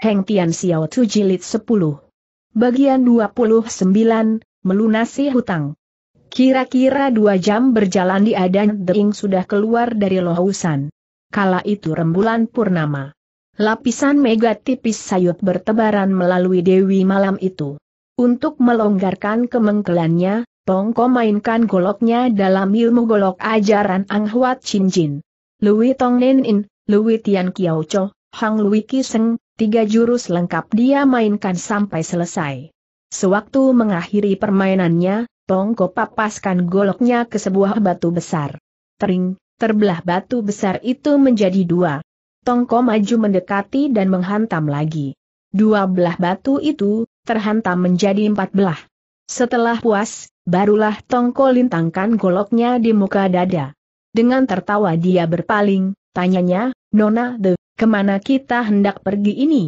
Heng Tian Xiao Chu Jilid 10. Bagian 29, Melunasi Hutang. Kira-kira dua jam berjalan di Adan Deing sudah keluar dari Lohausan. Kala itu rembulan purnama. Lapisan mega tipis sayut bertebaran melalui Dewi malam itu. Untuk melonggarkan kemengkelannya, Tongko mainkan goloknya dalam ilmu golok ajaran Ang Huat Chin Jin. Lui Tong Nen In, Lui Tian Kiao Cho, Hang Lui Ki Seng, tiga jurus lengkap dia mainkan sampai selesai. Sewaktu mengakhiri permainannya, Tongko papaskan goloknya ke sebuah batu besar. Tering, terbelah batu besar itu menjadi dua. Tongko maju mendekati dan menghantam lagi. Dua belah batu itu, terhantam menjadi empat belah. Setelah puas, barulah Tongko lintangkan goloknya di muka dada. Dengan tertawa dia berpaling, tanyanya, Nona The kemana kita hendak pergi ini?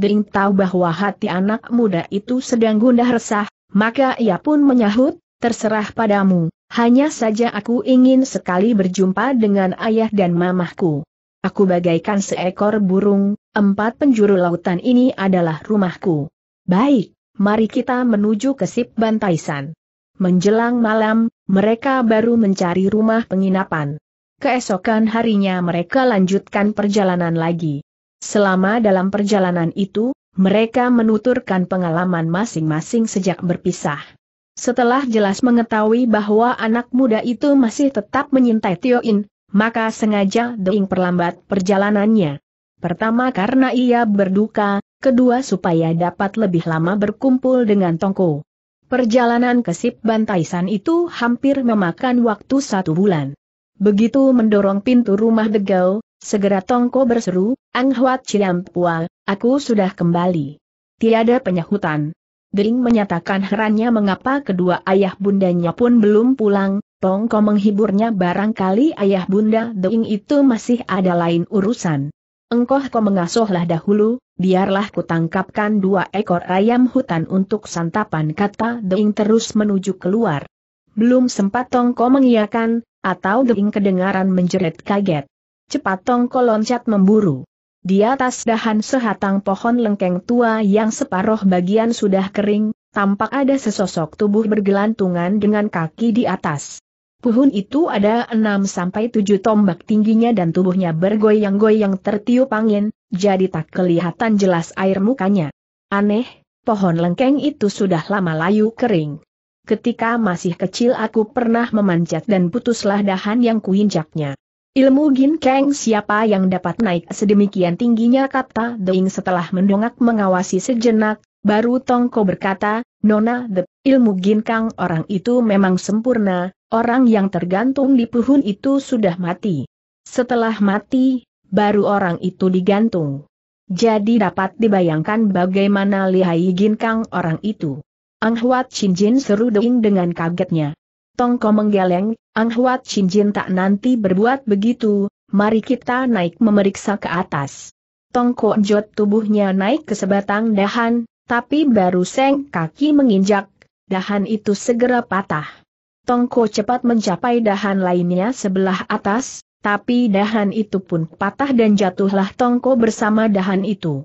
Dering tahu bahwa hati anak muda itu sedang gundah resah, maka ia pun menyahut, terserah padamu, hanya saja aku ingin sekali berjumpa dengan ayah dan mamahku. Aku bagaikan seekor burung, empat penjuru lautan ini adalah rumahku. Baik, mari kita menuju ke Sip Bantaisan. Menjelang malam, mereka baru mencari rumah penginapan. Keesokan harinya mereka lanjutkan perjalanan lagi. Selama dalam perjalanan itu, mereka menuturkan pengalaman masing-masing sejak berpisah. Setelah jelas mengetahui bahwa anak muda itu masih tetap menyintai Tio In, maka sengaja Deing perlambat perjalanannya. Pertama karena ia berduka, kedua supaya dapat lebih lama berkumpul dengan Tongko. Perjalanan ke Sip Bantaisan itu hampir memakan waktu satu bulan. Begitu mendorong pintu rumah Degau, segera Tongko berseru, Ang Huat aku sudah kembali. Tiada penyahutan. Dering menyatakan herannya mengapa kedua ayah bundanya pun belum pulang, Tongko menghiburnya barangkali ayah bunda Dering itu masih ada lain urusan. Engkau kau mengasuhlah dahulu, biarlah kutangkapkan dua ekor ayam hutan untuk santapan kata Dering terus menuju keluar. Belum sempat Tongko mengiyakan, atau Deing kedengaran menjerit kaget. Cepat tongkol loncat memburu. Di atas dahan sehatang pohon lengkeng tua yang separuh bagian sudah kering, tampak ada sesosok tubuh bergelantungan dengan kaki di atas. Puhun itu ada 6-7 tombak tingginya dan tubuhnya bergoyang-goyang tertiup angin, jadi tak kelihatan jelas air mukanya. Aneh, pohon lengkeng itu sudah lama layu kering. Ketika masih kecil aku pernah memanjat dan putuslah dahan yang kuinjaknya. Ilmu gin kang siapa yang dapat naik sedemikian tingginya kata Deing setelah mendongak mengawasi sejenak, baru Tongko berkata, Nona The, ilmu kang orang itu memang sempurna, orang yang tergantung di puhun itu sudah mati. Setelah mati, baru orang itu digantung. Jadi dapat dibayangkan bagaimana lihai gin kang orang itu. Ang Huat Chin Jin seru deing dengan kagetnya. Tongko menggeleng, Ang Huat Chin Jin tak nanti berbuat begitu, mari kita naik memeriksa ke atas. Tongko jod tubuhnya naik ke sebatang dahan, tapi baru seng kaki menginjak, dahan itu segera patah. Tongko cepat mencapai dahan lainnya sebelah atas, tapi dahan itu pun patah dan jatuhlah Tongko bersama dahan itu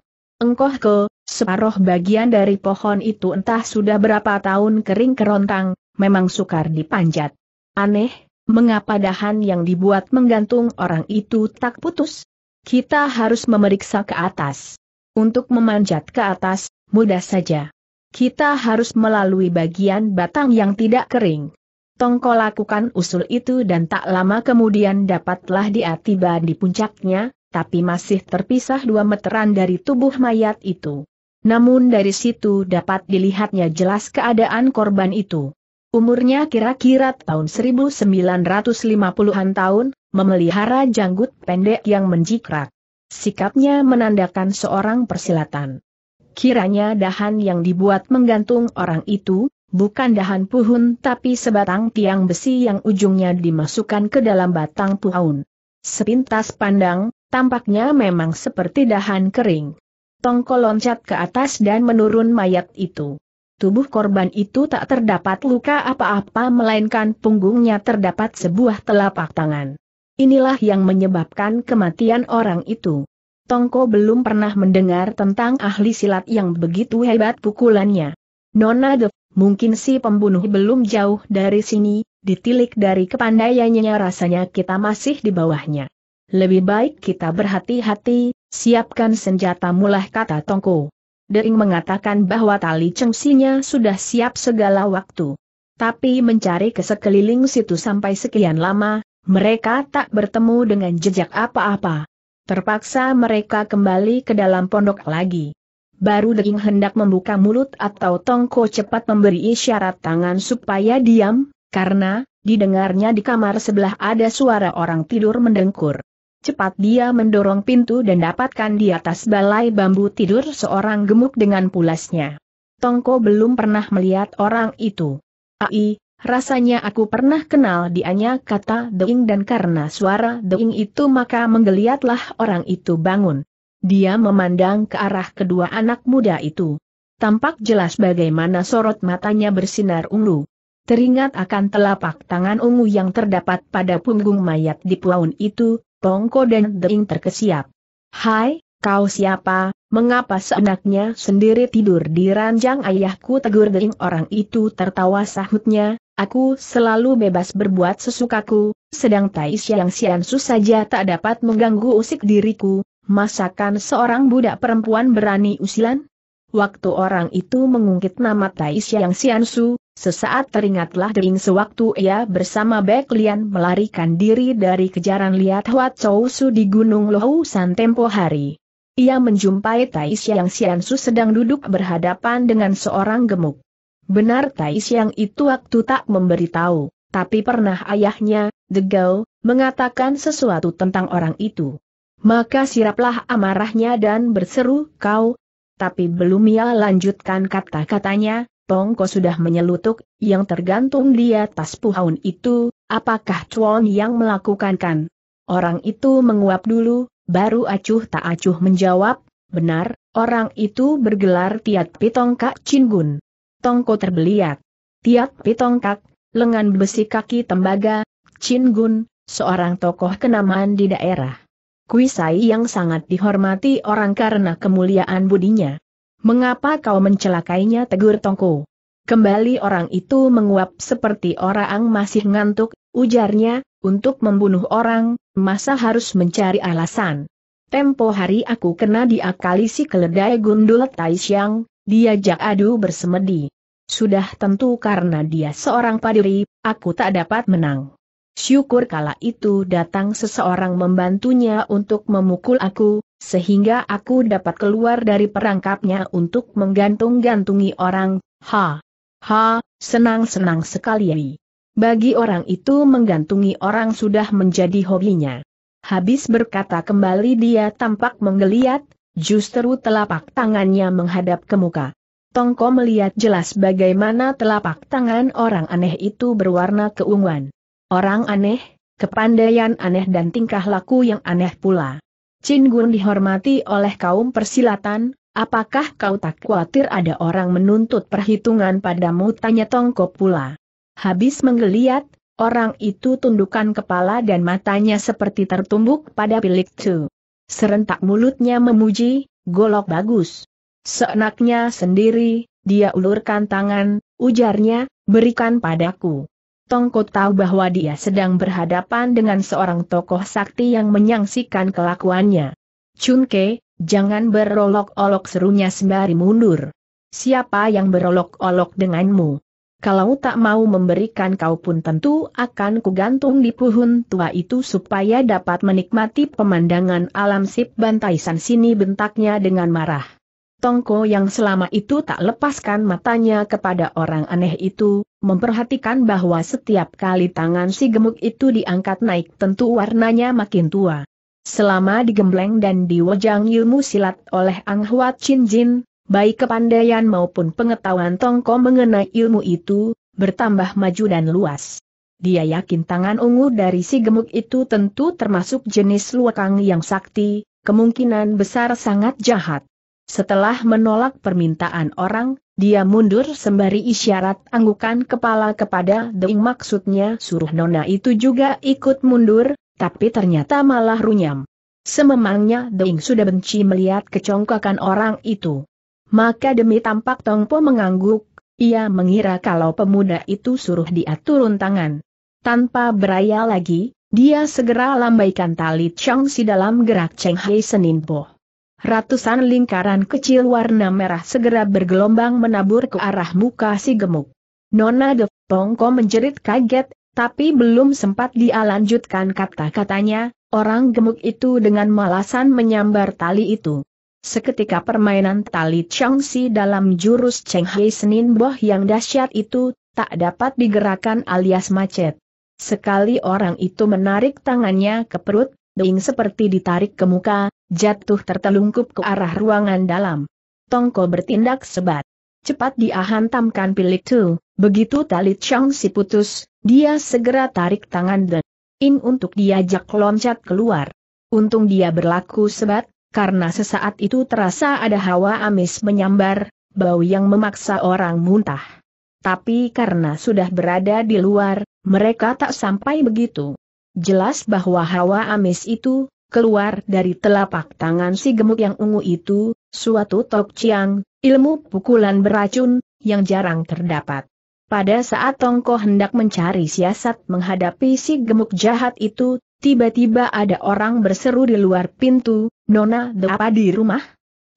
ke, separuh bagian dari pohon itu entah sudah berapa tahun kering kerontang, memang sukar dipanjat. Aneh, mengapa dahan yang dibuat menggantung orang itu tak putus? Kita harus memeriksa ke atas. Untuk memanjat ke atas, mudah saja. Kita harus melalui bagian batang yang tidak kering. Tongko lakukan usul itu dan tak lama kemudian dapatlah dia tiba di puncaknya, tapi masih terpisah dua meteran dari tubuh mayat itu. Namun dari situ dapat dilihatnya jelas keadaan korban itu. Umurnya kira-kira tahun 1950-an tahun, memelihara janggut pendek yang menjikrak. Sikapnya menandakan seorang persilatan. Kiranya dahan yang dibuat menggantung orang itu, bukan dahan puhun tapi sebatang tiang besi yang ujungnya dimasukkan ke dalam batang puhun. Sepintas pandang, Tampaknya memang seperti dahan kering. Tongko loncat ke atas dan menurun mayat itu. Tubuh korban itu tak terdapat luka apa-apa melainkan punggungnya terdapat sebuah telapak tangan. Inilah yang menyebabkan kematian orang itu. Tongko belum pernah mendengar tentang ahli silat yang begitu hebat pukulannya. Nona Dev, mungkin si pembunuh belum jauh dari sini, ditilik dari kepandaiannya rasanya kita masih di bawahnya. Lebih baik kita berhati-hati, siapkan senjata mulah kata Tongko. Dering mengatakan bahwa tali cengsinya sudah siap segala waktu. Tapi mencari ke sekeliling situ sampai sekian lama, mereka tak bertemu dengan jejak apa-apa. Terpaksa mereka kembali ke dalam pondok lagi. Baru Dering hendak membuka mulut atau Tongko cepat memberi isyarat tangan supaya diam, karena, didengarnya di kamar sebelah ada suara orang tidur mendengkur. Cepat dia mendorong pintu dan dapatkan di atas balai bambu tidur seorang gemuk dengan pulasnya. Tongko belum pernah melihat orang itu. Ai, rasanya aku pernah kenal dianya kata Deing dan karena suara Deing itu maka menggeliatlah orang itu bangun. Dia memandang ke arah kedua anak muda itu. Tampak jelas bagaimana sorot matanya bersinar ungu. Teringat akan telapak tangan ungu yang terdapat pada punggung mayat di puaun itu, Tongko dan Deing terkesiap. Hai, kau siapa, mengapa seenaknya sendiri tidur di ranjang ayahku tegur Deing orang itu tertawa sahutnya, aku selalu bebas berbuat sesukaku, sedang Tai Siang Siansu saja tak dapat mengganggu usik diriku, masakan seorang budak perempuan berani usilan? Waktu orang itu mengungkit nama Tai Siang Siansu, Sesaat teringatlah Dering sewaktu ia bersama Bek Lian melarikan diri dari kejaran Liat Hua Chow Su di Gunung Lohu San tempo hari. Ia menjumpai Tai Xiang Xian Su sedang duduk berhadapan dengan seorang gemuk. Benar Tai Xiang itu waktu tak memberitahu, tapi pernah ayahnya, The Gao, mengatakan sesuatu tentang orang itu. Maka siraplah amarahnya dan berseru, kau. Tapi belum ia lanjutkan kata-katanya, Tongko sudah menyelutuk, yang tergantung di atas puhaun itu, apakah Chuan yang melakukan kan? Orang itu menguap dulu, baru acuh tak acuh menjawab, benar, orang itu bergelar Tiat Pitongkak Cingun. Tongko terbeliat. Tiat Pitongkak, lengan besi kaki tembaga, Cingun, seorang tokoh kenamaan di daerah. Kuisai yang sangat dihormati orang karena kemuliaan budinya. Mengapa kau mencelakainya tegur Tongku? Kembali orang itu menguap seperti orang masih ngantuk, ujarnya, untuk membunuh orang, masa harus mencari alasan. Tempo hari aku kena diakali si keledai gundul Taishyang, diajak adu bersemedi. Sudah tentu karena dia seorang padiri, aku tak dapat menang. Syukur kala itu datang seseorang membantunya untuk memukul aku, sehingga aku dapat keluar dari perangkapnya untuk menggantung-gantungi orang, ha. Ha, senang-senang sekali. Bagi orang itu menggantungi orang sudah menjadi hobinya. Habis berkata kembali dia tampak menggeliat, justru telapak tangannya menghadap ke muka. Tongko melihat jelas bagaimana telapak tangan orang aneh itu berwarna keunguan. Orang aneh, kepandaian aneh dan tingkah laku yang aneh pula. Chin Gun dihormati oleh kaum persilatan, apakah kau tak khawatir ada orang menuntut perhitungan padamu tanya Tongko pula. Habis menggeliat, orang itu tundukkan kepala dan matanya seperti tertumbuk pada bilik tu. Serentak mulutnya memuji, golok bagus. Seenaknya sendiri, dia ulurkan tangan, ujarnya, berikan padaku. Tongko tahu bahwa dia sedang berhadapan dengan seorang tokoh sakti yang menyangsikan kelakuannya. Chunke, jangan berolok-olok serunya sembari mundur. Siapa yang berolok-olok denganmu? Kalau tak mau memberikan kau pun tentu akan kugantung di puhun tua itu supaya dapat menikmati pemandangan alam sip bantai sini bentaknya dengan marah. Tongko yang selama itu tak lepaskan matanya kepada orang aneh itu, memperhatikan bahwa setiap kali tangan si gemuk itu diangkat naik tentu warnanya makin tua. Selama digembleng dan diwejang ilmu silat oleh Ang Huat Chin Jin, baik kepandaian maupun pengetahuan Tongko mengenai ilmu itu, bertambah maju dan luas. Dia yakin tangan ungu dari si gemuk itu tentu termasuk jenis luakang yang sakti, kemungkinan besar sangat jahat. Setelah menolak permintaan orang, dia mundur sembari isyarat anggukan kepala kepada Deng maksudnya suruh Nona itu juga ikut mundur, tapi ternyata malah runyam. Sememangnya Deng sudah benci melihat kecongkakan orang itu. Maka demi tampak Tongpo mengangguk, ia mengira kalau pemuda itu suruh dia turun tangan. Tanpa beraya lagi, dia segera lambaikan tali Changsi dalam gerak Cheng Hai Seninpo ratusan lingkaran kecil warna merah segera bergelombang menabur ke arah muka si gemuk. Nona de Pongko menjerit kaget, tapi belum sempat dia lanjutkan kata-katanya, orang gemuk itu dengan malasan menyambar tali itu. Seketika permainan tali Changsi dalam jurus Cheng Hai Senin Boh yang dahsyat itu, tak dapat digerakkan alias macet. Sekali orang itu menarik tangannya ke perut, Doing seperti ditarik ke muka, jatuh tertelungkup ke arah ruangan dalam. Tongko bertindak sebat. Cepat dia hantamkan pilik tu, begitu tali si putus, dia segera tarik tangan dan In untuk diajak loncat keluar. Untung dia berlaku sebat, karena sesaat itu terasa ada hawa amis menyambar, bau yang memaksa orang muntah. Tapi karena sudah berada di luar, mereka tak sampai begitu Jelas bahwa hawa amis itu, keluar dari telapak tangan si gemuk yang ungu itu, suatu tok ciang, ilmu pukulan beracun, yang jarang terdapat. Pada saat Tongko hendak mencari siasat menghadapi si gemuk jahat itu, tiba-tiba ada orang berseru di luar pintu, Nona de apa di rumah?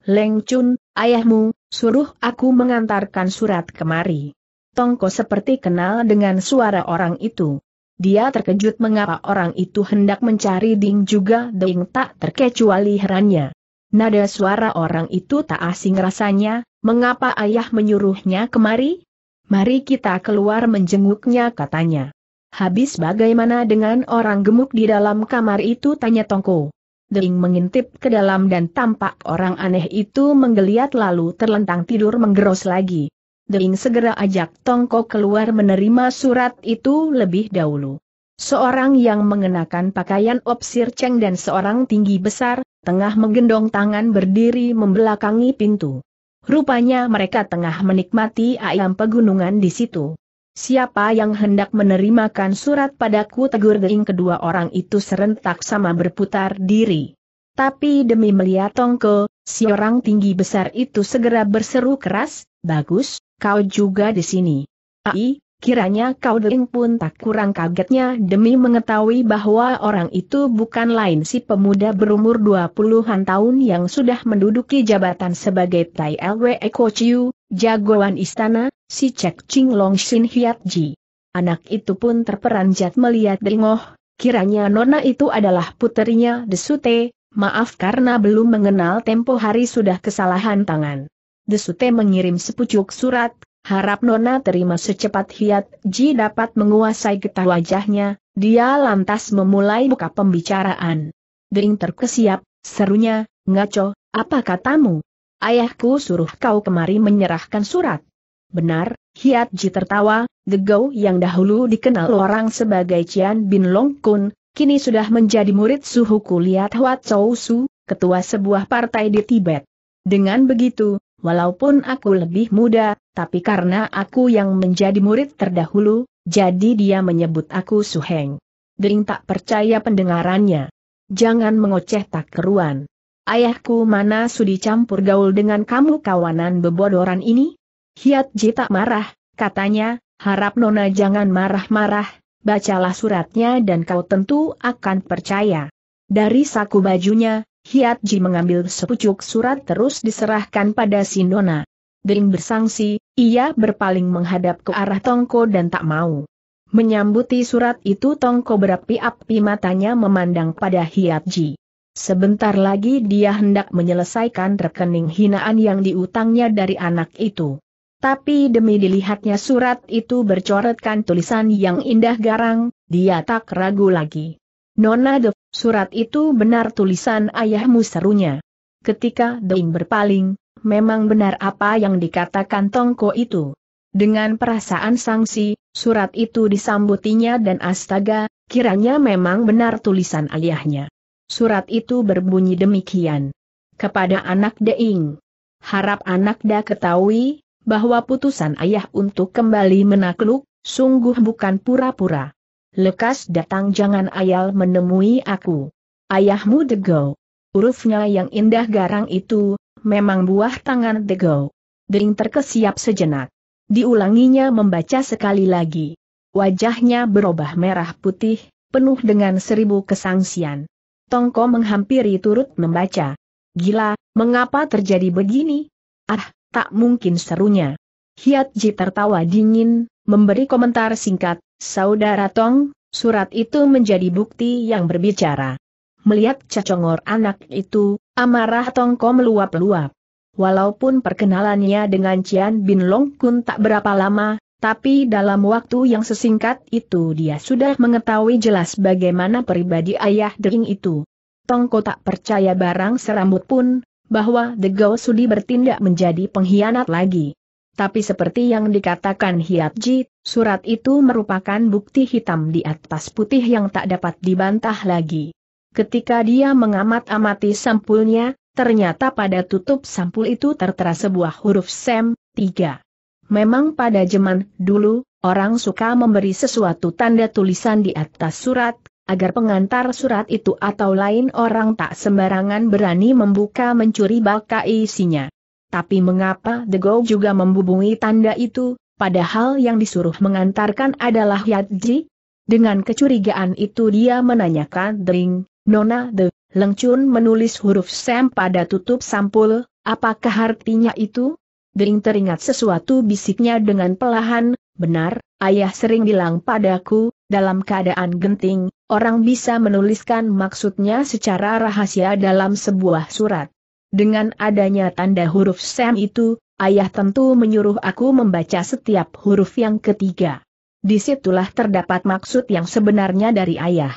Leng Chun, ayahmu, suruh aku mengantarkan surat kemari. Tongko seperti kenal dengan suara orang itu. Dia terkejut mengapa orang itu hendak mencari Ding juga Ding tak terkecuali herannya. Nada suara orang itu tak asing rasanya, mengapa ayah menyuruhnya kemari? Mari kita keluar menjenguknya katanya. Habis bagaimana dengan orang gemuk di dalam kamar itu tanya Tongko. Ding mengintip ke dalam dan tampak orang aneh itu menggeliat lalu terlentang tidur menggeros lagi. Deing segera ajak Tongko keluar menerima surat itu lebih dahulu. Seorang yang mengenakan pakaian opsir ceng dan seorang tinggi besar, tengah menggendong tangan berdiri membelakangi pintu. Rupanya mereka tengah menikmati ayam pegunungan di situ. Siapa yang hendak menerimakan surat padaku tegur Deing kedua orang itu serentak sama berputar diri. Tapi demi melihat Tongko, si orang tinggi besar itu segera berseru keras, Bagus, kau juga di sini. Ai, kiranya kau dering pun tak kurang kagetnya demi mengetahui bahwa orang itu bukan lain si pemuda berumur 20-an tahun yang sudah menduduki jabatan sebagai Tai Lwe Eko Chiu, jagoan istana, si Cek Ching Long Shin Hiat Ji. Anak itu pun terperanjat melihat Dengoh, kiranya nona itu adalah puterinya Desute, maaf karena belum mengenal tempo hari sudah kesalahan tangan. Desute mengirim sepucuk surat, harap Nona terima secepat hiat, Ji dapat menguasai getah wajahnya, dia lantas memulai buka pembicaraan. Ding terkesiap, serunya, ngaco, apa katamu? Ayahku suruh kau kemari menyerahkan surat. Benar, Hiat Ji tertawa, The Go yang dahulu dikenal orang sebagai Cian Bin Long Kun, kini sudah menjadi murid suhuku lihat Hwa Chou Su, ketua sebuah partai di Tibet. Dengan begitu, Walaupun aku lebih muda, tapi karena aku yang menjadi murid terdahulu, jadi dia menyebut aku Suheng. Dering tak percaya pendengarannya. Jangan mengoceh tak keruan. Ayahku mana sudi campur gaul dengan kamu kawanan bebodoran ini? Hiat Ji tak marah, katanya, harap Nona jangan marah-marah, bacalah suratnya dan kau tentu akan percaya. Dari saku bajunya, Hiat Ji mengambil sepucuk surat terus diserahkan pada Sindona. Dering bersangsi, ia berpaling menghadap ke arah Tongko dan tak mau. Menyambuti surat itu Tongko berapi-api matanya memandang pada Hiat Ji. Sebentar lagi dia hendak menyelesaikan rekening hinaan yang diutangnya dari anak itu. Tapi demi dilihatnya surat itu bercoretkan tulisan yang indah garang, dia tak ragu lagi. Nona de, surat itu benar tulisan ayahmu serunya. Ketika Deing berpaling, memang benar apa yang dikatakan Tongko itu. Dengan perasaan sangsi, surat itu disambutinya dan astaga, kiranya memang benar tulisan ayahnya. Surat itu berbunyi demikian. Kepada anak Deing. Harap anak Da ketahui, bahwa putusan ayah untuk kembali menakluk, sungguh bukan pura-pura lekas datang jangan ayal menemui aku. Ayahmu Dego. Urufnya yang indah garang itu, memang buah tangan Dego. Dering terkesiap sejenak. Diulanginya membaca sekali lagi. Wajahnya berubah merah putih, penuh dengan seribu kesangsian. Tongko menghampiri turut membaca. Gila, mengapa terjadi begini? Ah, tak mungkin serunya. Hiat tertawa dingin, Memberi komentar singkat, Saudara Tong, surat itu menjadi bukti yang berbicara. Melihat cacongor anak itu, amarah Tongko meluap-luap. Walaupun perkenalannya dengan Cian Bin Long Kun tak berapa lama, tapi dalam waktu yang sesingkat itu dia sudah mengetahui jelas bagaimana pribadi ayah Dering itu. Tongko tak percaya barang serambut pun, bahwa The Gao Sudi bertindak menjadi pengkhianat lagi. Tapi seperti yang dikatakan Hiatji, surat itu merupakan bukti hitam di atas putih yang tak dapat dibantah lagi. Ketika dia mengamat-amati sampulnya, ternyata pada tutup sampul itu tertera sebuah huruf SEM, 3. Memang pada zaman dulu, orang suka memberi sesuatu tanda tulisan di atas surat, agar pengantar surat itu atau lain orang tak sembarangan berani membuka mencuri baka isinya. Tapi mengapa The Go juga membubungi tanda itu, padahal yang disuruh mengantarkan adalah Yadji? Dengan kecurigaan itu dia menanyakan Dering, Nona The, Lengcun menulis huruf Sam pada tutup sampul, apakah artinya itu? Dering teringat sesuatu bisiknya dengan pelahan, benar, ayah sering bilang padaku, dalam keadaan genting, orang bisa menuliskan maksudnya secara rahasia dalam sebuah surat. Dengan adanya tanda huruf Sam itu, ayah tentu menyuruh aku membaca setiap huruf yang ketiga. Disitulah terdapat maksud yang sebenarnya dari ayah.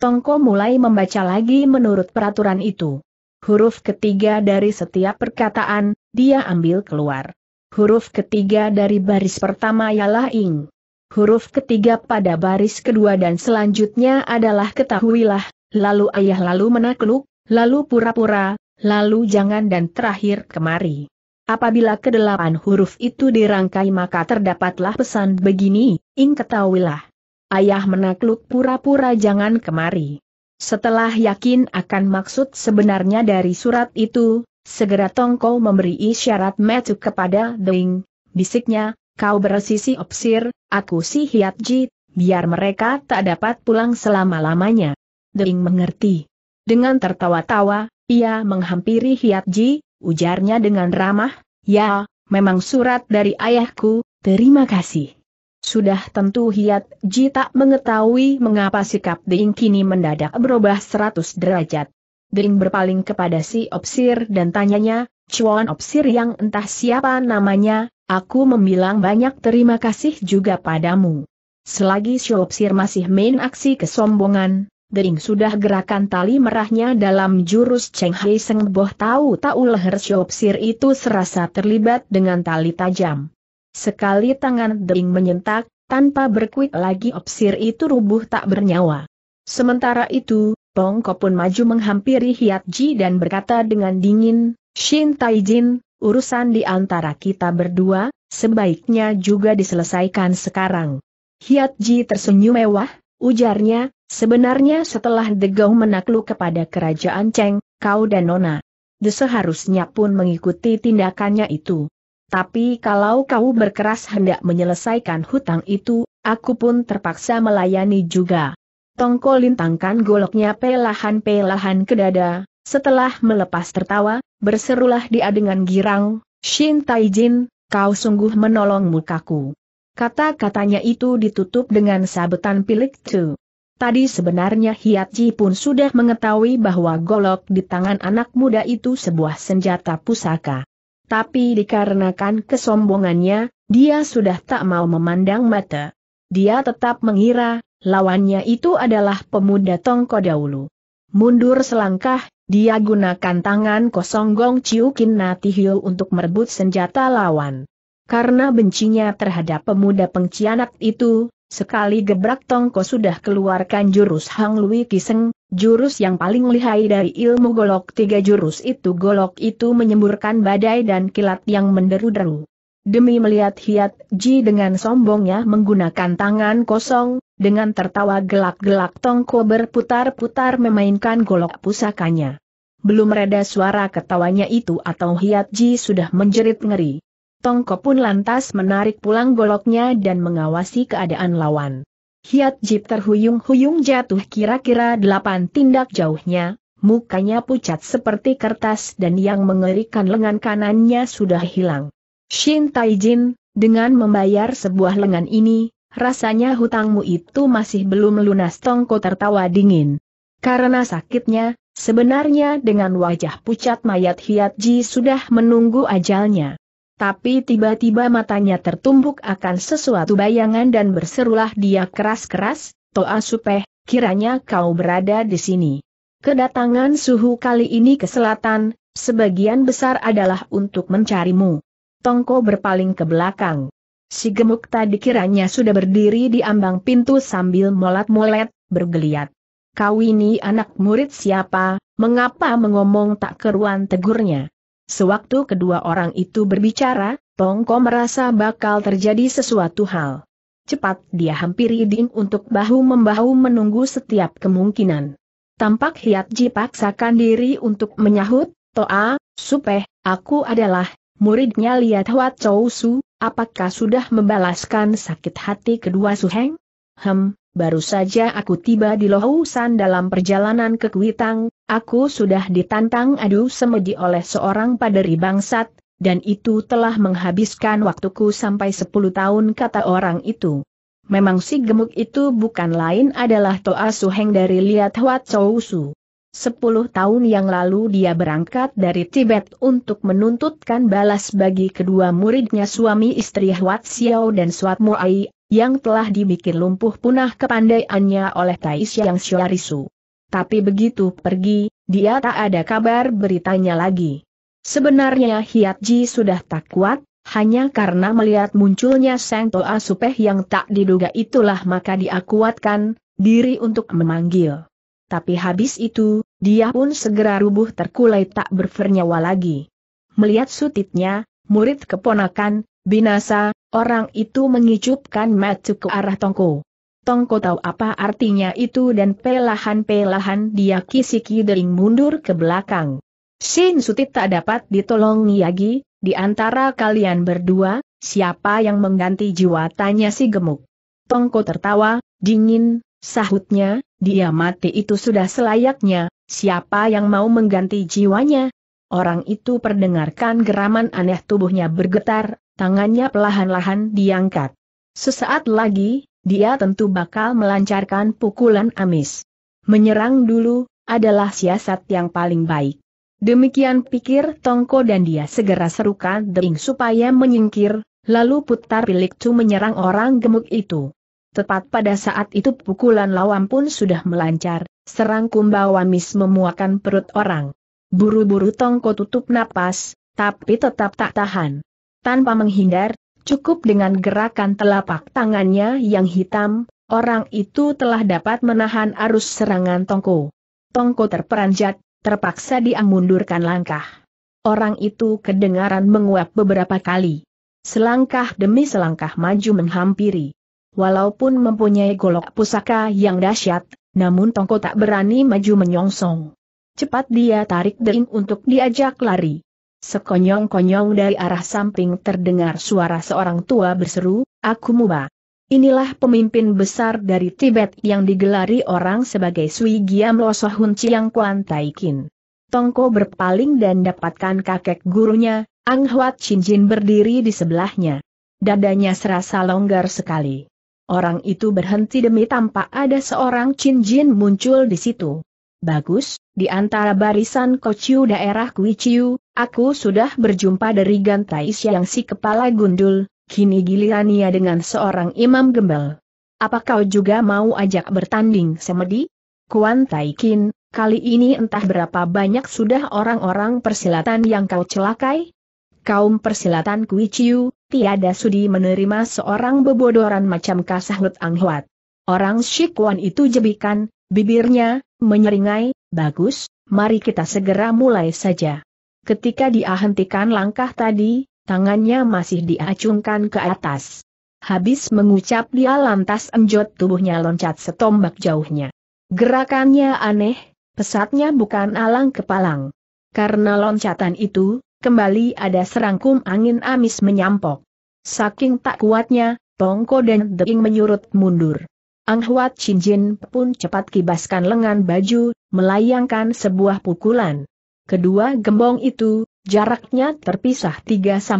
Tongko mulai membaca lagi menurut peraturan itu. Huruf ketiga dari setiap perkataan, dia ambil keluar. Huruf ketiga dari baris pertama ialah ing. Huruf ketiga pada baris kedua dan selanjutnya adalah ketahuilah, lalu ayah lalu menakluk, lalu pura-pura, lalu jangan dan terakhir kemari. Apabila kedelapan huruf itu dirangkai maka terdapatlah pesan begini, ing ketahuilah. Ayah menakluk pura-pura jangan kemari. Setelah yakin akan maksud sebenarnya dari surat itu, segera Tongko memberi isyarat metu kepada Deng, bisiknya, kau bersisi opsir, aku si Hiatji, biar mereka tak dapat pulang selama-lamanya. Deng mengerti. Dengan tertawa-tawa, ia menghampiri Ji, ujarnya dengan ramah, ya, memang surat dari ayahku, terima kasih. Sudah tentu Hiat Ji tak mengetahui mengapa sikap Ding kini mendadak berubah 100 derajat. Ding berpaling kepada si Opsir dan tanyanya, "Cuan Opsir yang entah siapa namanya, aku membilang banyak terima kasih juga padamu. Selagi si Opsir masih main aksi kesombongan, Dering sudah gerakan tali merahnya dalam jurus Cheng Hei Seng Boh tahu-tahu leher Siopsir itu serasa terlibat dengan tali tajam. Sekali tangan Dering menyentak, tanpa berkuit lagi Opsir itu rubuh tak bernyawa. Sementara itu, Tongko pun maju menghampiri Hiat Ji dan berkata dengan dingin, Shin Tai Jin, urusan di antara kita berdua, sebaiknya juga diselesaikan sekarang. Hiat Ji tersenyum mewah, ujarnya, Sebenarnya setelah Degau menakluk kepada kerajaan Cheng, kau dan Nona. seharusnya pun mengikuti tindakannya itu. Tapi kalau kau berkeras hendak menyelesaikan hutang itu, aku pun terpaksa melayani juga. Tongko lintangkan goloknya pelahan-pelahan ke dada, setelah melepas tertawa, berserulah dia dengan girang, Shin Taijin, kau sungguh menolong mukaku. Kata-katanya itu ditutup dengan sabetan pilik tu. Tadi sebenarnya Hiatji pun sudah mengetahui bahwa golok di tangan anak muda itu sebuah senjata pusaka. Tapi dikarenakan kesombongannya, dia sudah tak mau memandang mata. Dia tetap mengira, lawannya itu adalah pemuda Tongko dahulu. Mundur selangkah, dia gunakan tangan kosong Gong Chiu Kin Natihyo untuk merebut senjata lawan. Karena bencinya terhadap pemuda pengkhianat itu, Sekali gebrak Tongko sudah keluarkan jurus Hang Lui Kiseng, jurus yang paling lihai dari ilmu golok tiga jurus itu golok itu menyemburkan badai dan kilat yang menderu-deru. Demi melihat Hiat Ji dengan sombongnya menggunakan tangan kosong, dengan tertawa gelak-gelak Tongko berputar-putar memainkan golok pusakanya. Belum reda suara ketawanya itu atau Hiat Ji sudah menjerit ngeri. Tongko pun lantas menarik pulang goloknya dan mengawasi keadaan lawan. Hiat Jip terhuyung-huyung jatuh kira-kira delapan tindak jauhnya, mukanya pucat seperti kertas dan yang mengerikan lengan kanannya sudah hilang. Shin Taijin, dengan membayar sebuah lengan ini, rasanya hutangmu itu masih belum lunas Tongko tertawa dingin. Karena sakitnya, sebenarnya dengan wajah pucat mayat Hiat Ji sudah menunggu ajalnya. Tapi tiba-tiba matanya tertumbuk akan sesuatu bayangan dan berserulah dia keras-keras, Toa Supeh, kiranya kau berada di sini. Kedatangan suhu kali ini ke selatan, sebagian besar adalah untuk mencarimu. Tongko berpaling ke belakang. Si gemuk tadi kiranya sudah berdiri di ambang pintu sambil molat-molet, bergeliat. Kau ini anak murid siapa, mengapa mengomong tak keruan tegurnya? Sewaktu kedua orang itu berbicara, Tongko merasa bakal terjadi sesuatu hal. Cepat dia hampiri Ding untuk bahu-membahu menunggu setiap kemungkinan. Tampak Hiat Ji paksakan diri untuk menyahut, Toa, Supeh, aku adalah, muridnya Lihat Huat Chow Su, apakah sudah membalaskan sakit hati kedua Suheng? Hem, baru saja aku tiba di Lohusan dalam perjalanan ke Kuitang, Aku sudah ditantang adu semedi oleh seorang paderi bangsat, dan itu telah menghabiskan waktuku sampai 10 tahun kata orang itu. Memang si gemuk itu bukan lain adalah Toa Suheng dari Liat Huat Chou Sepuluh tahun yang lalu dia berangkat dari Tibet untuk menuntutkan balas bagi kedua muridnya suami istri Huat Xiao dan Suat Muai, yang telah dibikin lumpuh punah kepandaiannya oleh Taish Yang Xiarisu tapi begitu pergi, dia tak ada kabar beritanya lagi. Sebenarnya Hiat Ji sudah tak kuat, hanya karena melihat munculnya Seng Toa Supeh yang tak diduga itulah maka dia kuatkan diri untuk memanggil. Tapi habis itu, dia pun segera rubuh terkulai tak bernyawa lagi. Melihat sutitnya, murid keponakan, binasa, orang itu mengicupkan mata ke arah Tongko. Tongko tahu apa artinya itu dan pelahan-pelahan dia kisiki dering mundur ke belakang. Shin Sutit tak dapat ditolong Yagi, di antara kalian berdua, siapa yang mengganti jiwa tanya si gemuk. Tongko tertawa, dingin, sahutnya, dia mati itu sudah selayaknya, siapa yang mau mengganti jiwanya? Orang itu perdengarkan geraman aneh tubuhnya bergetar, tangannya pelahan-lahan diangkat. Sesaat lagi, dia tentu bakal melancarkan pukulan amis. Menyerang dulu, adalah siasat yang paling baik. Demikian pikir Tongko dan dia segera serukan Dering supaya menyingkir, lalu putar pilik tu menyerang orang gemuk itu. Tepat pada saat itu pukulan lawan pun sudah melancar, serang kumbawa mis memuakan perut orang. Buru-buru Tongko tutup napas, tapi tetap tak tahan. Tanpa menghindar, Cukup dengan gerakan telapak tangannya yang hitam, orang itu telah dapat menahan arus serangan Tongko. Tongko terperanjat, terpaksa dia langkah. Orang itu kedengaran menguap beberapa kali. Selangkah demi selangkah maju menghampiri. Walaupun mempunyai golok pusaka yang dahsyat, namun Tongko tak berani maju menyongsong. Cepat dia tarik Dering untuk diajak lari. Sekonyong-konyong dari arah samping terdengar suara seorang tua berseru, Aku Muba. Inilah pemimpin besar dari Tibet yang digelari orang sebagai Sui Giam Lo Chiang Kuan Taikin. Tongko berpaling dan dapatkan kakek gurunya, Ang Huat Chin Jin berdiri di sebelahnya. Dadanya serasa longgar sekali. Orang itu berhenti demi tampak ada seorang Chin Jin muncul di situ. Bagus, di antara barisan Kociu daerah Kuiciu, Aku sudah berjumpa dari Gantais yang si kepala gundul, kini ia dengan seorang imam gembel. Apa kau juga mau ajak bertanding semedi? Kuan Taikin, kali ini entah berapa banyak sudah orang-orang persilatan yang kau celakai? Kaum persilatan Kui Chiu, tiada sudi menerima seorang bebodoran macam kasahut anghuat. Orang Shikuan itu jebikan, bibirnya, menyeringai, bagus, mari kita segera mulai saja. Ketika dia langkah tadi, tangannya masih diacungkan ke atas. Habis mengucap dia lantas enjot tubuhnya loncat setombak jauhnya. Gerakannya aneh, pesatnya bukan alang kepalang. Karena loncatan itu, kembali ada serangkum angin amis menyampok. Saking tak kuatnya, Tongko dan Deing menyurut mundur. Ang Huat Chin Jin pun cepat kibaskan lengan baju, melayangkan sebuah pukulan. Kedua gembong itu, jaraknya terpisah 3-4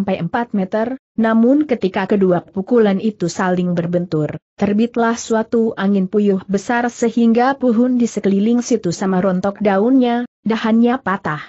meter, namun ketika kedua pukulan itu saling berbentur, terbitlah suatu angin puyuh besar sehingga puhun di sekeliling situ sama rontok daunnya, dahannya patah.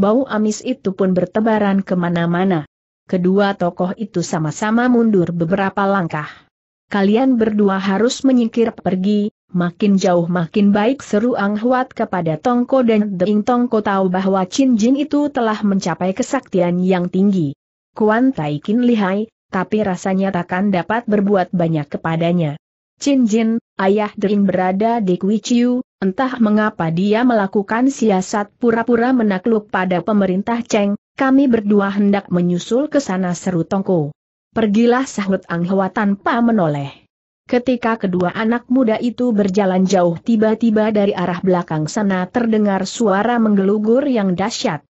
Bau amis itu pun bertebaran kemana-mana. Kedua tokoh itu sama-sama mundur beberapa langkah. Kalian berdua harus menyingkir pergi, Makin jauh makin baik seru Ang Huat kepada Tongko dan Deing Tongko tahu bahwa Chin Jin itu telah mencapai kesaktian yang tinggi. Kuan Taikin lihai, tapi rasanya takkan dapat berbuat banyak kepadanya. Chin Jin, ayah Deing berada di Kui Chiu, entah mengapa dia melakukan siasat pura-pura menakluk pada pemerintah Cheng, kami berdua hendak menyusul ke sana seru Tongko. Pergilah sahut Ang Huat tanpa menoleh. Ketika kedua anak muda itu berjalan jauh tiba-tiba dari arah belakang sana terdengar suara menggelugur yang dahsyat.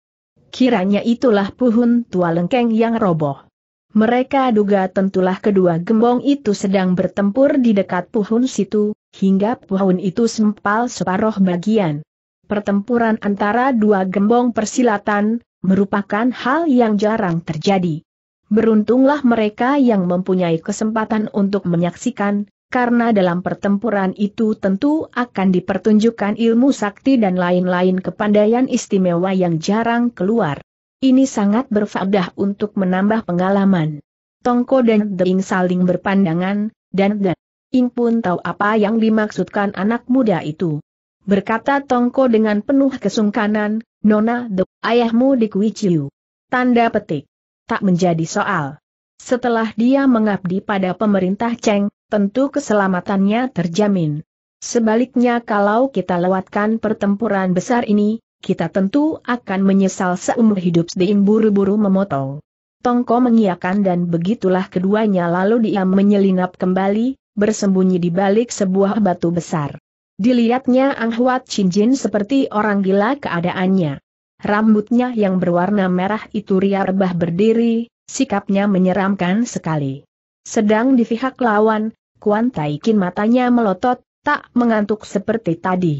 Kiranya itulah puhun tua lengkeng yang roboh. Mereka duga tentulah kedua gembong itu sedang bertempur di dekat puhun situ, hingga puhun itu sempal separuh bagian. Pertempuran antara dua gembong persilatan, merupakan hal yang jarang terjadi beruntunglah mereka yang mempunyai kesempatan untuk menyaksikan, karena dalam pertempuran itu tentu akan dipertunjukkan ilmu sakti dan lain-lain kepandaian istimewa yang jarang keluar. Ini sangat berfaedah untuk menambah pengalaman. Tongko dan Deing saling berpandangan, dan Dan pun tahu apa yang dimaksudkan anak muda itu. Berkata Tongko dengan penuh kesungkanan, Nona, de, ayahmu di Kuiciu. Tanda petik tak menjadi soal. Setelah dia mengabdi pada pemerintah Cheng, tentu keselamatannya terjamin. Sebaliknya kalau kita lewatkan pertempuran besar ini, kita tentu akan menyesal seumur hidup Sdein buru-buru memotong. Tongko mengiakan dan begitulah keduanya lalu dia menyelinap kembali, bersembunyi di balik sebuah batu besar. Dilihatnya Ang Huat Chin Jin seperti orang gila keadaannya. Rambutnya yang berwarna merah itu ria rebah berdiri, sikapnya menyeramkan sekali. Sedang di pihak lawan, Kuan Taikin matanya melotot, tak mengantuk seperti tadi.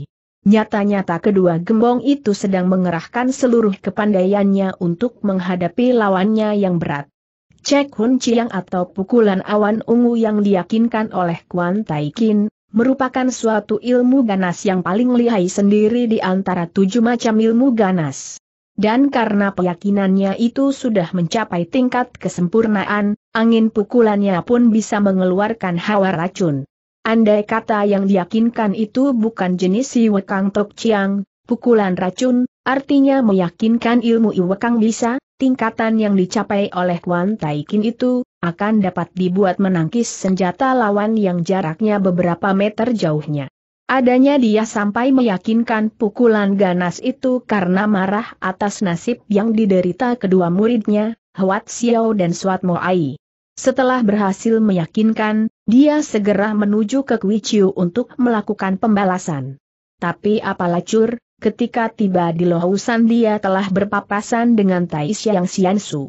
Nyata-nyata kedua gembong itu sedang mengerahkan seluruh kepandaiannya untuk menghadapi lawannya yang berat. Cek Hun Chiang atau pukulan awan ungu yang diyakinkan oleh Kuan Taikin, merupakan suatu ilmu ganas yang paling lihai sendiri di antara tujuh macam ilmu ganas. Dan karena keyakinannya itu sudah mencapai tingkat kesempurnaan, angin pukulannya pun bisa mengeluarkan hawa racun. Andai kata yang diyakinkan itu bukan jenis Wekang Tok Chiang, pukulan racun, artinya meyakinkan ilmu Iwekang bisa, tingkatan yang dicapai oleh Kwan Taikin itu, akan dapat dibuat menangkis senjata lawan yang jaraknya beberapa meter jauhnya. Adanya dia sampai meyakinkan pukulan ganas itu karena marah atas nasib yang diderita kedua muridnya, Huat Xiao dan Suat Moai. Setelah berhasil meyakinkan, dia segera menuju ke Kuichiu untuk melakukan pembalasan. Tapi apalah cur, Ketika tiba di Lohusan dia telah berpapasan dengan Tai Siansu. Xiansu.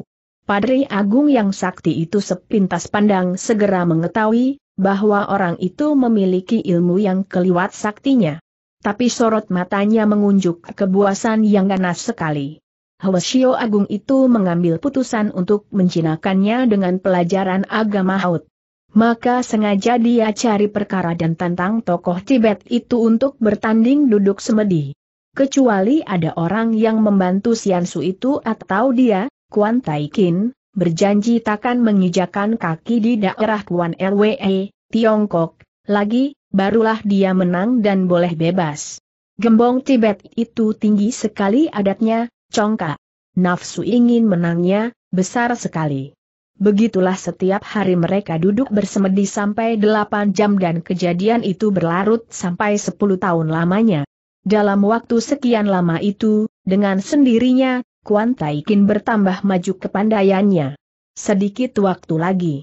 Padri Agung yang sakti itu sepintas pandang segera mengetahui bahwa orang itu memiliki ilmu yang keliwat saktinya. Tapi sorot matanya mengunjuk kebuasan yang ganas sekali. Hwasyo Agung itu mengambil putusan untuk menjinakannya dengan pelajaran agama Haut. Maka sengaja dia cari perkara dan tentang tokoh Tibet itu untuk bertanding duduk semedi kecuali ada orang yang membantu Siansu itu atau dia, Kuan Taikin, berjanji takkan menginjakan kaki di daerah Kuan LWE, Tiongkok, lagi, barulah dia menang dan boleh bebas. Gembong Tibet itu tinggi sekali adatnya, congkak. Nafsu ingin menangnya, besar sekali. Begitulah setiap hari mereka duduk bersemedi sampai 8 jam dan kejadian itu berlarut sampai 10 tahun lamanya. Dalam waktu sekian lama itu, dengan sendirinya, Kuan Taikin bertambah maju kepandaiannya. Sedikit waktu lagi.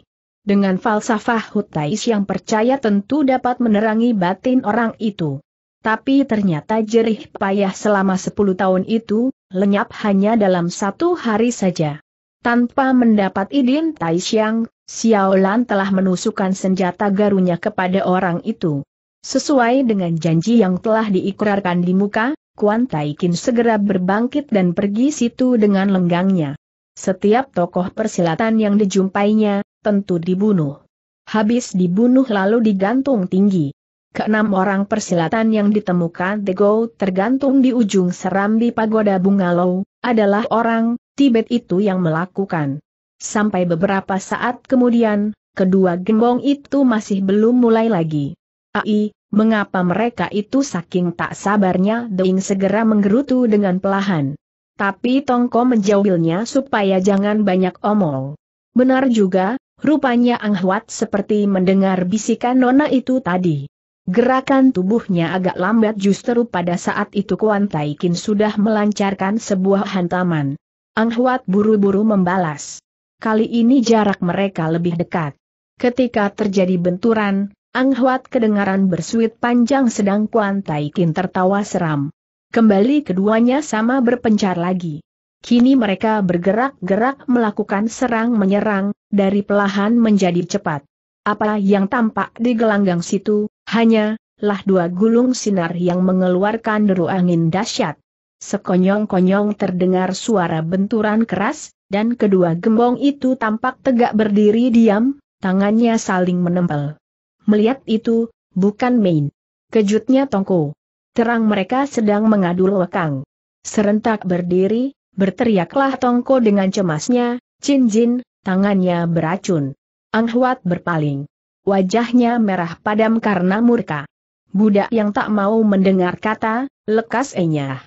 Dengan falsafah Hutais yang percaya tentu dapat menerangi batin orang itu. Tapi ternyata jerih payah selama 10 tahun itu, lenyap hanya dalam satu hari saja. Tanpa mendapat izin Xiao Xiaolan telah menusukkan senjata garunya kepada orang itu. Sesuai dengan janji yang telah diikrarkan di muka, Kuan Taikin segera berbangkit dan pergi situ dengan lenggangnya. Setiap tokoh persilatan yang dijumpainya, tentu dibunuh. Habis dibunuh lalu digantung tinggi. Keenam orang persilatan yang ditemukan Tego tergantung di ujung serambi pagoda bungalow, adalah orang Tibet itu yang melakukan. Sampai beberapa saat kemudian, kedua gembong itu masih belum mulai lagi. Ai, mengapa mereka itu saking tak sabarnya Deing segera menggerutu dengan pelahan. Tapi Tongko menjauhilnya supaya jangan banyak omong. Benar juga, rupanya Ang Huat seperti mendengar bisikan nona itu tadi. Gerakan tubuhnya agak lambat justru pada saat itu Kuan Taikin sudah melancarkan sebuah hantaman. Ang Huat buru-buru membalas. Kali ini jarak mereka lebih dekat. Ketika terjadi benturan, Ang Huat kedengaran bersuit panjang sedang Kuan Taikin tertawa seram. Kembali keduanya sama berpencar lagi. Kini mereka bergerak-gerak melakukan serang-menyerang, dari pelahan menjadi cepat. Apa yang tampak di gelanggang situ, hanya, lah dua gulung sinar yang mengeluarkan deru angin dahsyat. Sekonyong-konyong terdengar suara benturan keras, dan kedua gembong itu tampak tegak berdiri diam, tangannya saling menempel. Melihat itu, bukan main. Kejutnya Tongko. Terang mereka sedang mengadu lekang. Serentak berdiri, berteriaklah Tongko dengan cemasnya, Jin Jin, tangannya beracun. Ang Huat berpaling. Wajahnya merah padam karena murka. Budak yang tak mau mendengar kata, lekas enyah.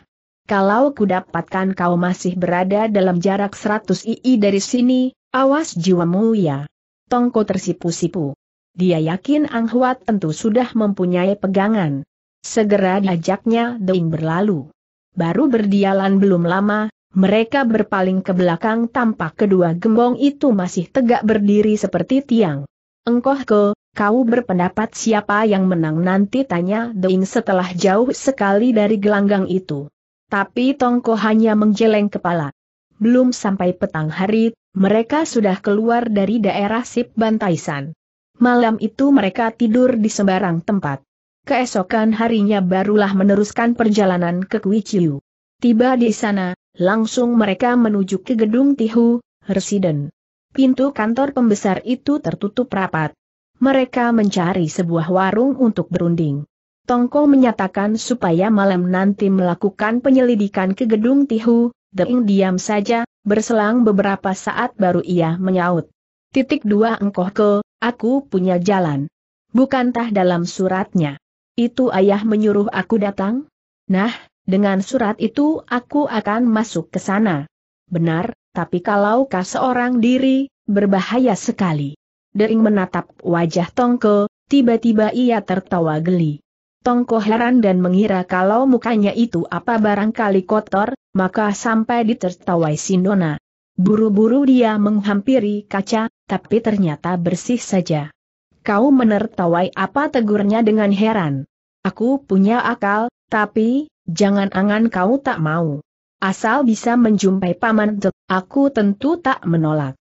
Kalau ku dapatkan kau masih berada dalam jarak 100 ii dari sini, awas jiwamu ya. Tongko tersipu-sipu. Dia yakin Ang Huat tentu sudah mempunyai pegangan. Segera diajaknya Deing berlalu. Baru berdialan belum lama, mereka berpaling ke belakang tampak kedua gembong itu masih tegak berdiri seperti tiang. Engkoh ke, kau berpendapat siapa yang menang nanti tanya Deing setelah jauh sekali dari gelanggang itu. Tapi Tongko hanya menggeleng kepala. Belum sampai petang hari, mereka sudah keluar dari daerah Sip Bantaisan malam itu mereka tidur di sembarang tempat. Keesokan harinya barulah meneruskan perjalanan ke Kuiciu. Tiba di sana, langsung mereka menuju ke gedung Tihu, Residen. Pintu kantor pembesar itu tertutup rapat. Mereka mencari sebuah warung untuk berunding. Tongko menyatakan supaya malam nanti melakukan penyelidikan ke gedung Tihu, Deing diam saja, berselang beberapa saat baru ia menyaut. Titik dua engkoh ke, Aku punya jalan. Bukankah dalam suratnya? Itu ayah menyuruh aku datang? Nah, dengan surat itu aku akan masuk ke sana. Benar, tapi kalau kau seorang diri, berbahaya sekali. Dering menatap wajah Tongko, tiba-tiba ia tertawa geli. Tongko heran dan mengira kalau mukanya itu apa barangkali kotor, maka sampai ditertawai Sindona. Buru-buru dia menghampiri kaca, tapi ternyata bersih saja. Kau menertawai apa tegurnya dengan heran. Aku punya akal, tapi, jangan angan kau tak mau. Asal bisa menjumpai paman aku tentu tak menolak.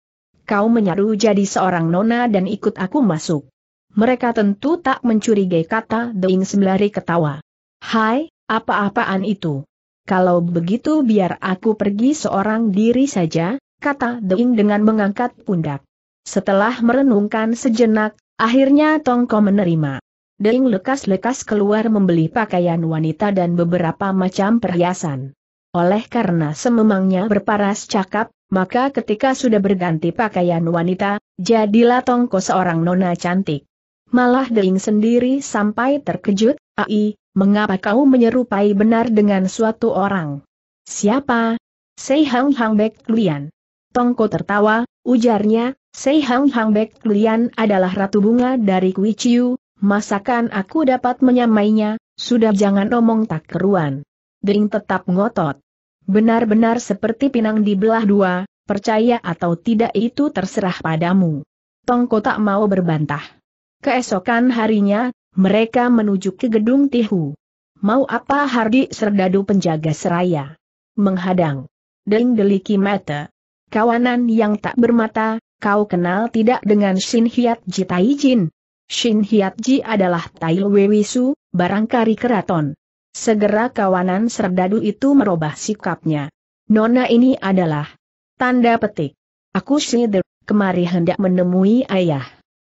Kau menyaru jadi seorang nona dan ikut aku masuk. Mereka tentu tak mencurigai kata Deing sembelari ketawa. Hai, apa-apaan itu? Kalau begitu biar aku pergi seorang diri saja, kata Deing dengan mengangkat pundak. Setelah merenungkan sejenak, akhirnya Tongko menerima. Deng lekas-lekas keluar membeli pakaian wanita dan beberapa macam perhiasan. Oleh karena sememangnya berparas cakap, maka ketika sudah berganti pakaian wanita, jadilah Tongko seorang nona cantik. Malah Deng sendiri sampai terkejut, ai, mengapa kau menyerupai benar dengan suatu orang? Siapa? Sei Hang Hang Bek Lian. Tongko tertawa, ujarnya, Sei Hang Hang Bek Lian adalah ratu bunga dari Kui Chiu, masakan aku dapat menyamainya, sudah jangan omong tak keruan. Dering tetap ngotot. Benar-benar seperti pinang di belah dua, percaya atau tidak itu terserah padamu. Tongko tak mau berbantah. Keesokan harinya, mereka menuju ke gedung Tihu. Mau apa Hardi Serdadu penjaga seraya? Menghadang. Deng deliki mata. Kawanan yang tak bermata, Kau kenal tidak dengan Shin Hyat Ji Jin? Shin Hyat Ji adalah Tai Wisu, barangkari keraton. Segera kawanan serdadu itu merubah sikapnya. Nona ini adalah tanda petik. Aku Shider, kemari hendak menemui ayah.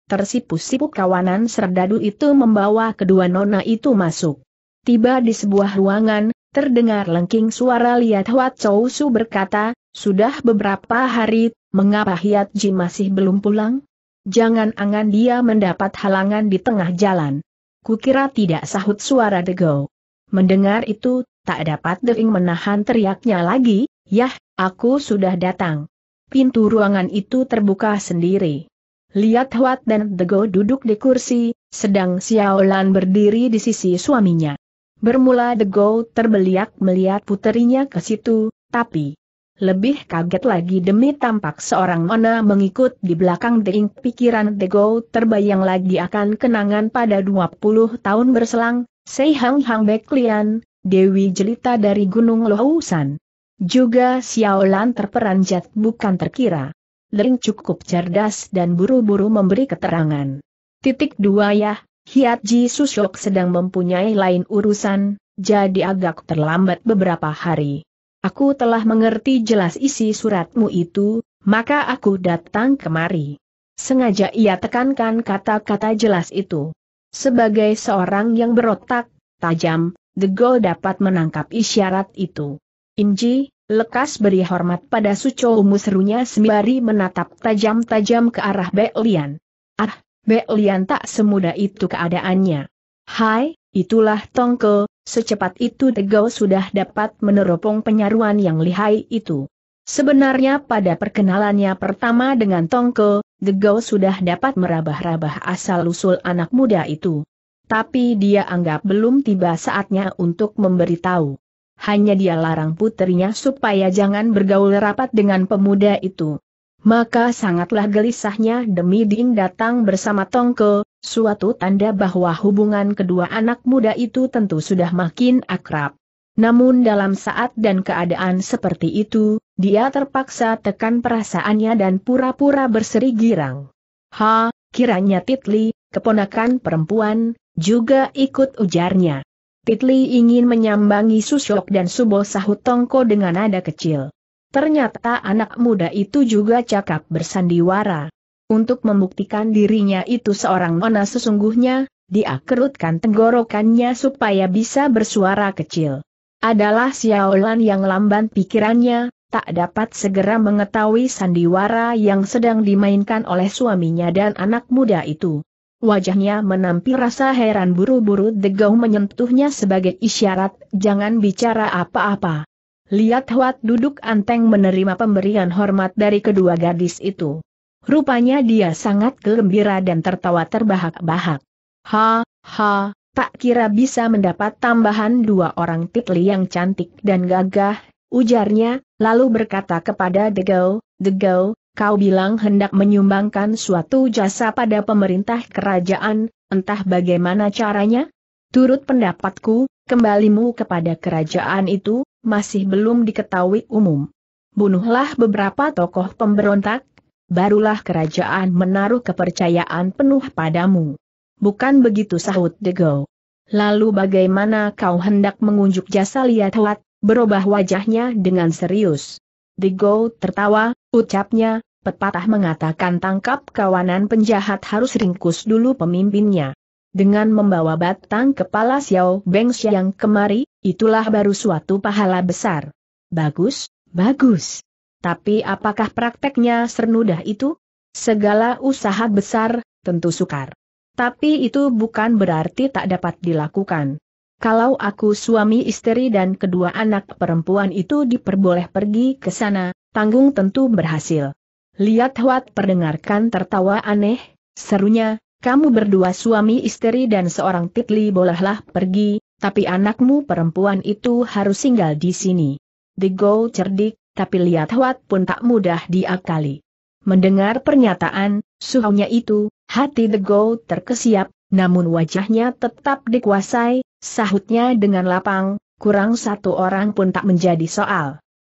Tersipu-sipu kawanan serdadu itu membawa kedua nona itu masuk. Tiba di sebuah ruangan, terdengar lengking suara Liat Hwa Chow Su berkata, sudah beberapa hari mengapa Hiat Ji masih belum pulang? Jangan angan dia mendapat halangan di tengah jalan. Kukira tidak sahut suara Dego. Mendengar itu, tak dapat Deing menahan teriaknya lagi, Yah, aku sudah datang. Pintu ruangan itu terbuka sendiri. Lihat Huat dan Dego duduk di kursi, sedang Xiaolan berdiri di sisi suaminya. Bermula Dego terbeliak melihat puterinya ke situ, tapi lebih kaget lagi demi tampak seorang nona mengikut di belakang Deing pikiran Dego terbayang lagi akan kenangan pada 20 tahun berselang, Sei Hang Hang Bek Lian, Dewi Jelita dari Gunung Lohusan. Juga Xiaolan terperanjat bukan terkira. Ling cukup cerdas dan buru-buru memberi keterangan. Titik dua ya, Hiat Ji Susok sedang mempunyai lain urusan, jadi agak terlambat beberapa hari. Aku telah mengerti jelas isi suratmu itu, maka aku datang kemari. Sengaja ia tekankan kata-kata jelas itu. Sebagai seorang yang berotak, tajam, The Degol dapat menangkap isyarat itu. Inji, lekas beri hormat pada Suco Umu serunya sembari menatap tajam-tajam ke arah Belian. Ah, Belian tak semudah itu keadaannya. Hai, itulah Tongkel. Secepat itu Degau sudah dapat meneropong penyaruan yang lihai itu. Sebenarnya pada perkenalannya pertama dengan Tongko, Degau sudah dapat merabah-rabah asal-usul anak muda itu. Tapi dia anggap belum tiba saatnya untuk memberitahu. Hanya dia larang putrinya supaya jangan bergaul rapat dengan pemuda itu maka sangatlah gelisahnya demi Ding datang bersama Tongko, suatu tanda bahwa hubungan kedua anak muda itu tentu sudah makin akrab. Namun dalam saat dan keadaan seperti itu, dia terpaksa tekan perasaannya dan pura-pura berseri girang. Ha, kiranya Titli, keponakan perempuan, juga ikut ujarnya. Titli ingin menyambangi Susyok dan Subo sahut Tongko dengan nada kecil. Ternyata anak muda itu juga cakap bersandiwara. Untuk membuktikan dirinya itu seorang nona sesungguhnya, dia kerutkan tenggorokannya supaya bisa bersuara kecil. Adalah Xiaolan yang lamban pikirannya, tak dapat segera mengetahui sandiwara yang sedang dimainkan oleh suaminya dan anak muda itu. Wajahnya menampil rasa heran buru-buru Degau menyentuhnya sebagai isyarat, jangan bicara apa-apa. Lihat Huat duduk anteng menerima pemberian hormat dari kedua gadis itu. Rupanya dia sangat gembira dan tertawa terbahak-bahak. Ha, ha, tak kira bisa mendapat tambahan dua orang titli yang cantik dan gagah, ujarnya, lalu berkata kepada Degau, Degau, kau bilang hendak menyumbangkan suatu jasa pada pemerintah kerajaan, entah bagaimana caranya? Turut pendapatku, kembalimu kepada kerajaan itu, masih belum diketahui umum. Bunuhlah beberapa tokoh pemberontak, barulah kerajaan menaruh kepercayaan penuh padamu. Bukan begitu sahut Dego. Lalu bagaimana kau hendak mengunjuk jasa Liatwat, berubah wajahnya dengan serius. Dego tertawa, ucapnya, Pepatah mengatakan tangkap kawanan penjahat harus ringkus dulu pemimpinnya dengan membawa batang kepala Xiao Beng Xiang kemari, itulah baru suatu pahala besar. Bagus, bagus. Tapi apakah prakteknya sernudah itu? Segala usaha besar, tentu sukar. Tapi itu bukan berarti tak dapat dilakukan. Kalau aku suami istri dan kedua anak perempuan itu diperboleh pergi ke sana, tanggung tentu berhasil. Lihat Huat perdengarkan tertawa aneh, serunya, kamu berdua suami istri dan seorang titli bolehlah pergi, tapi anakmu perempuan itu harus tinggal di sini. The Go cerdik, tapi lihat Huat pun tak mudah diakali. Mendengar pernyataan, suhunya itu, hati The Go terkesiap, namun wajahnya tetap dikuasai, sahutnya dengan lapang, kurang satu orang pun tak menjadi soal.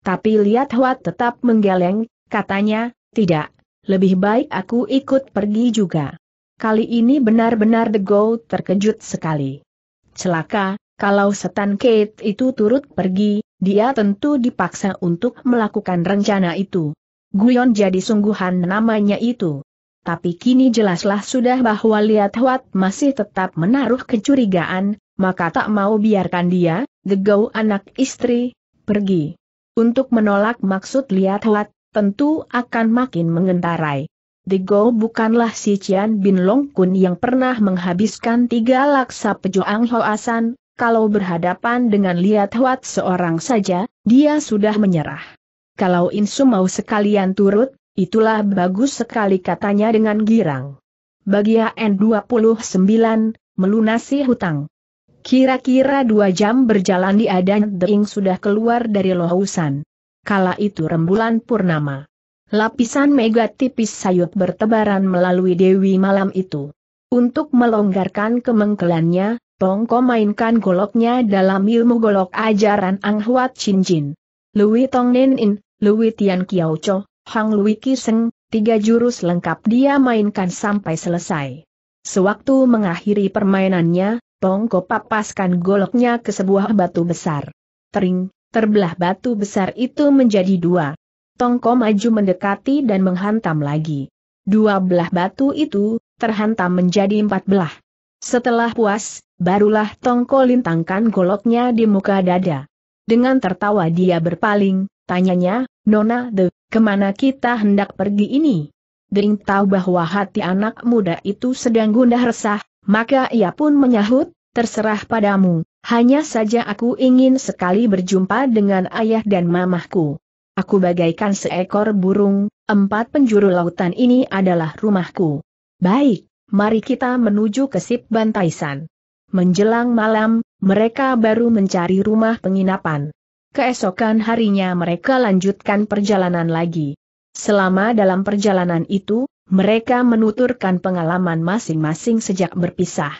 Tapi lihat Huat tetap menggeleng, katanya, tidak, lebih baik aku ikut pergi juga. Kali ini benar-benar The Go terkejut sekali. Celaka, kalau setan Kate itu turut pergi, dia tentu dipaksa untuk melakukan rencana itu. Guyon jadi sungguhan namanya itu. Tapi kini jelaslah sudah bahwa Liat Huat masih tetap menaruh kecurigaan, maka tak mau biarkan dia, The Go anak istri, pergi. Untuk menolak maksud Liat Huat, tentu akan makin mengentarai. The Go bukanlah si Cian Bin Long Kun yang pernah menghabiskan tiga laksa pejuang Hoasan, kalau berhadapan dengan Liat Huat seorang saja, dia sudah menyerah. Kalau Insu mau sekalian turut, itulah bagus sekali katanya dengan girang. Bagia N29, melunasi hutang. Kira-kira dua jam berjalan di Adan Deing sudah keluar dari Lohusan. Kala itu rembulan purnama. Lapisan mega tipis sayut bertebaran melalui Dewi malam itu. Untuk melonggarkan kemengkelannya, Tongko mainkan goloknya dalam ilmu golok ajaran Ang Huat Chin Jin. Lui Tong Nen In, Lui Tian Kiao Cho, Hang Lui Kiseng, tiga jurus lengkap dia mainkan sampai selesai. Sewaktu mengakhiri permainannya, Tongko papaskan goloknya ke sebuah batu besar. Tering, terbelah batu besar itu menjadi dua. Tongko maju mendekati dan menghantam lagi. Dua belah batu itu, terhantam menjadi empat belah. Setelah puas, barulah Tongko lintangkan goloknya di muka dada. Dengan tertawa dia berpaling, tanyanya, Nona De, kemana kita hendak pergi ini? Dering tahu bahwa hati anak muda itu sedang gundah resah, maka ia pun menyahut, terserah padamu, hanya saja aku ingin sekali berjumpa dengan ayah dan mamahku. Aku bagaikan seekor burung, empat penjuru lautan ini adalah rumahku. Baik, mari kita menuju ke Sip Bantaisan. Menjelang malam, mereka baru mencari rumah penginapan. Keesokan harinya mereka lanjutkan perjalanan lagi. Selama dalam perjalanan itu, mereka menuturkan pengalaman masing-masing sejak berpisah.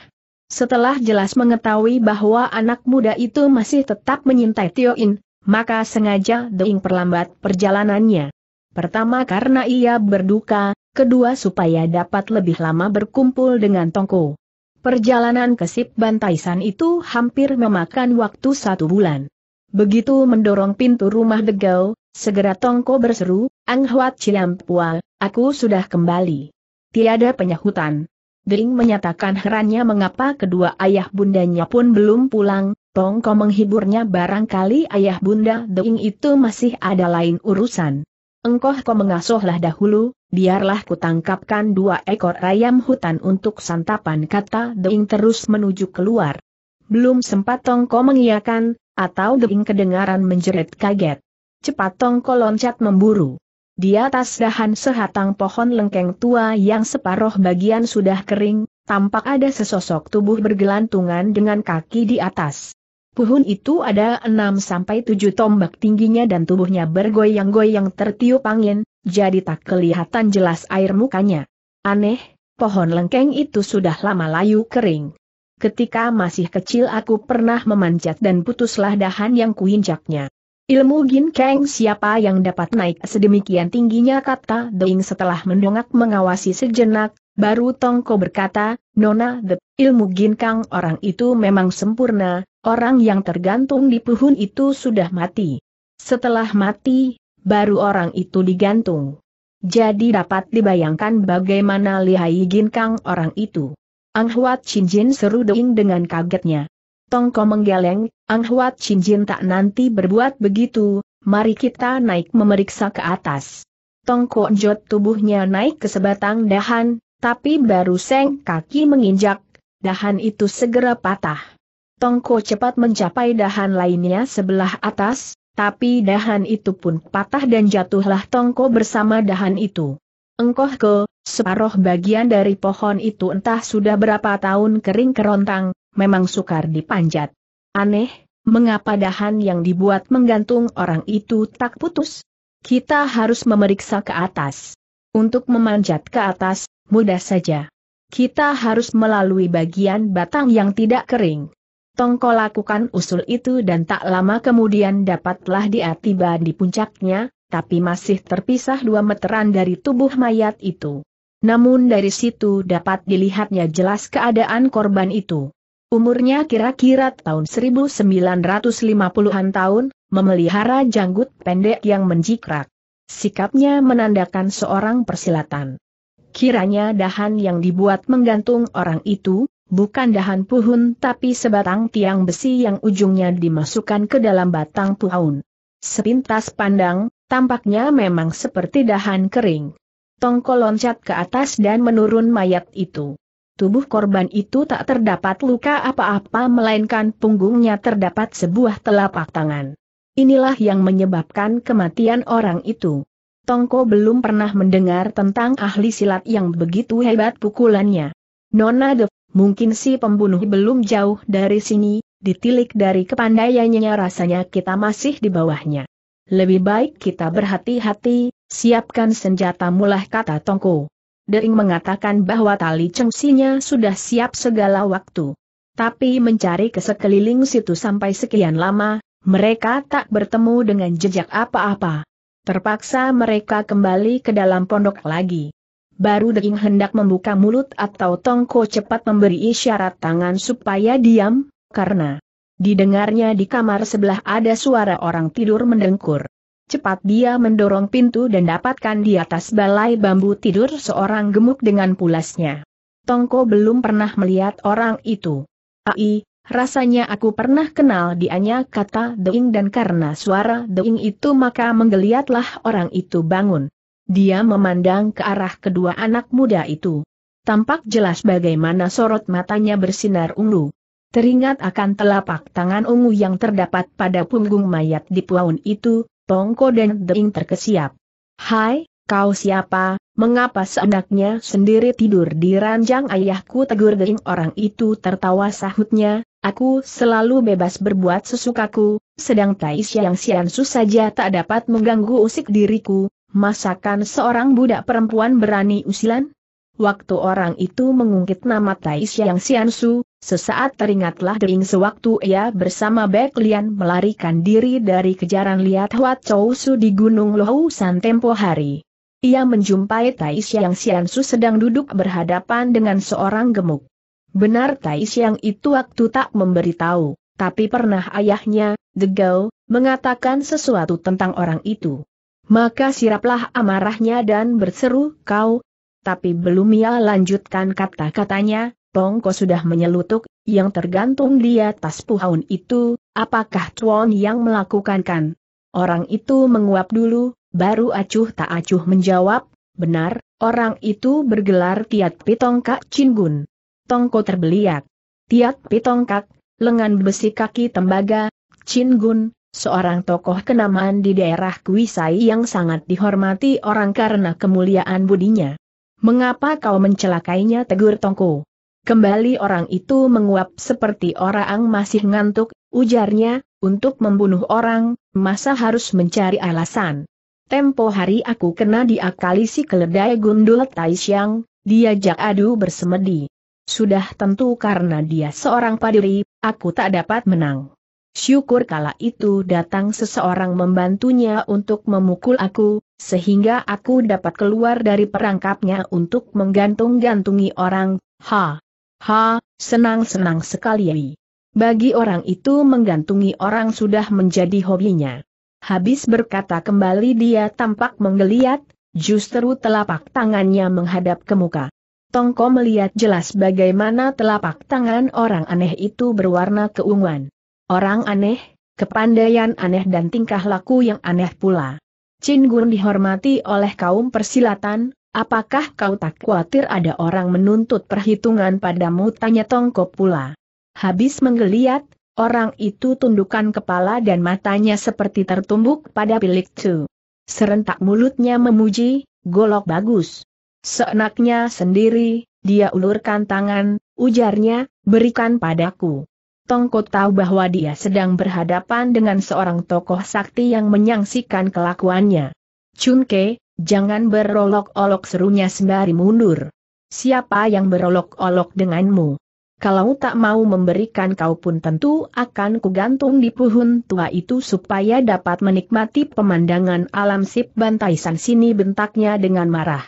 Setelah jelas mengetahui bahwa anak muda itu masih tetap menyintai Tioin, maka sengaja Deing perlambat perjalanannya. Pertama karena ia berduka, kedua supaya dapat lebih lama berkumpul dengan Tongko. Perjalanan ke Sip Bantaisan itu hampir memakan waktu satu bulan. Begitu mendorong pintu rumah Degau, segera Tongko berseru, Ang Huat Ciampual, aku sudah kembali. Tiada penyahutan. Dering menyatakan herannya mengapa kedua ayah bundanya pun belum pulang, Tong, Tongko menghiburnya barangkali ayah bunda Deing itu masih ada lain urusan. Engkoh, kau mengasuhlah dahulu, biarlah kutangkapkan dua ekor ayam hutan untuk santapan kata Deing terus menuju keluar. Belum sempat Tong Tongko mengiakan, atau Deing kedengaran menjerit kaget. Cepat Tong Tongko loncat memburu. Di atas dahan sehatang pohon lengkeng tua yang separuh bagian sudah kering, tampak ada sesosok tubuh bergelantungan dengan kaki di atas. Puhun itu ada 6-7 tombak tingginya dan tubuhnya bergoyang-goyang tertiup angin, jadi tak kelihatan jelas air mukanya. Aneh, pohon lengkeng itu sudah lama layu kering. Ketika masih kecil aku pernah memanjat dan putuslah dahan yang kuinjaknya. Ilmu ginkeng siapa yang dapat naik sedemikian tingginya kata Deing setelah mendongak mengawasi sejenak, baru Tongko berkata, Nona, the ilmu ginkang orang itu memang sempurna, orang yang tergantung di puhun itu sudah mati. Setelah mati, baru orang itu digantung. Jadi dapat dibayangkan bagaimana lihai ginkang orang itu. Ang Huat Chin Jin seru Deing dengan kagetnya. Tongko menggeleng, Ang Huat Chin Jin tak nanti berbuat begitu, mari kita naik memeriksa ke atas. Tongko jot tubuhnya naik ke sebatang dahan, tapi baru seng kaki menginjak, dahan itu segera patah. Tongko cepat mencapai dahan lainnya sebelah atas, tapi dahan itu pun patah dan jatuhlah Tongko bersama dahan itu. Engkoh ke, separuh bagian dari pohon itu entah sudah berapa tahun kering kerontang, memang sukar dipanjat. Aneh, mengapa dahan yang dibuat menggantung orang itu tak putus? Kita harus memeriksa ke atas. Untuk memanjat ke atas, mudah saja. Kita harus melalui bagian batang yang tidak kering. Tongko lakukan usul itu dan tak lama kemudian dapatlah dia tiba di puncaknya, tapi masih terpisah dua meteran dari tubuh mayat itu. Namun dari situ dapat dilihatnya jelas keadaan korban itu. Umurnya kira-kira tahun 1950-an tahun, memelihara janggut pendek yang menjikrak. Sikapnya menandakan seorang persilatan. Kiranya dahan yang dibuat menggantung orang itu, bukan dahan puhun tapi sebatang tiang besi yang ujungnya dimasukkan ke dalam batang puhun. Sepintas pandang, tampaknya memang seperti dahan kering. Tongko loncat ke atas dan menurun mayat itu. Tubuh korban itu tak terdapat luka apa-apa melainkan punggungnya terdapat sebuah telapak tangan. Inilah yang menyebabkan kematian orang itu. Tongko belum pernah mendengar tentang ahli silat yang begitu hebat pukulannya. Nona De, mungkin si pembunuh belum jauh dari sini, ditilik dari kepandaiannya rasanya kita masih di bawahnya. Lebih baik kita berhati-hati, siapkan senjata mulah kata Tongko. Dering mengatakan bahwa tali cengsinya sudah siap segala waktu. Tapi mencari ke sekeliling situ sampai sekian lama, mereka tak bertemu dengan jejak apa-apa. Terpaksa mereka kembali ke dalam pondok lagi. Baru Deging hendak membuka mulut atau Tongko cepat memberi isyarat tangan supaya diam, karena didengarnya di kamar sebelah ada suara orang tidur mendengkur. Cepat dia mendorong pintu dan dapatkan di atas balai bambu tidur seorang gemuk dengan pulasnya. Tongko belum pernah melihat orang itu. Ai, rasanya aku pernah kenal dianya kata Deing dan karena suara Deing itu maka menggeliatlah orang itu bangun. Dia memandang ke arah kedua anak muda itu. Tampak jelas bagaimana sorot matanya bersinar ungu. Teringat akan telapak tangan ungu yang terdapat pada punggung mayat di puaun itu, Tongko dan Deing terkesiap. Hai, kau siapa, mengapa seenaknya sendiri tidur di ranjang ayahku tegur Deing orang itu tertawa sahutnya, Aku selalu bebas berbuat sesukaku, sedang Tai Siang Siansu saja tak dapat mengganggu usik diriku, masakan seorang budak perempuan berani usilan? Waktu orang itu mengungkit nama Tai Siang Siansu, sesaat teringatlah Dering sewaktu ia bersama Bek Lian melarikan diri dari kejaran lihat Huat Chou Su di Gunung Lohousan tempo hari. Ia menjumpai Tai Siang Siansu sedang duduk berhadapan dengan seorang gemuk. Benar Tai Siang itu waktu tak memberitahu, tapi pernah ayahnya, The Gao, mengatakan sesuatu tentang orang itu maka siraplah amarahnya dan berseru, kau. Tapi belum ia lanjutkan kata-katanya, Tongko sudah menyelutuk, yang tergantung di atas puhaun itu, apakah Tuan yang melakukankan? Orang itu menguap dulu, baru acuh tak acuh menjawab, benar, orang itu bergelar Tiat Pitongkak Cingun. Tongko terbeliak. Tiat Pitongkak, lengan besi kaki tembaga, Cingun, Seorang tokoh kenamaan di daerah Kuisai yang sangat dihormati orang karena kemuliaan budinya. Mengapa kau mencelakainya tegur Tongko? Kembali orang itu menguap seperti orang masih ngantuk, ujarnya, untuk membunuh orang, masa harus mencari alasan. Tempo hari aku kena diakali si keledai gundul Taishang. diajak adu bersemedi. Sudah tentu karena dia seorang paduri, aku tak dapat menang. Syukur kala itu datang seseorang membantunya untuk memukul aku, sehingga aku dapat keluar dari perangkapnya untuk menggantung-gantungi orang, ha. Ha, senang-senang sekali. Bagi orang itu menggantungi orang sudah menjadi hobinya. Habis berkata kembali dia tampak menggeliat, justru telapak tangannya menghadap ke muka. Tongko melihat jelas bagaimana telapak tangan orang aneh itu berwarna keunguan. Orang aneh, kepandaian aneh dan tingkah laku yang aneh pula. Chin Gun dihormati oleh kaum persilatan, apakah kau tak khawatir ada orang menuntut perhitungan padamu? Tanya Tongko pula. Habis menggeliat, orang itu tundukkan kepala dan matanya seperti tertumbuk pada pilik tu. Serentak mulutnya memuji, golok bagus. Seenaknya sendiri, dia ulurkan tangan, ujarnya, berikan padaku. Tongko tahu bahwa dia sedang berhadapan dengan seorang tokoh sakti yang menyangsikan kelakuannya. Chunke, jangan berolok-olok serunya sembari mundur. Siapa yang berolok-olok denganmu? Kalau tak mau memberikan kau pun tentu akan kugantung di puhun tua itu supaya dapat menikmati pemandangan alam sip bantai san sini bentaknya dengan marah.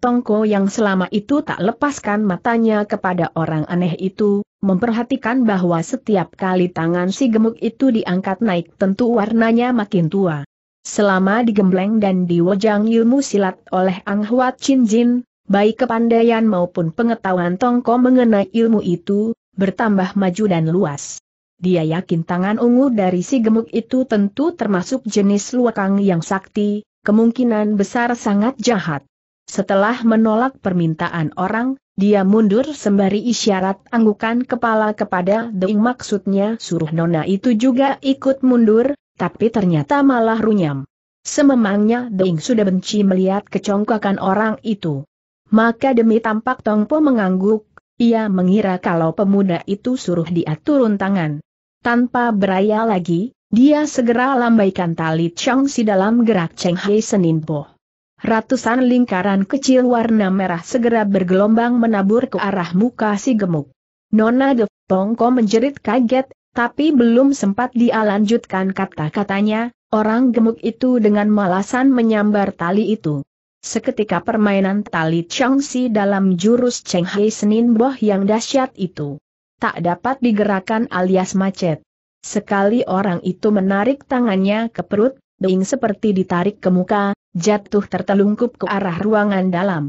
Tongko yang selama itu tak lepaskan matanya kepada orang aneh itu, memperhatikan bahwa setiap kali tangan si gemuk itu diangkat naik tentu warnanya makin tua. Selama digembleng dan diwajang ilmu silat oleh Ang Huat Chin Jin, baik kepandaian maupun pengetahuan Tongko mengenai ilmu itu, bertambah maju dan luas. Dia yakin tangan ungu dari si gemuk itu tentu termasuk jenis luakang yang sakti, kemungkinan besar sangat jahat. Setelah menolak permintaan orang, dia mundur sembari isyarat anggukan kepala kepada Deing maksudnya suruh Nona itu juga ikut mundur, tapi ternyata malah runyam. Sememangnya Deing sudah benci melihat kecongkakan orang itu. Maka demi tampak Tongpo mengangguk, ia mengira kalau pemuda itu suruh dia turun tangan. Tanpa beraya lagi, dia segera lambaikan tali Changsi dalam gerak Cheng Senin Seninpo. Ratusan lingkaran kecil warna merah segera bergelombang menabur ke arah muka si gemuk. Nona de Pongko menjerit kaget, tapi belum sempat dia lanjutkan kata-katanya, orang gemuk itu dengan malasan menyambar tali itu. Seketika permainan tali Changsi dalam jurus Cheng Hai Senin Boh yang dahsyat itu. Tak dapat digerakkan alias macet. Sekali orang itu menarik tangannya ke perut, Ding seperti ditarik ke muka, jatuh tertelungkup ke arah ruangan dalam.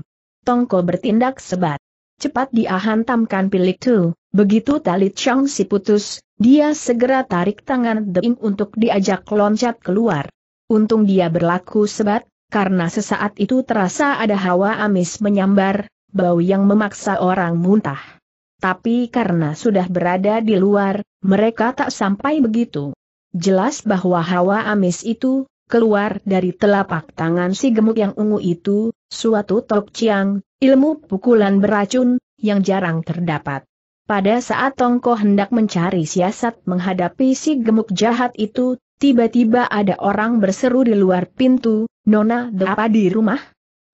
Tongko bertindak sebat. Cepat dia hantamkan pilik tu, begitu tali Chong Si putus, dia segera tarik tangan Deing untuk diajak loncat keluar. Untung dia berlaku sebat, karena sesaat itu terasa ada hawa amis menyambar, bau yang memaksa orang muntah. Tapi karena sudah berada di luar, mereka tak sampai begitu. Jelas bahwa hawa amis itu, keluar dari telapak tangan si gemuk yang ungu itu, suatu tok ciang, ilmu pukulan beracun, yang jarang terdapat. Pada saat Tongko hendak mencari siasat menghadapi si gemuk jahat itu, tiba-tiba ada orang berseru di luar pintu, Nona apa di rumah?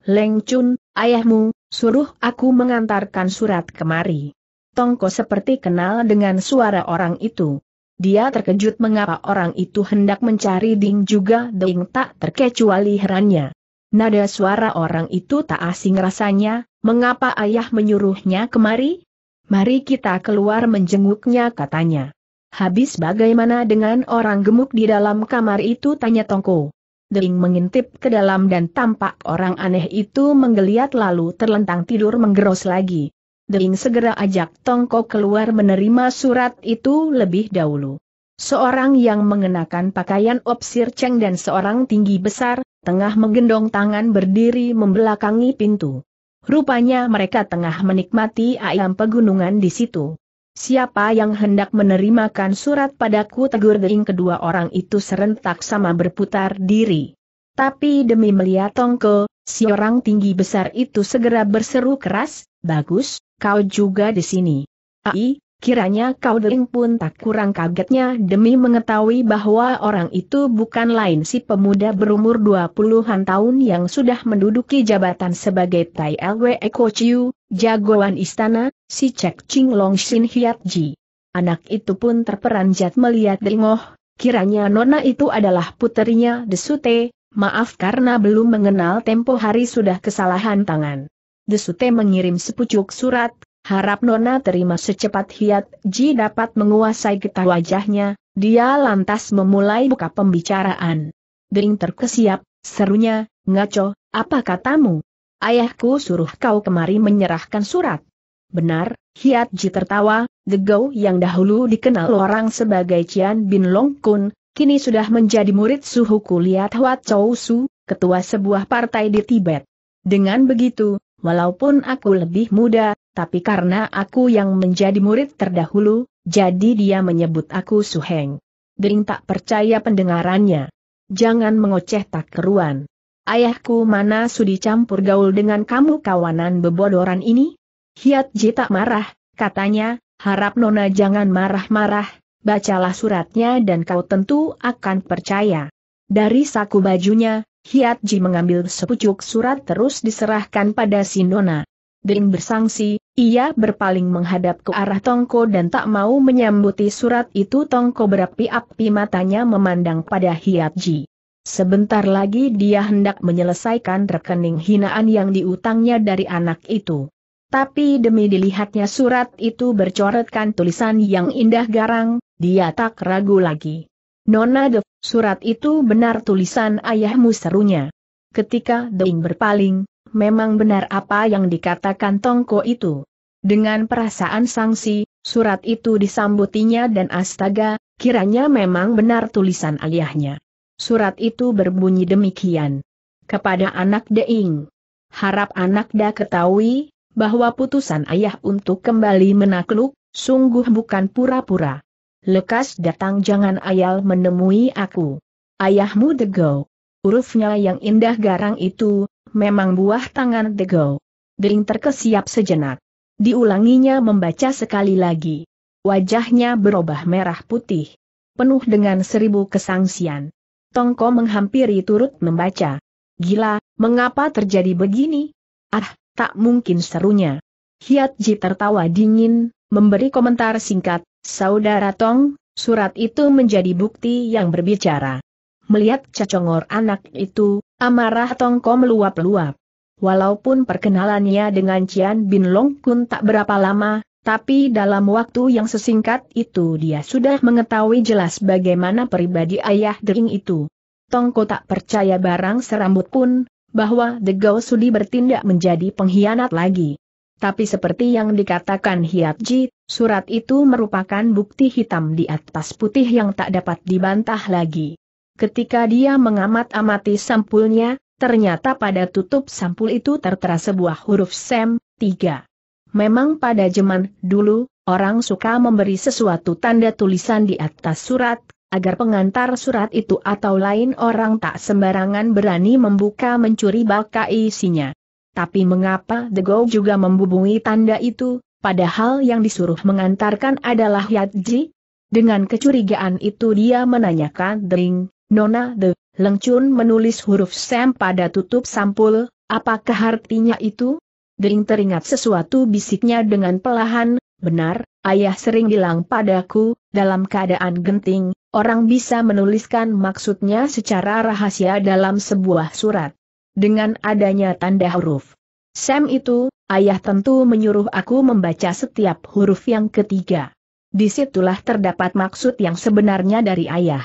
Leng Chun, ayahmu, suruh aku mengantarkan surat kemari. Tongko seperti kenal dengan suara orang itu. Dia terkejut mengapa orang itu hendak mencari Ding juga Ding tak terkecuali herannya. Nada suara orang itu tak asing rasanya, mengapa ayah menyuruhnya kemari? Mari kita keluar menjenguknya katanya. Habis bagaimana dengan orang gemuk di dalam kamar itu tanya Tongko. Ding mengintip ke dalam dan tampak orang aneh itu menggeliat lalu terlentang tidur menggeros lagi. Deing segera ajak Tongko keluar menerima surat itu lebih dahulu. Seorang yang mengenakan pakaian opsir ceng dan seorang tinggi besar, tengah menggendong tangan berdiri membelakangi pintu. Rupanya mereka tengah menikmati ayam pegunungan di situ. Siapa yang hendak menerimakan surat padaku tegur Deing kedua orang itu serentak sama berputar diri. Tapi demi melihat Tongko, si orang tinggi besar itu segera berseru keras, Bagus, kau juga di sini. Ai, kiranya kau dering pun tak kurang kagetnya demi mengetahui bahwa orang itu bukan lain si pemuda berumur dua an tahun yang sudah menduduki jabatan sebagai Tai Lwe Eko Chiu, jagoan istana, si Cek Ching Long Shin Hiat Ji. Anak itu pun terperanjat melihat Dengoh, kiranya Nona itu adalah puterinya Desute, maaf karena belum mengenal tempo hari sudah kesalahan tangan. Desute mengirim sepucuk surat, harap Nona terima secepat Hiat Ji dapat menguasai getah wajahnya, dia lantas memulai buka pembicaraan. Dering terkesiap, serunya, ngaco, apa katamu? Ayahku suruh kau kemari menyerahkan surat. Benar, Hiat Ji tertawa, Degau yang dahulu dikenal orang sebagai Cian Bin Long Kun, kini sudah menjadi murid suhu kuliah Hwa Chou Su, ketua sebuah partai di Tibet. Dengan begitu, Walaupun aku lebih muda, tapi karena aku yang menjadi murid terdahulu, jadi dia menyebut aku Suheng. Dering tak percaya pendengarannya. Jangan mengoceh tak keruan. Ayahku mana sudi campur gaul dengan kamu kawanan bebodoran ini? Hiat Ji tak marah, katanya, harap Nona jangan marah-marah, bacalah suratnya dan kau tentu akan percaya. Dari saku bajunya, Hiat Ji mengambil sepucuk surat terus diserahkan pada Sinona. Ding bersangsi, ia berpaling menghadap ke arah Tongko dan tak mau menyambuti surat itu Tongko berapi-api matanya memandang pada Hiat Ji. Sebentar lagi dia hendak menyelesaikan rekening hinaan yang diutangnya dari anak itu. Tapi demi dilihatnya surat itu bercoretkan tulisan yang indah garang, dia tak ragu lagi. Nona De, surat itu benar tulisan ayahmu serunya. Ketika Deing berpaling, memang benar apa yang dikatakan Tongko itu. Dengan perasaan sangsi, surat itu disambutinya dan astaga, kiranya memang benar tulisan ayahnya. Surat itu berbunyi demikian. Kepada anak Deing. Harap anak Da ketahui, bahwa putusan ayah untuk kembali menakluk, sungguh bukan pura-pura lekas datang jangan ayal menemui aku. Ayahmu Dego. Urufnya yang indah garang itu, memang buah tangan Dego. Dering terkesiap sejenak. Diulanginya membaca sekali lagi. Wajahnya berubah merah putih. Penuh dengan seribu kesangsian. Tongko menghampiri turut membaca. Gila, mengapa terjadi begini? Ah, tak mungkin serunya. Hiat Ji tertawa dingin, memberi komentar singkat, Saudara Tong, surat itu menjadi bukti yang berbicara. Melihat cacongor anak itu, amarah Tongko meluap-luap. Walaupun perkenalannya dengan Cian Bin Long Kun tak berapa lama, tapi dalam waktu yang sesingkat itu dia sudah mengetahui jelas bagaimana pribadi ayah Dering itu. Tongko tak percaya barang serambut pun, bahwa The Gao Sudi bertindak menjadi pengkhianat lagi. Tapi seperti yang dikatakan Hiatji, surat itu merupakan bukti hitam di atas putih yang tak dapat dibantah lagi. Ketika dia mengamat-amati sampulnya, ternyata pada tutup sampul itu tertera sebuah huruf SEM, 3. Memang pada zaman dulu, orang suka memberi sesuatu tanda tulisan di atas surat, agar pengantar surat itu atau lain orang tak sembarangan berani membuka mencuri baka isinya. Tapi mengapa The Go juga membubungi tanda itu, padahal yang disuruh mengantarkan adalah Yadji? Dengan kecurigaan itu dia menanyakan Dering, Nona The, Lengcun menulis huruf Sam pada tutup sampul, apakah artinya itu? Dering teringat sesuatu bisiknya dengan pelahan, benar, ayah sering bilang padaku, dalam keadaan genting, orang bisa menuliskan maksudnya secara rahasia dalam sebuah surat dengan adanya tanda huruf. Sam itu, ayah tentu menyuruh aku membaca setiap huruf yang ketiga. Disitulah terdapat maksud yang sebenarnya dari ayah.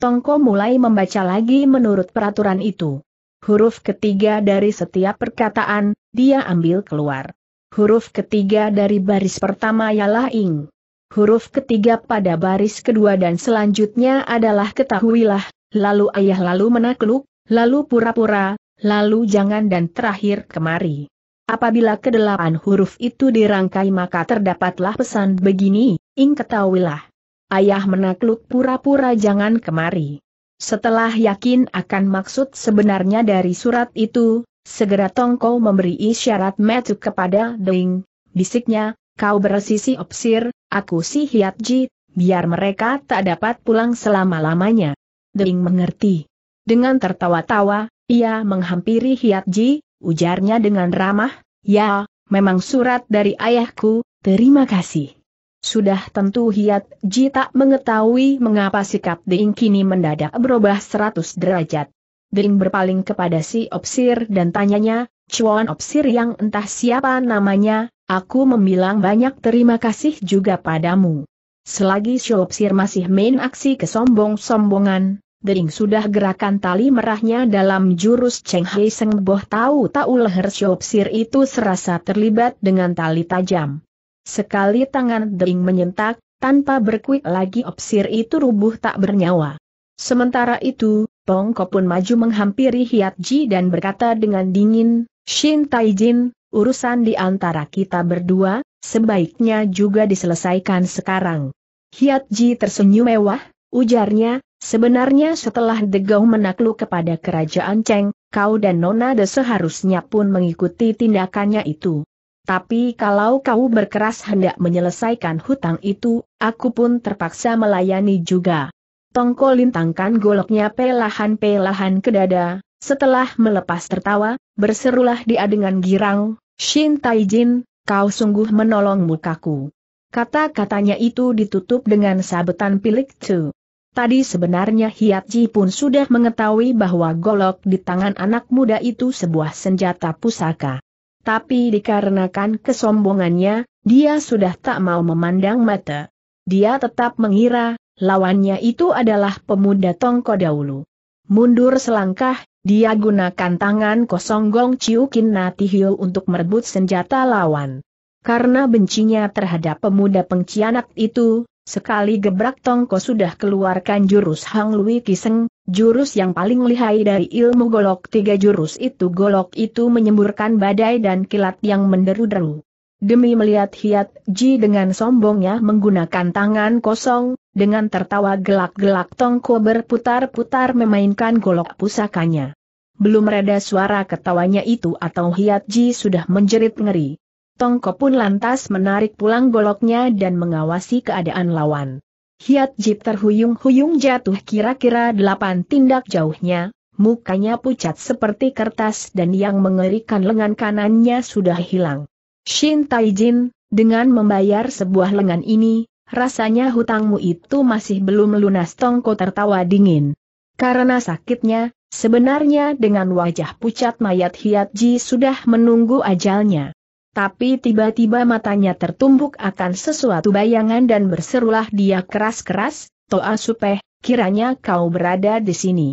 Tongko mulai membaca lagi menurut peraturan itu. Huruf ketiga dari setiap perkataan, dia ambil keluar. Huruf ketiga dari baris pertama ialah ing. Huruf ketiga pada baris kedua dan selanjutnya adalah ketahuilah, lalu ayah lalu menakluk, lalu pura-pura, lalu jangan dan terakhir kemari. Apabila kedelapan huruf itu dirangkai maka terdapatlah pesan begini, ing ketahuilah. Ayah menakluk pura-pura jangan kemari. Setelah yakin akan maksud sebenarnya dari surat itu, segera Tongko memberi isyarat metuk kepada Ding, bisiknya, kau beresisi opsir, aku si ji, biar mereka tak dapat pulang selama-lamanya. Ding mengerti. Dengan tertawa-tawa, ia menghampiri Ji, ujarnya dengan ramah, ya, memang surat dari ayahku, terima kasih. Sudah tentu Hiat Ji tak mengetahui mengapa sikap Ding kini mendadak berubah 100 derajat. Ding berpaling kepada si Opsir dan tanyanya, Cuan Opsir yang entah siapa namanya, aku memilang banyak terima kasih juga padamu. Selagi si Opsir masih main aksi kesombong-sombongan, Dering sudah gerakan tali merahnya dalam jurus Cheng Hei Seng Boh tahu-tahu leher Siopsir itu serasa terlibat dengan tali tajam. Sekali tangan Dering menyentak, tanpa berkuik lagi Opsir itu rubuh tak bernyawa. Sementara itu, Tongko pun maju menghampiri Hiat Ji dan berkata dengan dingin, Shin Taijin, urusan di antara kita berdua, sebaiknya juga diselesaikan sekarang. Hiat Ji tersenyum mewah, ujarnya, Sebenarnya setelah Degau menakluk kepada kerajaan Cheng, kau dan Nona De seharusnya pun mengikuti tindakannya itu. Tapi kalau kau berkeras hendak menyelesaikan hutang itu, aku pun terpaksa melayani juga. Tongko lintangkan goloknya pelahan-pelahan ke dada, setelah melepas tertawa, berserulah dia dengan girang, Shin Taijin, kau sungguh menolong mukaku. Kata-katanya itu ditutup dengan sabetan pilik tu. Tadi sebenarnya Ji pun sudah mengetahui bahwa golok di tangan anak muda itu sebuah senjata pusaka. Tapi dikarenakan kesombongannya, dia sudah tak mau memandang mata. Dia tetap mengira, lawannya itu adalah pemuda Tongko dahulu. Mundur selangkah, dia gunakan tangan kosong Gong Chiu Kin Natihil untuk merebut senjata lawan. Karena bencinya terhadap pemuda pengkhianat itu, Sekali gebrak Tongko sudah keluarkan jurus Hang Lui Kiseng, jurus yang paling lihai dari ilmu golok tiga jurus itu golok itu menyemburkan badai dan kilat yang menderu-deru. Demi melihat Hiat Ji dengan sombongnya menggunakan tangan kosong, dengan tertawa gelak-gelak Tongko berputar-putar memainkan golok pusakanya. Belum reda suara ketawanya itu atau Hiat Ji sudah menjerit ngeri. Tongko pun lantas menarik pulang goloknya dan mengawasi keadaan lawan. Hiat Jip terhuyung-huyung jatuh kira-kira delapan tindak jauhnya, mukanya pucat seperti kertas dan yang mengerikan lengan kanannya sudah hilang. Shin Taijin, dengan membayar sebuah lengan ini, rasanya hutangmu itu masih belum lunas Tongko tertawa dingin. Karena sakitnya, Sebenarnya dengan wajah pucat mayat Hiat Ji sudah menunggu ajalnya tapi tiba-tiba matanya tertumbuk akan sesuatu bayangan dan berserulah dia keras-keras, Toa Supeh, kiranya kau berada di sini.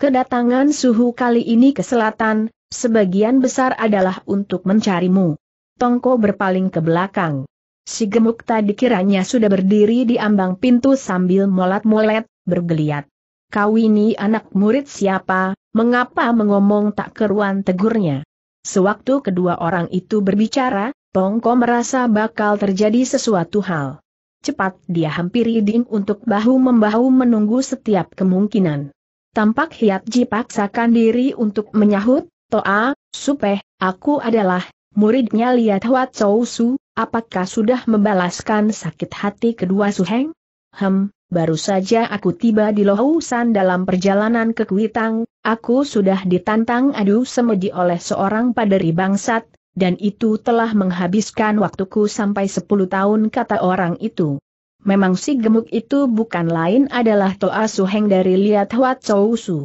Kedatangan suhu kali ini ke selatan, sebagian besar adalah untuk mencarimu. Tongko berpaling ke belakang. Si gemuk tadi kiranya sudah berdiri di ambang pintu sambil molat-molet, bergeliat. Kau ini anak murid siapa, mengapa mengomong tak keruan tegurnya? Sewaktu kedua orang itu berbicara, Tongko merasa bakal terjadi sesuatu hal. Cepat dia hampiri Ding untuk bahu-membahu menunggu setiap kemungkinan. Tampak Hiat Ji paksakan diri untuk menyahut, Toa, Supeh, aku adalah, muridnya lihat Huat Chou Su, apakah sudah membalaskan sakit hati kedua Suheng? Hem, baru saja aku tiba di Lohusan dalam perjalanan ke Kuitang, aku sudah ditantang adu semedi oleh seorang paderi bangsat, dan itu telah menghabiskan waktuku sampai 10 tahun kata orang itu. Memang si gemuk itu bukan lain adalah Toa Suheng dari Liat Huat Chou Su.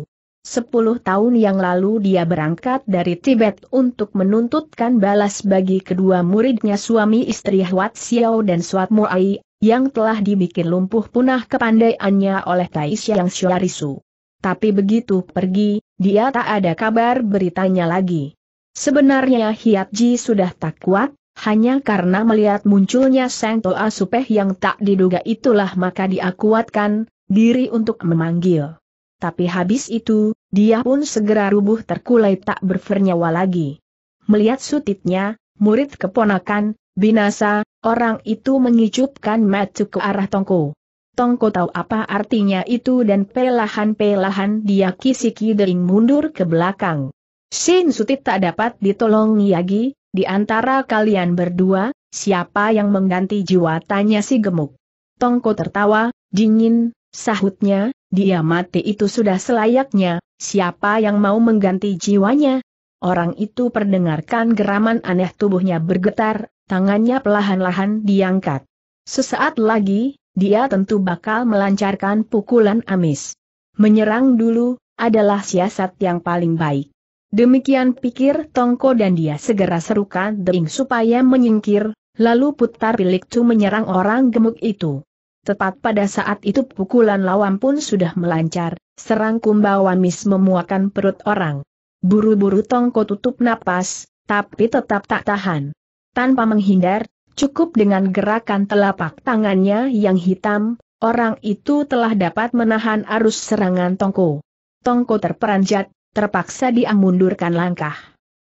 Sepuluh tahun yang lalu dia berangkat dari Tibet untuk menuntutkan balas bagi kedua muridnya suami istri Huat Xiao dan Suat Muai, yang telah dibikin lumpuh punah kepandaiannya oleh Tai Xiang Shuarisu. Tapi begitu pergi, dia tak ada kabar beritanya lagi. Sebenarnya Hiat Ji sudah tak kuat, hanya karena melihat munculnya Seng Toa Supeh yang tak diduga itulah maka dia kuatkan diri untuk memanggil. Tapi habis itu, dia pun segera rubuh terkulai tak bernyawa lagi. Melihat sutitnya, murid keponakan, binasa, Orang itu mengicupkan matu ke arah Tongko. Tongko tahu apa artinya itu dan pelahan-pelahan dia kisiki dering mundur ke belakang. Sin Sutit tak dapat ditolong Yagi, di antara kalian berdua, siapa yang mengganti jiwa tanya si gemuk. Tongko tertawa, dingin, sahutnya, dia mati itu sudah selayaknya, siapa yang mau mengganti jiwanya? Orang itu perdengarkan geraman aneh tubuhnya bergetar, tangannya perlahan-lahan diangkat. Sesaat lagi, dia tentu bakal melancarkan pukulan amis. Menyerang dulu, adalah siasat yang paling baik. Demikian pikir Tongko dan dia segera serukan Deing supaya menyingkir, lalu putar pilik tu menyerang orang gemuk itu. Tepat pada saat itu pukulan lawan pun sudah melancar, serang kumbawa mis memuakan perut orang. Buru-buru Tongko tutup napas, tapi tetap tak tahan. Tanpa menghindar, cukup dengan gerakan telapak tangannya yang hitam, orang itu telah dapat menahan arus serangan Tongko. Tongko terperanjat, terpaksa diamundurkan langkah.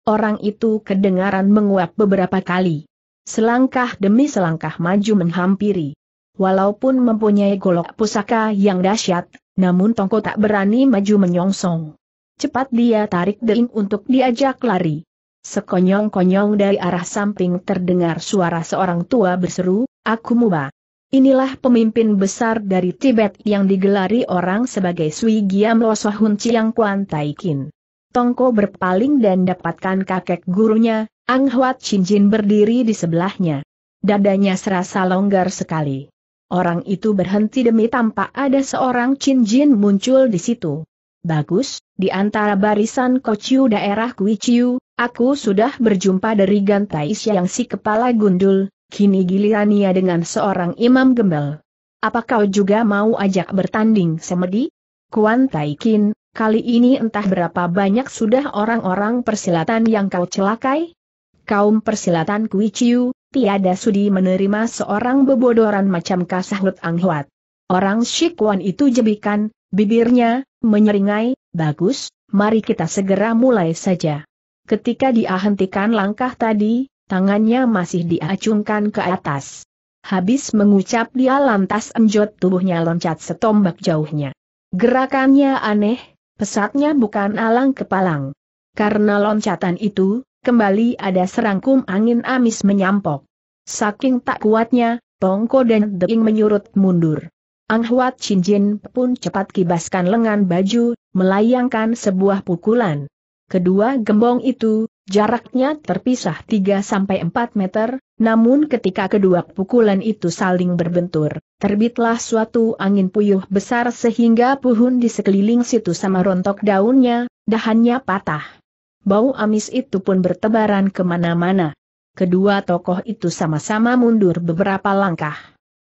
Orang itu kedengaran menguap beberapa kali. Selangkah demi selangkah maju menghampiri. Walaupun mempunyai golok pusaka yang dahsyat, namun Tongko tak berani maju menyongsong. Cepat dia tarik Deing untuk diajak lari. Sekonyong-konyong dari arah samping terdengar suara seorang tua berseru, Aku Muba. Inilah pemimpin besar dari Tibet yang digelari orang sebagai Sui Giam Lo Chiang Kuan Taikin. Tongko berpaling dan dapatkan kakek gurunya, Ang Huat Chin Jin berdiri di sebelahnya. Dadanya serasa longgar sekali. Orang itu berhenti demi tampak ada seorang Chin Jin muncul di situ. Bagus, di antara barisan Kociu daerah Kuiciu, aku sudah berjumpa dari Gantais yang si kepala gundul, kini giliran ia dengan seorang imam gembel. Apa kau juga mau ajak bertanding semedi? Kuan Taikin, kali ini entah berapa banyak sudah orang-orang persilatan yang kau celakai? Kaum persilatan Kuiciu, tiada sudi menerima seorang bebodoran macam kasahut anghuat. Orang Shikuan itu jebikan, bibirnya, menyeringai, bagus, mari kita segera mulai saja. Ketika dia langkah tadi, tangannya masih diacungkan ke atas. Habis mengucap dia lantas enjot tubuhnya loncat setombak jauhnya. Gerakannya aneh, pesatnya bukan alang kepalang. Karena loncatan itu, kembali ada serangkum angin amis menyampok. Saking tak kuatnya, Tongko dan Deing menyurut mundur. Ang Huat Chin Jin pun cepat kibaskan lengan baju, melayangkan sebuah pukulan. Kedua gembong itu, jaraknya terpisah 3-4 meter, namun ketika kedua pukulan itu saling berbentur, terbitlah suatu angin puyuh besar sehingga puhun di sekeliling situ sama rontok daunnya, dahannya patah. Bau amis itu pun bertebaran kemana-mana. Kedua tokoh itu sama-sama mundur beberapa langkah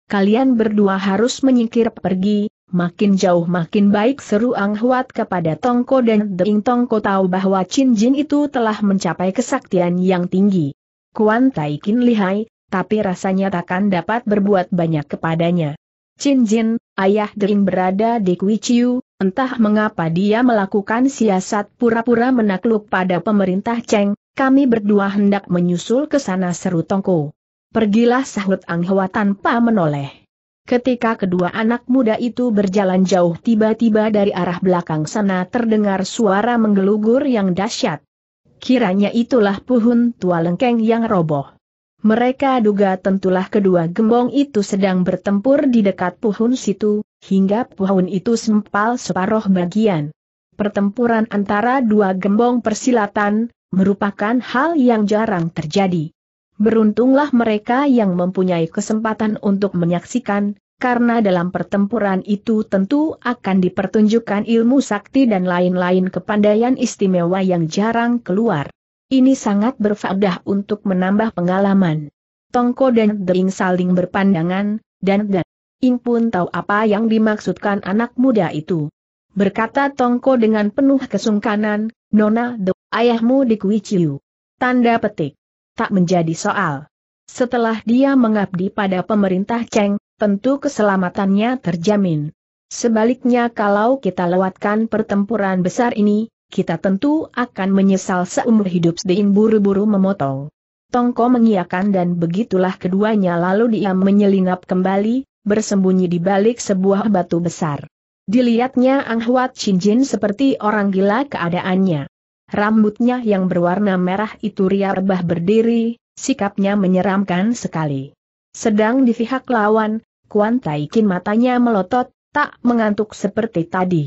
kalian berdua harus menyingkir pergi, makin jauh makin baik seru Ang Huat kepada Tongko dan Deing Tongko tahu bahwa Chin Jin itu telah mencapai kesaktian yang tinggi. Kuan Tai lihai, tapi rasanya takkan dapat berbuat banyak kepadanya. Chin Jin, ayah Dering berada di Kui Chiu, entah mengapa dia melakukan siasat pura-pura menakluk pada pemerintah Cheng, kami berdua hendak menyusul ke sana seru Tongko. Pergilah sahut ang-hwa tanpa menoleh. Ketika kedua anak muda itu berjalan jauh tiba-tiba dari arah belakang sana terdengar suara menggelugur yang dahsyat. Kiranya itulah puhun tua lengkeng yang roboh. Mereka duga tentulah kedua gembong itu sedang bertempur di dekat puhun situ, hingga puhun itu sempal separuh bagian. Pertempuran antara dua gembong persilatan, merupakan hal yang jarang terjadi beruntunglah mereka yang mempunyai kesempatan untuk menyaksikan, karena dalam pertempuran itu tentu akan dipertunjukkan ilmu sakti dan lain-lain kepandaian istimewa yang jarang keluar. Ini sangat berfaedah untuk menambah pengalaman. Tongko dan Dering saling berpandangan, dan Dan Ing pun tahu apa yang dimaksudkan anak muda itu. Berkata Tongko dengan penuh kesungkanan, Nona de, ayahmu di Tanda petik tak menjadi soal. Setelah dia mengabdi pada pemerintah Cheng, tentu keselamatannya terjamin. Sebaliknya kalau kita lewatkan pertempuran besar ini, kita tentu akan menyesal seumur hidup Dein buru-buru memotong. Tongko mengiakan dan begitulah keduanya lalu dia menyelinap kembali, bersembunyi di balik sebuah batu besar. Dilihatnya Ang Huat Chin Jin seperti orang gila keadaannya. Rambutnya yang berwarna merah itu ria rebah berdiri, sikapnya menyeramkan sekali. Sedang di pihak lawan, Kuan Taikin matanya melotot, tak mengantuk seperti tadi.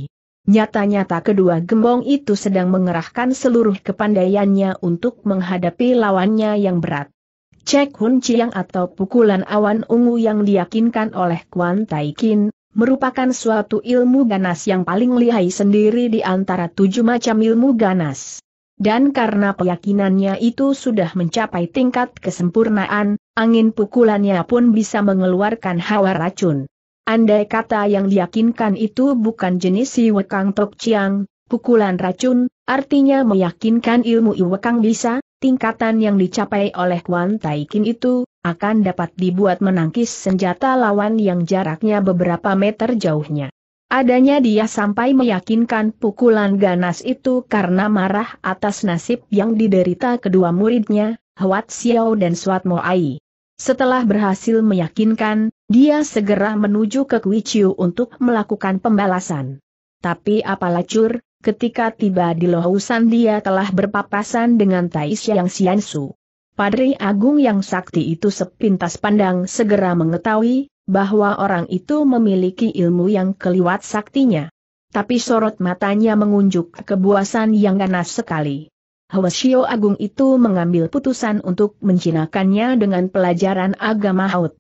Nyata-nyata kedua gembong itu sedang mengerahkan seluruh kepandaiannya untuk menghadapi lawannya yang berat. Cek Hun Chiang atau pukulan awan ungu yang diyakinkan oleh Kuan Taikin, merupakan suatu ilmu ganas yang paling lihai sendiri di antara tujuh macam ilmu ganas. Dan karena keyakinannya itu sudah mencapai tingkat kesempurnaan, angin pukulannya pun bisa mengeluarkan hawa racun. Andai kata yang diyakinkan itu bukan jenis Wekang Tok Chiang, pukulan racun, artinya meyakinkan ilmu Iwekang bisa, tingkatan yang dicapai oleh Kuan Taikin itu, akan dapat dibuat menangkis senjata lawan yang jaraknya beberapa meter jauhnya. Adanya dia sampai meyakinkan pukulan ganas itu karena marah atas nasib yang diderita kedua muridnya, Huat Xiao dan Suat Moai. Ai. Setelah berhasil meyakinkan, dia segera menuju ke Kui Chiu untuk melakukan pembalasan. Tapi apalah cur, ketika tiba di Lohusan dia telah berpapasan dengan Tai Xiang Xiansu. Padri Agung yang sakti itu sepintas pandang segera mengetahui bahwa orang itu memiliki ilmu yang keliwat saktinya. Tapi sorot matanya mengunjuk kebuasan yang ganas sekali. Hwasio Agung itu mengambil putusan untuk menjinakannya dengan pelajaran agama Haut.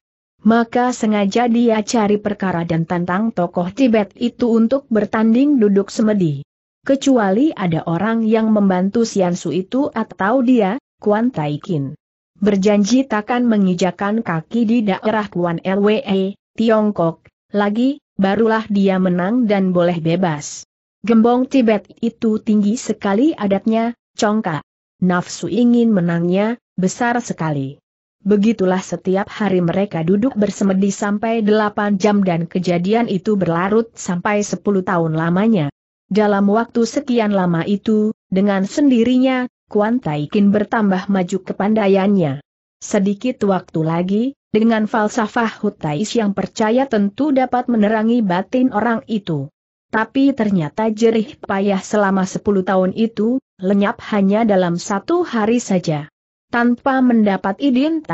Maka sengaja dia cari perkara dan tantang tokoh Tibet itu untuk bertanding duduk semedi. Kecuali ada orang yang membantu Siansu itu atau dia, Kuan Taikin. Berjanji takkan menginjakan kaki di daerah Kuan LWE, Tiongkok, lagi, barulah dia menang dan boleh bebas. Gembong Tibet itu tinggi sekali adatnya, congkak. Nafsu ingin menangnya, besar sekali. Begitulah setiap hari mereka duduk bersemedi sampai 8 jam dan kejadian itu berlarut sampai 10 tahun lamanya. Dalam waktu sekian lama itu, dengan sendirinya, Kuan Taikin bertambah maju ke pandaiannya. Sedikit waktu lagi, dengan falsafah Hutais yang percaya tentu dapat menerangi batin orang itu. Tapi ternyata jerih payah selama 10 tahun itu, lenyap hanya dalam satu hari saja. Tanpa mendapat idin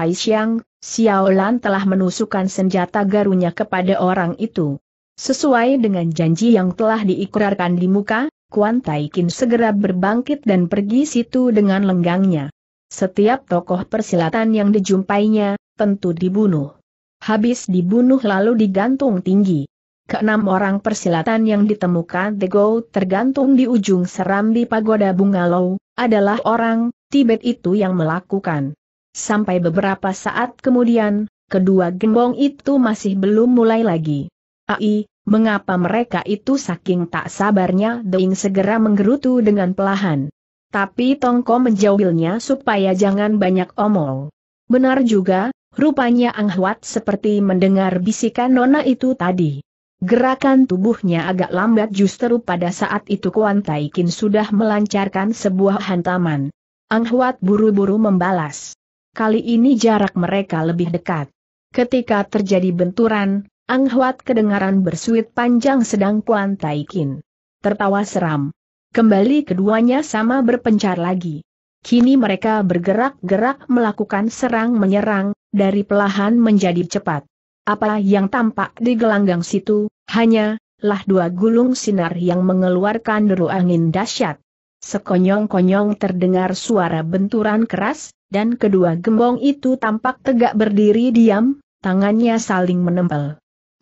Xiao Lan telah menusukkan senjata garunya kepada orang itu. Sesuai dengan janji yang telah diikrarkan di muka, Kuan Taikin segera berbangkit dan pergi situ dengan lenggangnya. Setiap tokoh persilatan yang dijumpainya, tentu dibunuh. Habis dibunuh lalu digantung tinggi. Keenam orang persilatan yang ditemukan The Go tergantung di ujung serambi pagoda bungalow, adalah orang Tibet itu yang melakukan. Sampai beberapa saat kemudian, kedua gembong itu masih belum mulai lagi. Ai, Mengapa mereka itu saking tak sabarnya Deing segera menggerutu dengan pelahan. Tapi Tongko menjauhilnya supaya jangan banyak omong. Benar juga, rupanya Ang Huat seperti mendengar bisikan nona itu tadi. Gerakan tubuhnya agak lambat justru pada saat itu Kuan Taikin sudah melancarkan sebuah hantaman. Ang Huat buru-buru membalas. Kali ini jarak mereka lebih dekat. Ketika terjadi benturan, Ang Huat kedengaran bersuit panjang sedang kuantaikin. Taikin. Tertawa seram. Kembali keduanya sama berpencar lagi. Kini mereka bergerak-gerak melakukan serang-menyerang, dari pelahan menjadi cepat. Apa yang tampak di gelanggang situ, hanya, lah dua gulung sinar yang mengeluarkan deru angin dahsyat. Sekonyong-konyong terdengar suara benturan keras, dan kedua gembong itu tampak tegak berdiri diam, tangannya saling menempel.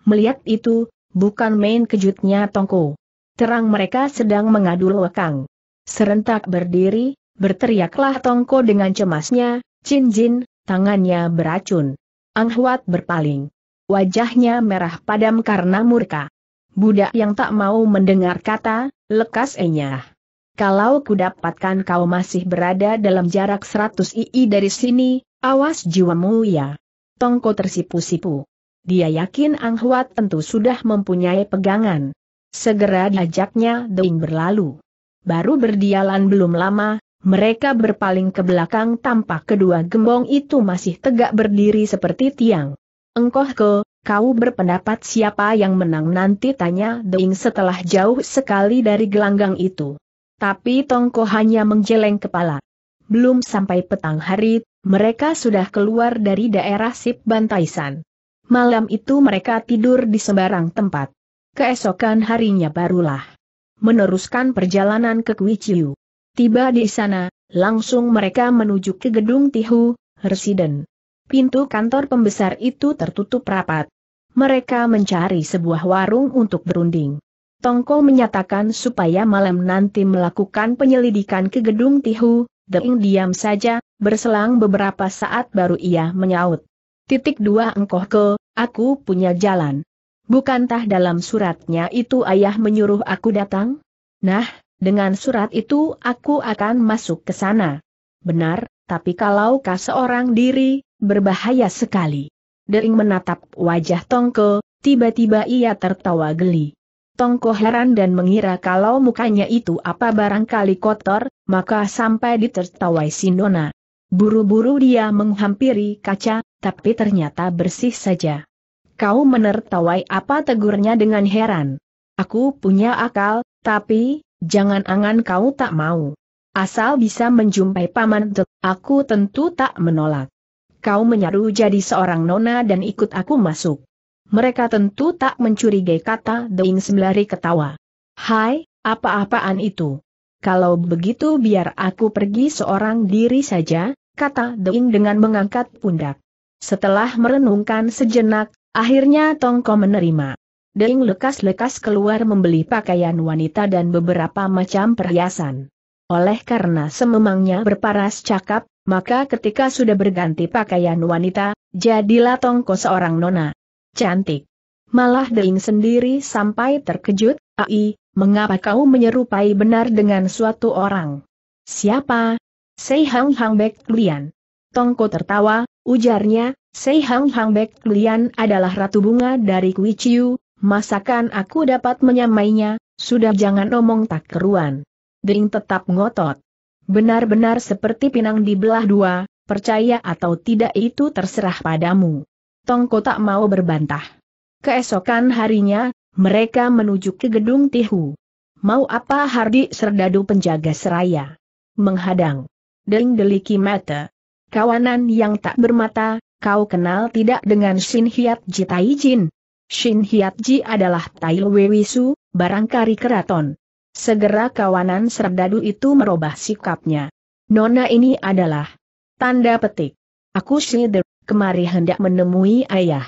Melihat itu, bukan main kejutnya Tongko. Terang mereka sedang mengadu lekang. Serentak berdiri, berteriaklah Tongko dengan cemasnya, Jin Jin, tangannya beracun. Ang Huat berpaling. Wajahnya merah padam karena murka. Budak yang tak mau mendengar kata, lekas enyah. Kalau ku dapatkan kau masih berada dalam jarak 100 ii dari sini, awas jiwamu ya. Tongko tersipu-sipu dia yakin Ang Huat tentu sudah mempunyai pegangan. Segera diajaknya Deing berlalu. Baru berdialan belum lama, mereka berpaling ke belakang tampak kedua gembong itu masih tegak berdiri seperti tiang. Engkoh ke, kau berpendapat siapa yang menang nanti tanya Deing setelah jauh sekali dari gelanggang itu. Tapi Tongko hanya menjeleng kepala. Belum sampai petang hari, mereka sudah keluar dari daerah Sip Bantaisan. Malam itu mereka tidur di sembarang tempat. Keesokan harinya barulah meneruskan perjalanan ke Kuiciu. Tiba di sana, langsung mereka menuju ke gedung Tihu, Residen. Pintu kantor pembesar itu tertutup rapat. Mereka mencari sebuah warung untuk berunding. Tongko menyatakan supaya malam nanti melakukan penyelidikan ke gedung Tihu, Deing diam saja, berselang beberapa saat baru ia menyaut. Titik dua engkau ke, aku punya jalan. Bukankah dalam suratnya itu ayah menyuruh aku datang? Nah, dengan surat itu aku akan masuk ke sana. Benar, tapi kalau kau seorang diri, berbahaya sekali. Dering menatap wajah Tongko, tiba-tiba ia tertawa geli. Tongko heran dan mengira kalau mukanya itu apa barangkali kotor, maka sampai ditertawai Sindona. Buru-buru dia menghampiri kaca, tapi ternyata bersih saja. Kau menertawai apa tegurnya dengan heran. Aku punya akal, tapi, jangan angan kau tak mau. Asal bisa menjumpai paman Tuk, aku tentu tak menolak. Kau menyaru jadi seorang nona dan ikut aku masuk. Mereka tentu tak mencurigai kata Deing sembari ketawa. Hai, apa-apaan itu? Kalau begitu biar aku pergi seorang diri saja, kata Deing dengan mengangkat pundak. Setelah merenungkan sejenak, akhirnya Tongko menerima. Deng lekas-lekas keluar membeli pakaian wanita dan beberapa macam perhiasan. Oleh karena sememangnya berparas cakap, maka ketika sudah berganti pakaian wanita, jadilah Tongko seorang nona. Cantik. Malah Deing sendiri sampai terkejut, Ai, mengapa kau menyerupai benar dengan suatu orang? Siapa? Sei Hang Hang Bek Lian. Tongko tertawa, Ujarnya, Sei Hang Hang Bek Lian adalah ratu bunga dari Kui Chiu, masakan aku dapat menyamainya, sudah jangan omong tak keruan. Ding tetap ngotot. Benar-benar seperti pinang di belah dua, percaya atau tidak itu terserah padamu. Tongko tak mau berbantah. Keesokan harinya, mereka menuju ke gedung Tihu. Mau apa Hardi Serdadu penjaga seraya? Menghadang. Ding deliki mata. Kawanan yang tak bermata, kau kenal tidak dengan Shin Hyat Ji Tai Jin? Shin Hyat Ji adalah Tai Wisu, barangkari keraton. Segera kawanan serdadu itu merubah sikapnya. Nona ini adalah tanda petik. Aku Shider, kemari hendak menemui ayah.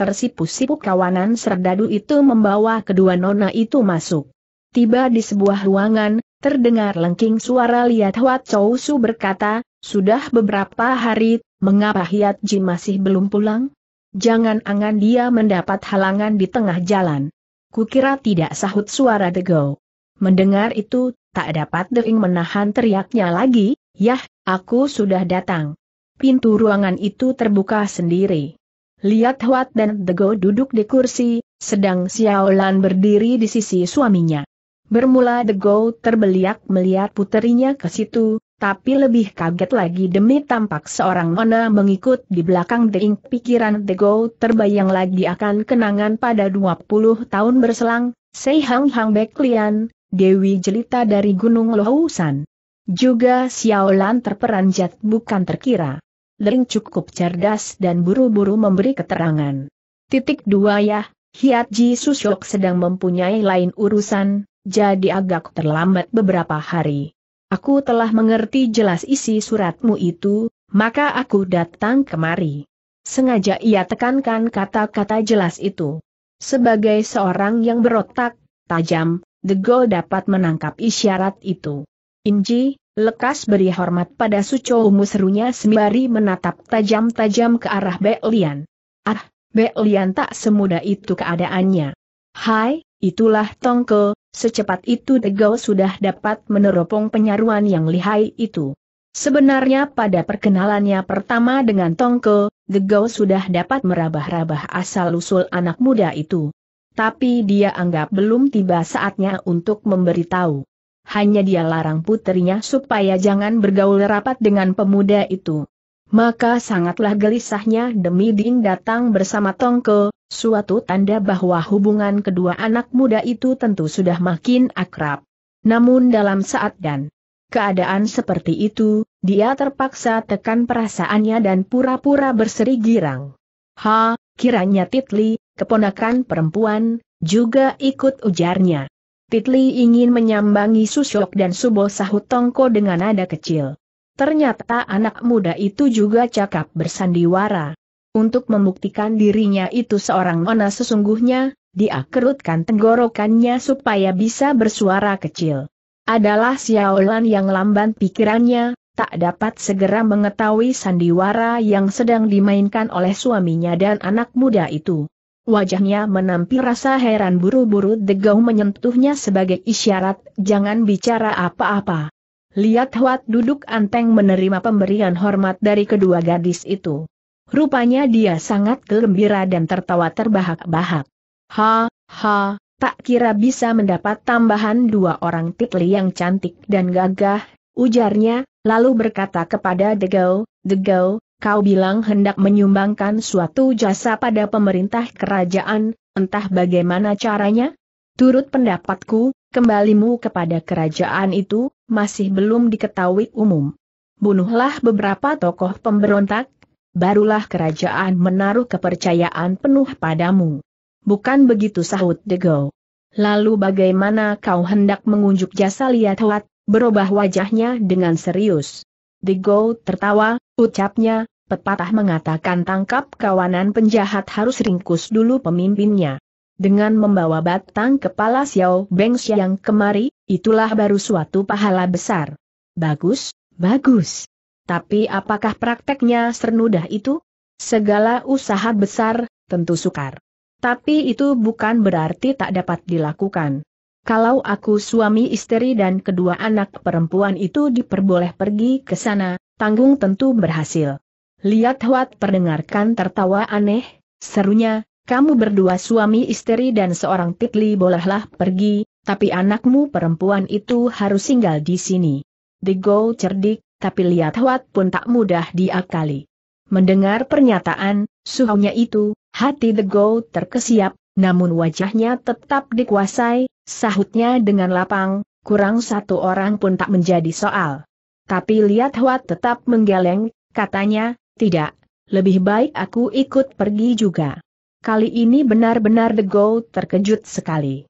Tersipu-sipu kawanan serdadu itu membawa kedua nona itu masuk. Tiba di sebuah ruangan, terdengar lengking suara Liat Hwa Chow Su berkata, sudah beberapa hari, mengapa Hiat Ji masih belum pulang? Jangan angan dia mendapat halangan di tengah jalan. Kukira tidak sahut suara Degau. Mendengar itu, tak dapat Deing menahan teriaknya lagi, Yah, aku sudah datang. Pintu ruangan itu terbuka sendiri. Lihat Huat dan Dego duduk di kursi, sedang Xiaolan berdiri di sisi suaminya. Bermula Dego terbeliak melihat puterinya ke situ, tapi lebih kaget lagi demi tampak seorang nona mengikut di belakang Deing pikiran The Go terbayang lagi akan kenangan pada 20 tahun berselang, Sei Hang Hang Bek Lian, Dewi Jelita dari Gunung Lohusan. Juga Xiaolan terperanjat bukan terkira. Ling cukup cerdas dan buru-buru memberi keterangan. Titik dua ya, Hiat Ji Susyok sedang mempunyai lain urusan, jadi agak terlambat beberapa hari. Aku telah mengerti jelas isi suratmu itu, maka aku datang kemari. Sengaja ia tekankan kata-kata jelas itu. Sebagai seorang yang berotak, tajam, Dego dapat menangkap isyarat itu. Inji, lekas beri hormat pada suco serunya sembari menatap tajam-tajam ke arah Beklian. Ah, Beklian tak semudah itu keadaannya. Hai, itulah Tongko, Secepat itu Degau sudah dapat meneropong penyaruan yang lihai itu. Sebenarnya pada perkenalannya pertama dengan Tongko, Degau sudah dapat merabah-rabah asal-usul anak muda itu. Tapi dia anggap belum tiba saatnya untuk memberitahu. Hanya dia larang putrinya supaya jangan bergaul rapat dengan pemuda itu. Maka sangatlah gelisahnya demi Ding datang bersama Tongko, suatu tanda bahwa hubungan kedua anak muda itu tentu sudah makin akrab. Namun dalam saat dan keadaan seperti itu, dia terpaksa tekan perasaannya dan pura-pura berseri girang. Ha, kiranya Titli, keponakan perempuan, juga ikut ujarnya. Titli ingin menyambangi Susyok dan Subo sahut Tongko dengan nada kecil. Ternyata anak muda itu juga cakap bersandiwara. Untuk membuktikan dirinya itu seorang mana sesungguhnya, dia kerutkan tenggorokannya supaya bisa bersuara kecil. Adalah Xiaolan yang lamban pikirannya, tak dapat segera mengetahui sandiwara yang sedang dimainkan oleh suaminya dan anak muda itu. Wajahnya menampil rasa heran buru-buru Degau menyentuhnya sebagai isyarat, jangan bicara apa-apa. Lihat Huat duduk anteng menerima pemberian hormat dari kedua gadis itu. Rupanya dia sangat gembira dan tertawa terbahak-bahak. Ha, ha, tak kira bisa mendapat tambahan dua orang titli yang cantik dan gagah, ujarnya, lalu berkata kepada Degau, Degau, kau bilang hendak menyumbangkan suatu jasa pada pemerintah kerajaan, entah bagaimana caranya? Turut pendapatku, kembalimu kepada kerajaan itu, masih belum diketahui umum. Bunuhlah beberapa tokoh pemberontak, barulah kerajaan menaruh kepercayaan penuh padamu. Bukan begitu sahut Dego. Lalu bagaimana kau hendak mengunjuk jasa liat berubah wajahnya dengan serius. Dego tertawa, ucapnya, pepatah mengatakan tangkap kawanan penjahat harus ringkus dulu pemimpinnya dengan membawa batang kepala Xiao Beng Xiang kemari, itulah baru suatu pahala besar. Bagus, bagus. Tapi apakah prakteknya sernudah itu? Segala usaha besar, tentu sukar. Tapi itu bukan berarti tak dapat dilakukan. Kalau aku suami istri dan kedua anak perempuan itu diperboleh pergi ke sana, tanggung tentu berhasil. Lihat Huat perdengarkan tertawa aneh, serunya, kamu berdua suami istri dan seorang titli bolehlah pergi, tapi anakmu perempuan itu harus tinggal di sini. The Go cerdik, tapi lihat Huat pun tak mudah diakali. Mendengar pernyataan, suhunya itu, hati The Go terkesiap, namun wajahnya tetap dikuasai, sahutnya dengan lapang, kurang satu orang pun tak menjadi soal. Tapi lihat Huat tetap menggeleng, katanya, tidak, lebih baik aku ikut pergi juga. Kali ini benar-benar The Go terkejut sekali.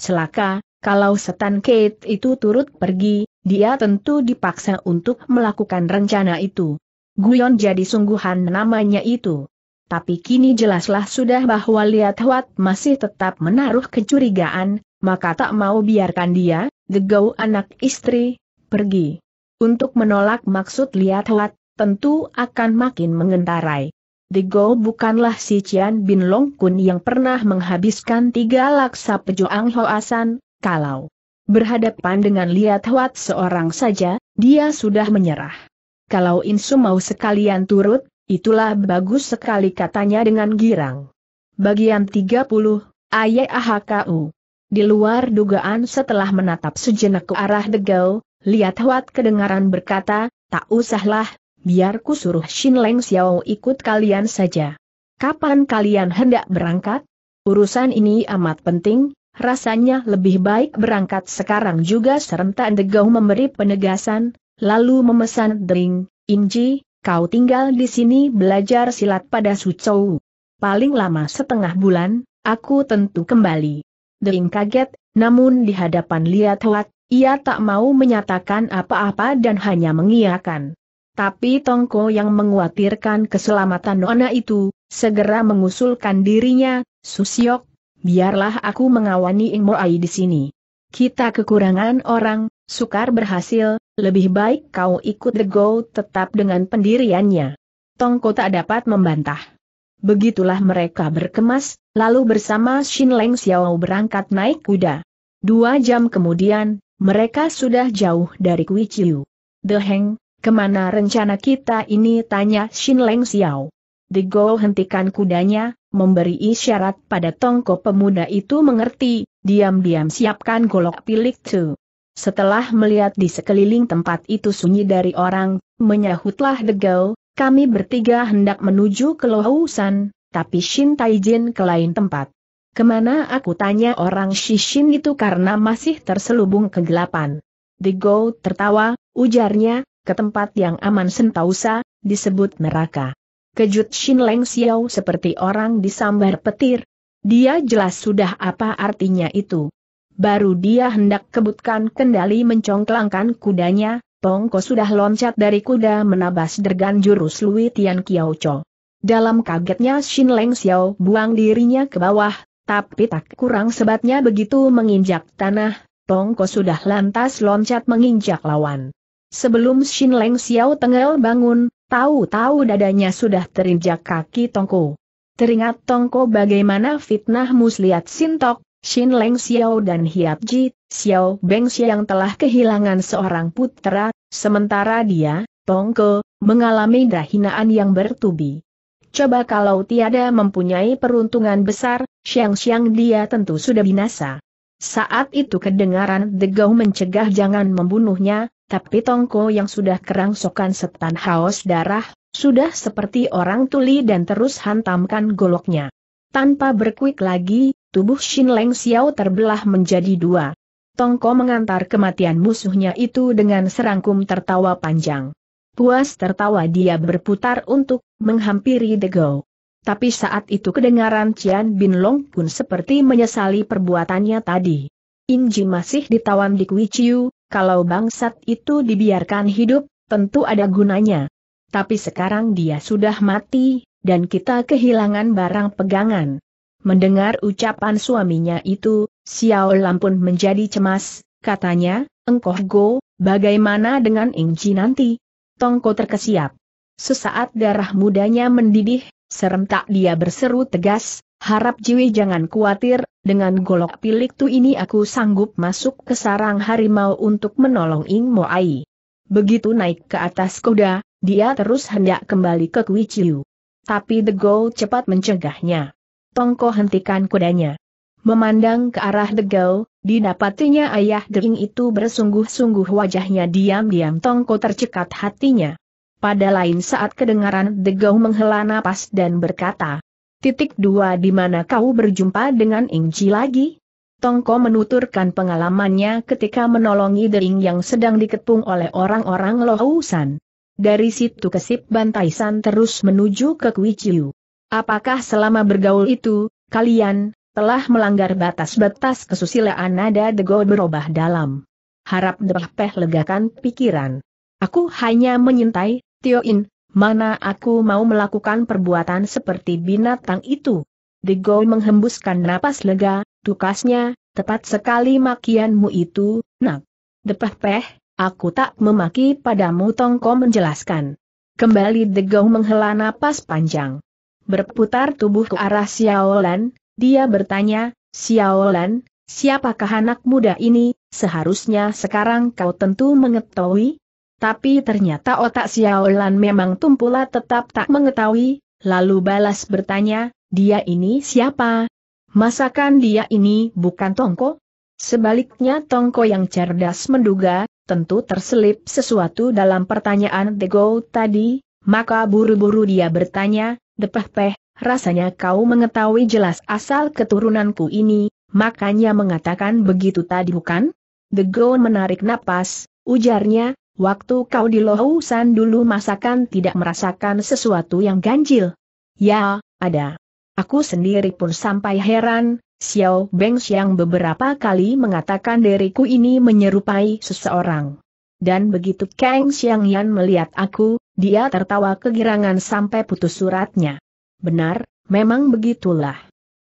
Celaka, kalau setan Kate itu turut pergi, dia tentu dipaksa untuk melakukan rencana itu. Guyon jadi sungguhan namanya itu. Tapi kini jelaslah sudah bahwa Liat Huat masih tetap menaruh kecurigaan, maka tak mau biarkan dia, The Go anak istri, pergi. Untuk menolak maksud Liat Huat, tentu akan makin mengentarai. The Go bukanlah si Cian Bin Long Kun yang pernah menghabiskan tiga laksa pejuang Hoasan, kalau berhadapan dengan Liat Huat seorang saja, dia sudah menyerah. Kalau Insu mau sekalian turut, itulah bagus sekali katanya dengan girang. Bagian 30, Ayahku. Di luar dugaan setelah menatap sejenak ke arah The Go, Liat Huat kedengaran berkata, tak usahlah, biar ku suruh Shin Leng Xiao ikut kalian saja. Kapan kalian hendak berangkat? Urusan ini amat penting, rasanya lebih baik berangkat sekarang juga serentak Degau memberi penegasan, lalu memesan drink, Inji, kau tinggal di sini belajar silat pada Suzhou. Paling lama setengah bulan, aku tentu kembali. Dering kaget, namun di hadapan Liat Hoat, ia tak mau menyatakan apa-apa dan hanya mengiyakan. Tapi Tongko yang menguatirkan keselamatan Nona itu, segera mengusulkan dirinya, Susiok, biarlah aku mengawani Ingmoai di sini. Kita kekurangan orang, sukar berhasil, lebih baik kau ikut The Go tetap dengan pendiriannya. Tongko tak dapat membantah. Begitulah mereka berkemas, lalu bersama Shin Leng Xiao berangkat naik kuda. Dua jam kemudian, mereka sudah jauh dari The Heng, Kemana rencana kita ini tanya Xin Leng Xiao. The Go hentikan kudanya, memberi isyarat pada tongko pemuda itu mengerti, diam-diam siapkan golok pilik tu. Setelah melihat di sekeliling tempat itu sunyi dari orang, menyahutlah The Go, kami bertiga hendak menuju ke Lohusan, tapi Shin Taijin ke lain tempat. Kemana aku tanya orang Shishin itu karena masih terselubung kegelapan. The goal tertawa, ujarnya, ke tempat yang aman sentausa, disebut neraka. Kejut Shin Leng Xiao seperti orang disambar petir. Dia jelas sudah apa artinya itu. Baru dia hendak kebutkan kendali mencongklangkan kudanya, Tongko sudah loncat dari kuda menabas dergan jurus Lui Tian Kiao Cho. Dalam kagetnya Shin Leng Xiao buang dirinya ke bawah, tapi tak kurang sebatnya begitu menginjak tanah, Tongko sudah lantas loncat menginjak lawan. Sebelum Shin Leng Xiao Tengel bangun, tahu-tahu dadanya sudah terinjak kaki Tongko. Teringat Tongko bagaimana fitnah muslihat Sintok, Shin Leng Xiao dan Hiap Ji, Xiao Beng yang telah kehilangan seorang putra, sementara dia, Tongko, mengalami dahinaan yang bertubi. Coba kalau tiada mempunyai peruntungan besar, siang-siang dia tentu sudah binasa. Saat itu kedengaran Degau mencegah jangan membunuhnya, tapi Tongko yang sudah kerangsokan setan haus darah, sudah seperti orang tuli dan terus hantamkan goloknya. Tanpa berkuik lagi, tubuh Shin Leng Xiao terbelah menjadi dua. Tongko mengantar kematian musuhnya itu dengan serangkum tertawa panjang. Puas tertawa dia berputar untuk menghampiri The Go. Tapi saat itu kedengaran Cian Bin Long pun seperti menyesali perbuatannya tadi. Inji masih ditawan di Kuiciu, kalau bangsat itu dibiarkan hidup, tentu ada gunanya. Tapi sekarang dia sudah mati, dan kita kehilangan barang pegangan. Mendengar ucapan suaminya itu, Xiao Lam pun menjadi cemas, katanya, Engkoh Go, bagaimana dengan Ing Ji nanti? Tongko terkesiap. Sesaat darah mudanya mendidih, serentak dia berseru tegas, Harap Jiwi jangan khawatir, dengan golok pilik tu ini aku sanggup masuk ke sarang harimau untuk menolong Ing Moai. Begitu naik ke atas kuda, dia terus hendak kembali ke Kui Chiu. Tapi The Go cepat mencegahnya. Tongko hentikan kudanya. Memandang ke arah The Go, didapatinya ayah Dering itu bersungguh-sungguh wajahnya diam-diam Tongko tercekat hatinya. Pada lain saat kedengaran The Go menghela napas dan berkata, Titik dua di mana kau berjumpa dengan Ingji lagi? Tongko menuturkan pengalamannya ketika menolongi Dering yang sedang dikepung oleh orang-orang Lohusan. Dari situ kesip Bantaisan terus menuju ke Kuiciu. Apakah selama bergaul itu, kalian, telah melanggar batas-batas kesusilaan nada dego berubah dalam? Harap peh legakan pikiran. Aku hanya menyintai, Tioin, Mana aku mau melakukan perbuatan seperti binatang itu? Dego menghembuskan napas lega, tukasnya, tepat sekali makianmu itu, nak. Depeh peh, aku tak memaki padamu Tongko menjelaskan. Kembali Dego menghela napas panjang. Berputar tubuh ke arah Xiaolan, dia bertanya, Xiaolan, siapakah anak muda ini, seharusnya sekarang kau tentu mengetahui, tapi ternyata otak Xiaolan memang tumpulah tetap tak mengetahui, lalu balas bertanya, dia ini siapa? Masakan dia ini bukan Tongko? Sebaliknya Tongko yang cerdas menduga, tentu terselip sesuatu dalam pertanyaan The Dego tadi, maka buru-buru dia bertanya, Depeh Peh, rasanya kau mengetahui jelas asal keturunanku ini, makanya mengatakan begitu tadi bukan? The Dego menarik napas, ujarnya, Waktu kau di Lohusan dulu masakan tidak merasakan sesuatu yang ganjil. Ya, ada. Aku sendiri pun sampai heran, Xiao Beng Xiang beberapa kali mengatakan diriku ini menyerupai seseorang. Dan begitu Kang Xiang Yan melihat aku, dia tertawa kegirangan sampai putus suratnya. Benar, memang begitulah.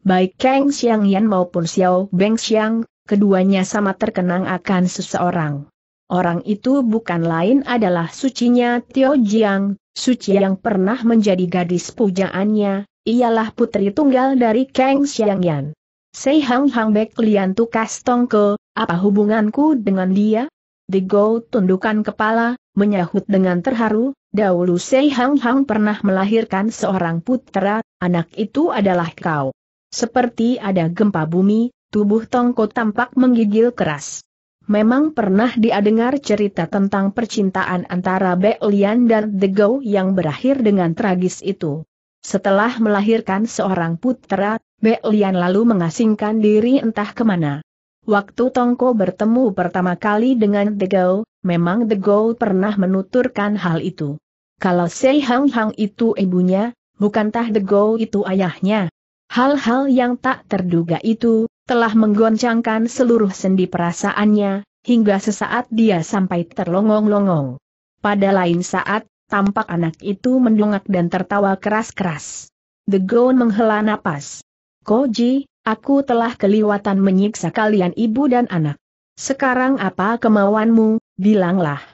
Baik Kang Xiang Yan maupun Xiao Beng Xiang, keduanya sama terkenang akan seseorang. Orang itu bukan lain adalah sucinya Tio Jiang, suci yang pernah menjadi gadis pujaannya, ialah putri tunggal dari Kang Xiangyan. Sei Hang Hang Bek Lian Tukas Tongko, apa hubunganku dengan dia? The Go tundukan kepala, menyahut dengan terharu, dahulu Sei Hang Hang pernah melahirkan seorang putra, anak itu adalah kau. Seperti ada gempa bumi, tubuh Tongko tampak menggigil keras. Memang pernah diadengar cerita tentang percintaan antara Lian dan The Go yang berakhir dengan tragis itu. Setelah melahirkan seorang putra, Lian lalu mengasingkan diri entah kemana. Waktu Tongko bertemu pertama kali dengan The Go, memang The Go pernah menuturkan hal itu. Kalau Sei Hang Hang itu ibunya, bukankah The Go itu ayahnya? Hal-hal yang tak terduga itu, telah menggoncangkan seluruh sendi perasaannya, hingga sesaat dia sampai terlongong-longong. Pada lain saat, tampak anak itu mendongak dan tertawa keras-keras. The Gon menghela napas. Koji, aku telah keliwatan menyiksa kalian ibu dan anak. Sekarang apa kemauanmu, bilanglah.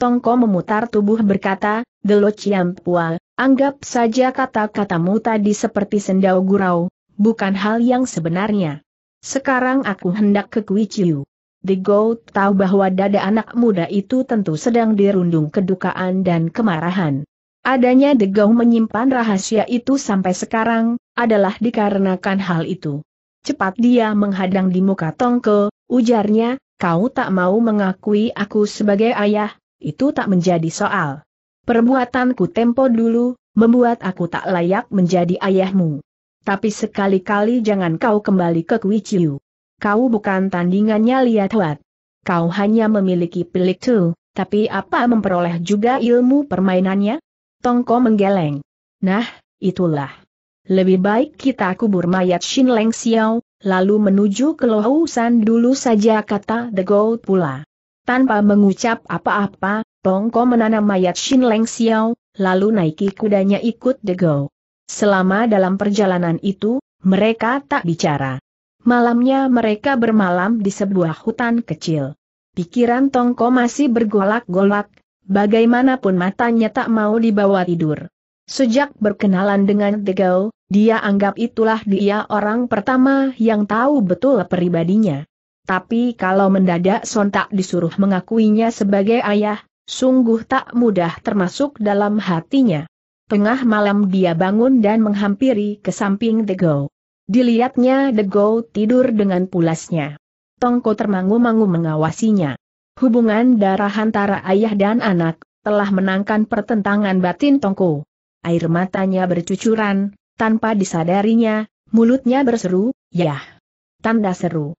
Tongko memutar tubuh berkata, Delo Ciampua, anggap saja kata-katamu tadi seperti sendau gurau, bukan hal yang sebenarnya sekarang aku hendak ke Kui Chiu. The Goat tahu bahwa dada anak muda itu tentu sedang dirundung kedukaan dan kemarahan. Adanya The menyimpan rahasia itu sampai sekarang, adalah dikarenakan hal itu. Cepat dia menghadang di muka Tongke, ujarnya, kau tak mau mengakui aku sebagai ayah, itu tak menjadi soal. Perbuatanku tempo dulu, membuat aku tak layak menjadi ayahmu. Tapi sekali-kali jangan kau kembali ke Kui Chiu. Kau bukan tandingannya Lia Huat. Kau hanya memiliki pilik tu, tapi apa memperoleh juga ilmu permainannya? Tongko menggeleng. Nah, itulah. Lebih baik kita kubur mayat Shin Leng Xiao, lalu menuju ke Lohusan dulu saja kata The Gold pula. Tanpa mengucap apa-apa, Tongko menanam mayat Shin Leng Xiao, lalu naiki kudanya ikut The Gold. Selama dalam perjalanan itu, mereka tak bicara. Malamnya mereka bermalam di sebuah hutan kecil. Pikiran Tongko masih bergolak-golak, bagaimanapun matanya tak mau dibawa tidur. Sejak berkenalan dengan Degau, dia anggap itulah dia orang pertama yang tahu betul pribadinya. Tapi kalau mendadak sontak disuruh mengakuinya sebagai ayah, sungguh tak mudah termasuk dalam hatinya. Tengah malam dia bangun dan menghampiri ke samping The Dego. Dilihatnya Dego tidur dengan pulasnya. Tongko termangu-mangu mengawasinya. Hubungan darah antara ayah dan anak telah menangkan pertentangan batin Tongko. Air matanya bercucuran, tanpa disadarinya, mulutnya berseru, yah. Tanda seru.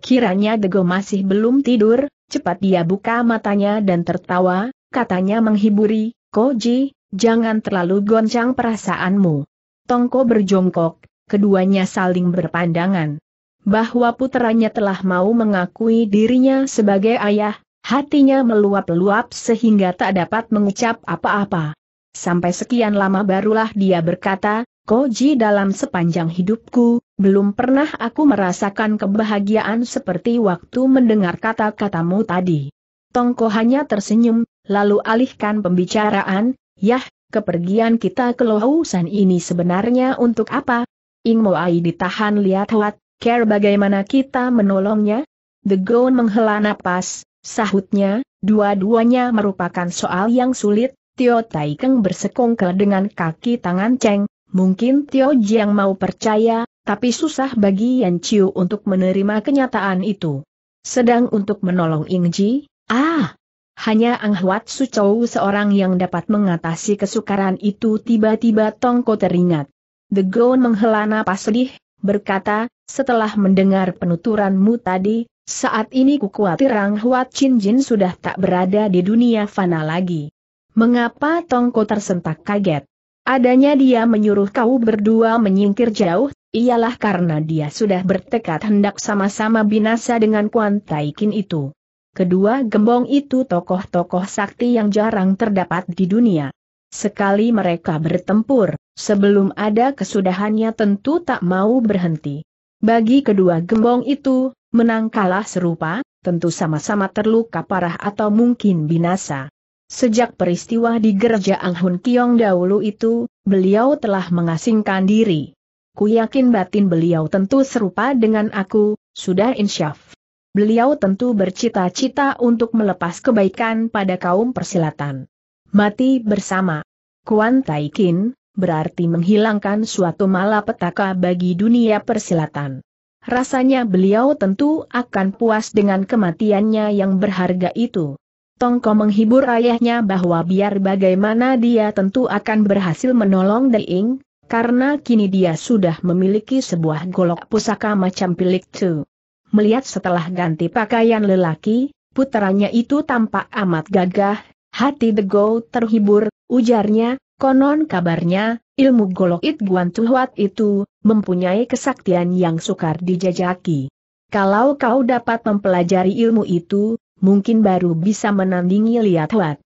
Kiranya The Dego masih belum tidur, cepat dia buka matanya dan tertawa, katanya menghiburi, Koji, Jangan terlalu goncang perasaanmu. Tongko berjongkok, keduanya saling berpandangan. Bahwa putranya telah mau mengakui dirinya sebagai ayah, hatinya meluap-luap sehingga tak dapat mengucap apa-apa. Sampai sekian lama barulah dia berkata, Koji dalam sepanjang hidupku, belum pernah aku merasakan kebahagiaan seperti waktu mendengar kata-katamu tadi. Tongko hanya tersenyum, lalu alihkan pembicaraan, Yah, kepergian kita ke Lohausan ini sebenarnya untuk apa? Ing Ai ditahan lihat Huat, care bagaimana kita menolongnya? The Goon menghela napas, sahutnya, dua-duanya merupakan soal yang sulit, Tio Tai Keng bersekongkel dengan kaki tangan Cheng, mungkin Tio Jiang mau percaya, tapi susah bagi Yan Chiu untuk menerima kenyataan itu. Sedang untuk menolong Ing Ji, ah, hanya Ang Huat Su Chou seorang yang dapat mengatasi kesukaran itu tiba-tiba Tongko teringat. The Goon menghela napas sedih, berkata, setelah mendengar penuturanmu tadi, saat ini kukuatir Ang Huat Chin Jin sudah tak berada di dunia fana lagi. Mengapa Tongko tersentak kaget? Adanya dia menyuruh kau berdua menyingkir jauh, ialah karena dia sudah bertekad hendak sama-sama binasa dengan Kuan Taikin itu. Kedua gembong itu tokoh-tokoh sakti yang jarang terdapat di dunia. Sekali mereka bertempur, sebelum ada kesudahannya tentu tak mau berhenti. Bagi kedua gembong itu, menang kalah serupa, tentu sama-sama terluka parah atau mungkin binasa. Sejak peristiwa di gereja Ang Hun Kiong dahulu itu, beliau telah mengasingkan diri. Ku yakin batin beliau tentu serupa dengan aku, sudah insyaf beliau tentu bercita-cita untuk melepas kebaikan pada kaum persilatan. Mati bersama. Kuan Taikin, berarti menghilangkan suatu malapetaka bagi dunia persilatan. Rasanya beliau tentu akan puas dengan kematiannya yang berharga itu. Tongko menghibur ayahnya bahwa biar bagaimana dia tentu akan berhasil menolong Deing, karena kini dia sudah memiliki sebuah golok pusaka macam Pilik tuh. Melihat setelah ganti pakaian lelaki, puteranya itu tampak amat gagah, hati The Dego terhibur, ujarnya, konon kabarnya, ilmu golok It Guan Tuhuat itu, mempunyai kesaktian yang sukar dijajaki. Kalau kau dapat mempelajari ilmu itu, mungkin baru bisa menandingi Liat Huat.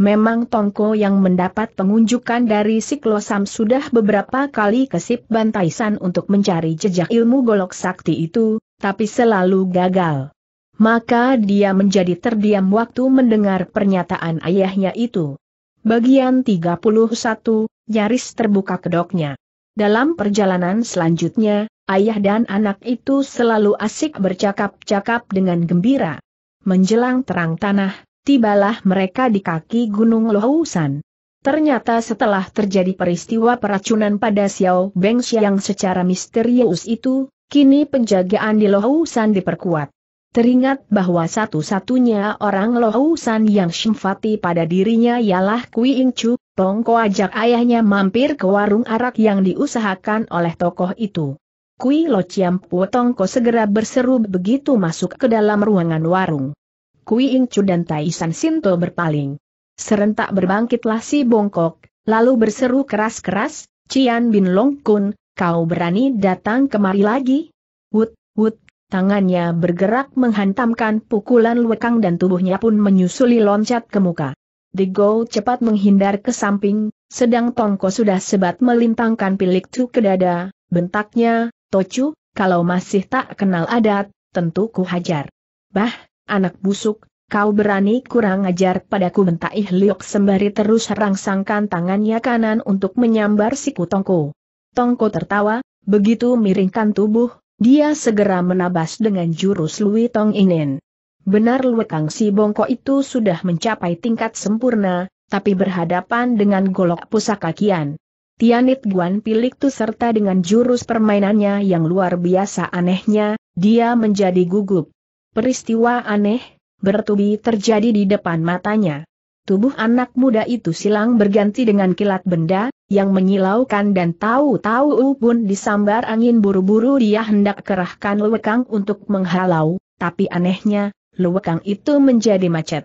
Memang Tongko yang mendapat pengunjukan dari Siklosam sudah beberapa kali kesip bantai San untuk mencari jejak ilmu golok sakti itu, tapi selalu gagal. Maka dia menjadi terdiam waktu mendengar pernyataan ayahnya itu. Bagian 31, nyaris terbuka kedoknya. Dalam perjalanan selanjutnya, ayah dan anak itu selalu asik bercakap-cakap dengan gembira. Menjelang terang tanah, tibalah mereka di kaki Gunung Lohusan. Ternyata setelah terjadi peristiwa peracunan pada Xiao Bengxia yang secara misterius itu, kini penjagaan di Lohusan diperkuat. Teringat bahwa satu-satunya orang Lohusan yang simpati pada dirinya ialah Kui Ing Chu, Tongko ajak ayahnya mampir ke warung arak yang diusahakan oleh tokoh itu. Kui Lo Chiam Tongko segera berseru begitu masuk ke dalam ruangan warung. Kui Ing Chu dan Taisan Sinto berpaling. Serentak berbangkitlah si bongkok, lalu berseru keras-keras, Cian Bin Long Kun, kau berani datang kemari lagi? Wut, wut, tangannya bergerak menghantamkan pukulan lekang dan tubuhnya pun menyusuli loncat ke muka. The Go cepat menghindar ke samping, sedang Tongko sudah sebat melintangkan pilik tu ke dada, bentaknya, Tocu, kalau masih tak kenal adat, tentu ku hajar. Bah, anak busuk, kau berani kurang ajar padaku bentak Ih Liok sembari terus rangsangkan tangannya kanan untuk menyambar siku Tongko. Tongko tertawa, begitu miringkan tubuh, dia segera menabas dengan jurus Lui Tong Inen. Benar Lui Kang si bongko itu sudah mencapai tingkat sempurna, tapi berhadapan dengan golok pusaka kian. Tianit Guan Pilik Tu serta dengan jurus permainannya yang luar biasa anehnya, dia menjadi gugup. Peristiwa aneh, bertubi terjadi di depan matanya. Tubuh anak muda itu silang berganti dengan kilat benda, yang menyilaukan dan tahu-tahu pun disambar angin buru-buru dia hendak kerahkan lewekang untuk menghalau, tapi anehnya, lewekang itu menjadi macet.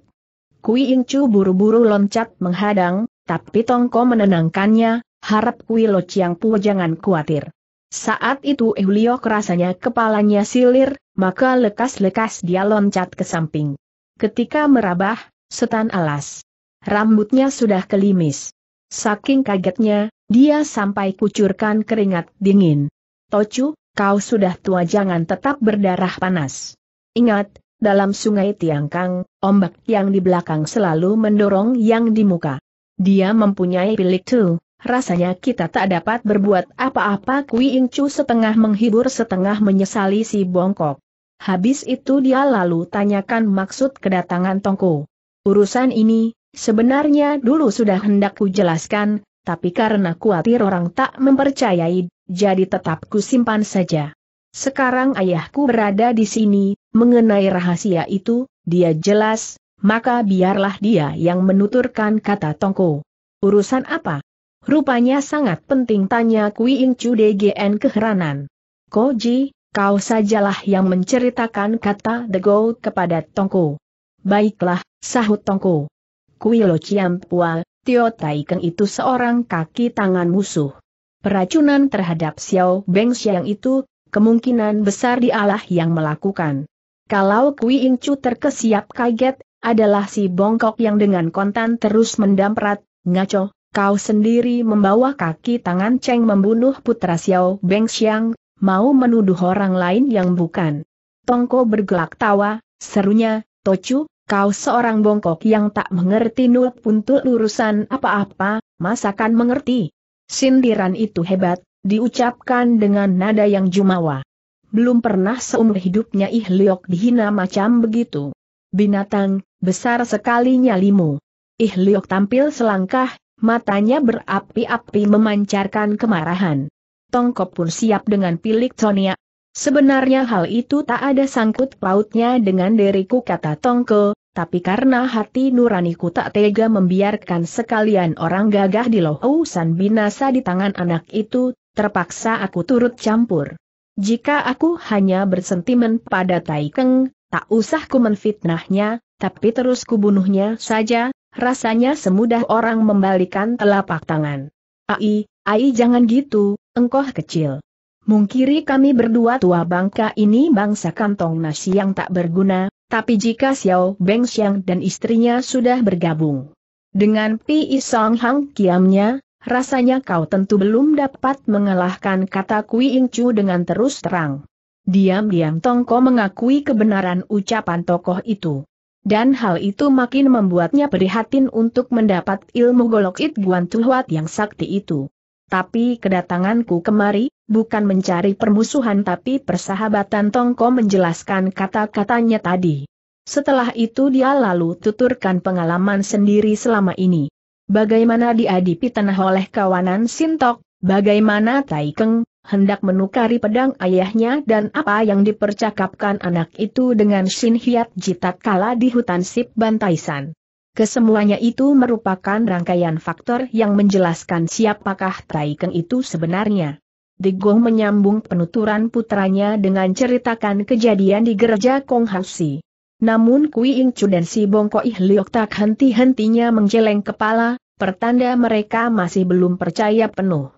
Kui Incu buru-buru loncat menghadang, tapi Tongko menenangkannya, harap Kui Lociang Chiang Pu jangan khawatir. Saat itu Euliok rasanya kepalanya silir, maka lekas-lekas dia loncat ke samping. Ketika merabah, setan alas. Rambutnya sudah kelimis. Saking kagetnya, dia sampai kucurkan keringat dingin. Tocu, kau sudah tua jangan tetap berdarah panas. Ingat, dalam sungai Tiangkang, ombak yang di belakang selalu mendorong yang di muka. Dia mempunyai pilik tuh. Rasanya kita tak dapat berbuat apa-apa Kui Incu setengah menghibur setengah menyesali si bongkok. Habis itu dia lalu tanyakan maksud kedatangan Tongko. Urusan ini, sebenarnya dulu sudah hendak ku jelaskan, tapi karena kuatir orang tak mempercayai, jadi tetap ku simpan saja. Sekarang ayahku berada di sini, mengenai rahasia itu, dia jelas, maka biarlah dia yang menuturkan kata Tongko. Urusan apa? Rupanya sangat penting tanya Kui Ing Chu DGN keheranan. Koji, Kau sajalah yang menceritakan kata The Go kepada Tongku. Baiklah, sahut Tongku. Kuilo Ciampua, Tio Taikeng itu seorang kaki tangan musuh. Peracunan terhadap Xiao Beng Xiang itu, kemungkinan besar dialah yang melakukan. Kalau Kui Chu terkesiap kaget, adalah si bongkok yang dengan kontan terus mendamprat, ngaco, kau sendiri membawa kaki tangan Cheng membunuh putra Xiao Beng Xiang, mau menuduh orang lain yang bukan. Tongko bergelak tawa, serunya, Tocu, kau seorang bongkok yang tak mengerti nul untuk urusan apa-apa, masakan mengerti. Sindiran itu hebat, diucapkan dengan nada yang jumawa. Belum pernah seumur hidupnya Ih Liok dihina macam begitu. Binatang, besar sekali nyalimu. Ih Liok tampil selangkah, matanya berapi-api memancarkan kemarahan. Tongkop pun siap dengan pilik Tonia. Sebenarnya hal itu tak ada sangkut pautnya dengan diriku kata Tongko, tapi karena hati nuraniku tak tega membiarkan sekalian orang gagah di lohusan binasa di tangan anak itu, terpaksa aku turut campur. Jika aku hanya bersentimen pada Taikeng, tak usah ku menfitnahnya, tapi terus kubunuhnya saja, rasanya semudah orang membalikan telapak tangan. Ai, ai jangan gitu, engkau kecil. Mungkiri kami berdua tua bangka ini bangsa kantong nasi yang tak berguna, tapi jika Xiao Beng Xiang dan istrinya sudah bergabung dengan Pi Song Hang kiamnya, rasanya kau tentu belum dapat mengalahkan kata Kui Ing Chu dengan terus terang. Diam-diam Tongko mengakui kebenaran ucapan tokoh itu. Dan hal itu makin membuatnya prihatin untuk mendapat ilmu golok It Guan Tuhuat yang sakti itu. Tapi kedatanganku kemari, bukan mencari permusuhan tapi persahabatan Tongko menjelaskan kata-katanya tadi. Setelah itu dia lalu tuturkan pengalaman sendiri selama ini. Bagaimana diadipi tanah oleh kawanan Sintok, bagaimana Taikeng, hendak menukari pedang ayahnya dan apa yang dipercakapkan anak itu dengan Shin Hiat Jitat kala di hutan Sip Bantaisan. Kesemuanya itu merupakan rangkaian faktor yang menjelaskan siapakah Taikeng itu sebenarnya. Digong menyambung penuturan putranya dengan ceritakan kejadian di gereja Kong Hausi. Namun Kui Ing Chu dan si Bongko Ih Liok tak henti-hentinya menjeleng kepala, pertanda mereka masih belum percaya penuh.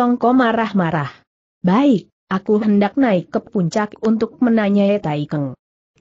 Tongko marah-marah. Baik, aku hendak naik ke puncak untuk menanyai Taikeng.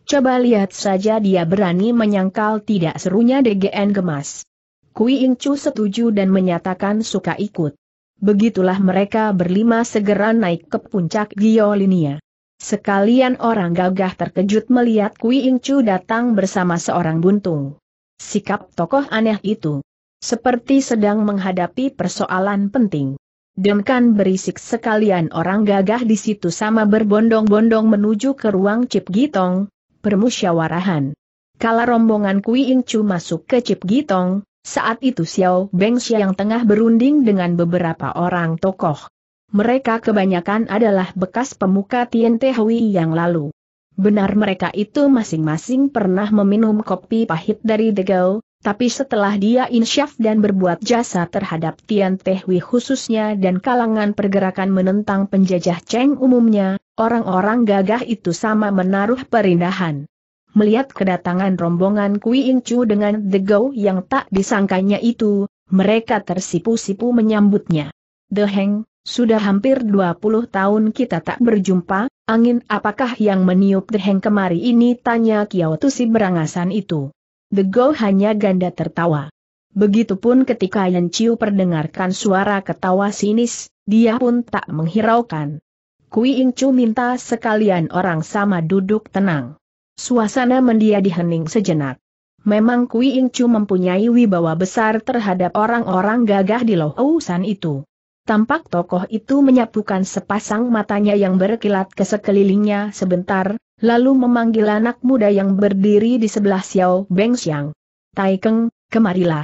Coba lihat saja dia berani menyangkal tidak serunya DGN gemas. Kui Ing Chu setuju dan menyatakan suka ikut. Begitulah mereka berlima segera naik ke puncak Giolinia. Sekalian orang gagah terkejut melihat Kui Ing Chu datang bersama seorang buntung. Sikap tokoh aneh itu. Seperti sedang menghadapi persoalan penting. Demkan berisik sekalian orang gagah di situ sama berbondong-bondong menuju ke ruang Cip Gitong, Permusyawarahan. Kala rombongan Kui Ing Chu masuk ke Cip Gitong, saat itu Xiao Beng yang tengah berunding dengan beberapa orang tokoh. Mereka kebanyakan adalah bekas pemuka Tian Te Hui yang lalu. Benar mereka itu masing-masing pernah meminum kopi pahit dari Degau, tapi setelah dia insyaf dan berbuat jasa terhadap Tian Hui khususnya dan kalangan pergerakan menentang penjajah Cheng umumnya, Orang-orang gagah itu sama menaruh perindahan. Melihat kedatangan rombongan Kui Incu dengan The Go yang tak disangkanya itu, mereka tersipu-sipu menyambutnya. The Heng, sudah hampir 20 tahun kita tak berjumpa, angin apakah yang meniup The Heng kemari ini tanya Kiyotu si berangasan itu. The Go hanya ganda tertawa. Begitupun ketika Yan Chiu perdengarkan suara ketawa sinis, dia pun tak menghiraukan. Kui Chu minta sekalian orang sama duduk tenang. Suasana mendia dihening sejenak. Memang Kui Chu mempunyai wibawa besar terhadap orang-orang gagah di Lohousan itu. Tampak tokoh itu menyapukan sepasang matanya yang berkilat ke sekelilingnya sebentar, lalu memanggil anak muda yang berdiri di sebelah Xiao Beng Xiang. Tai Keng, kemarilah.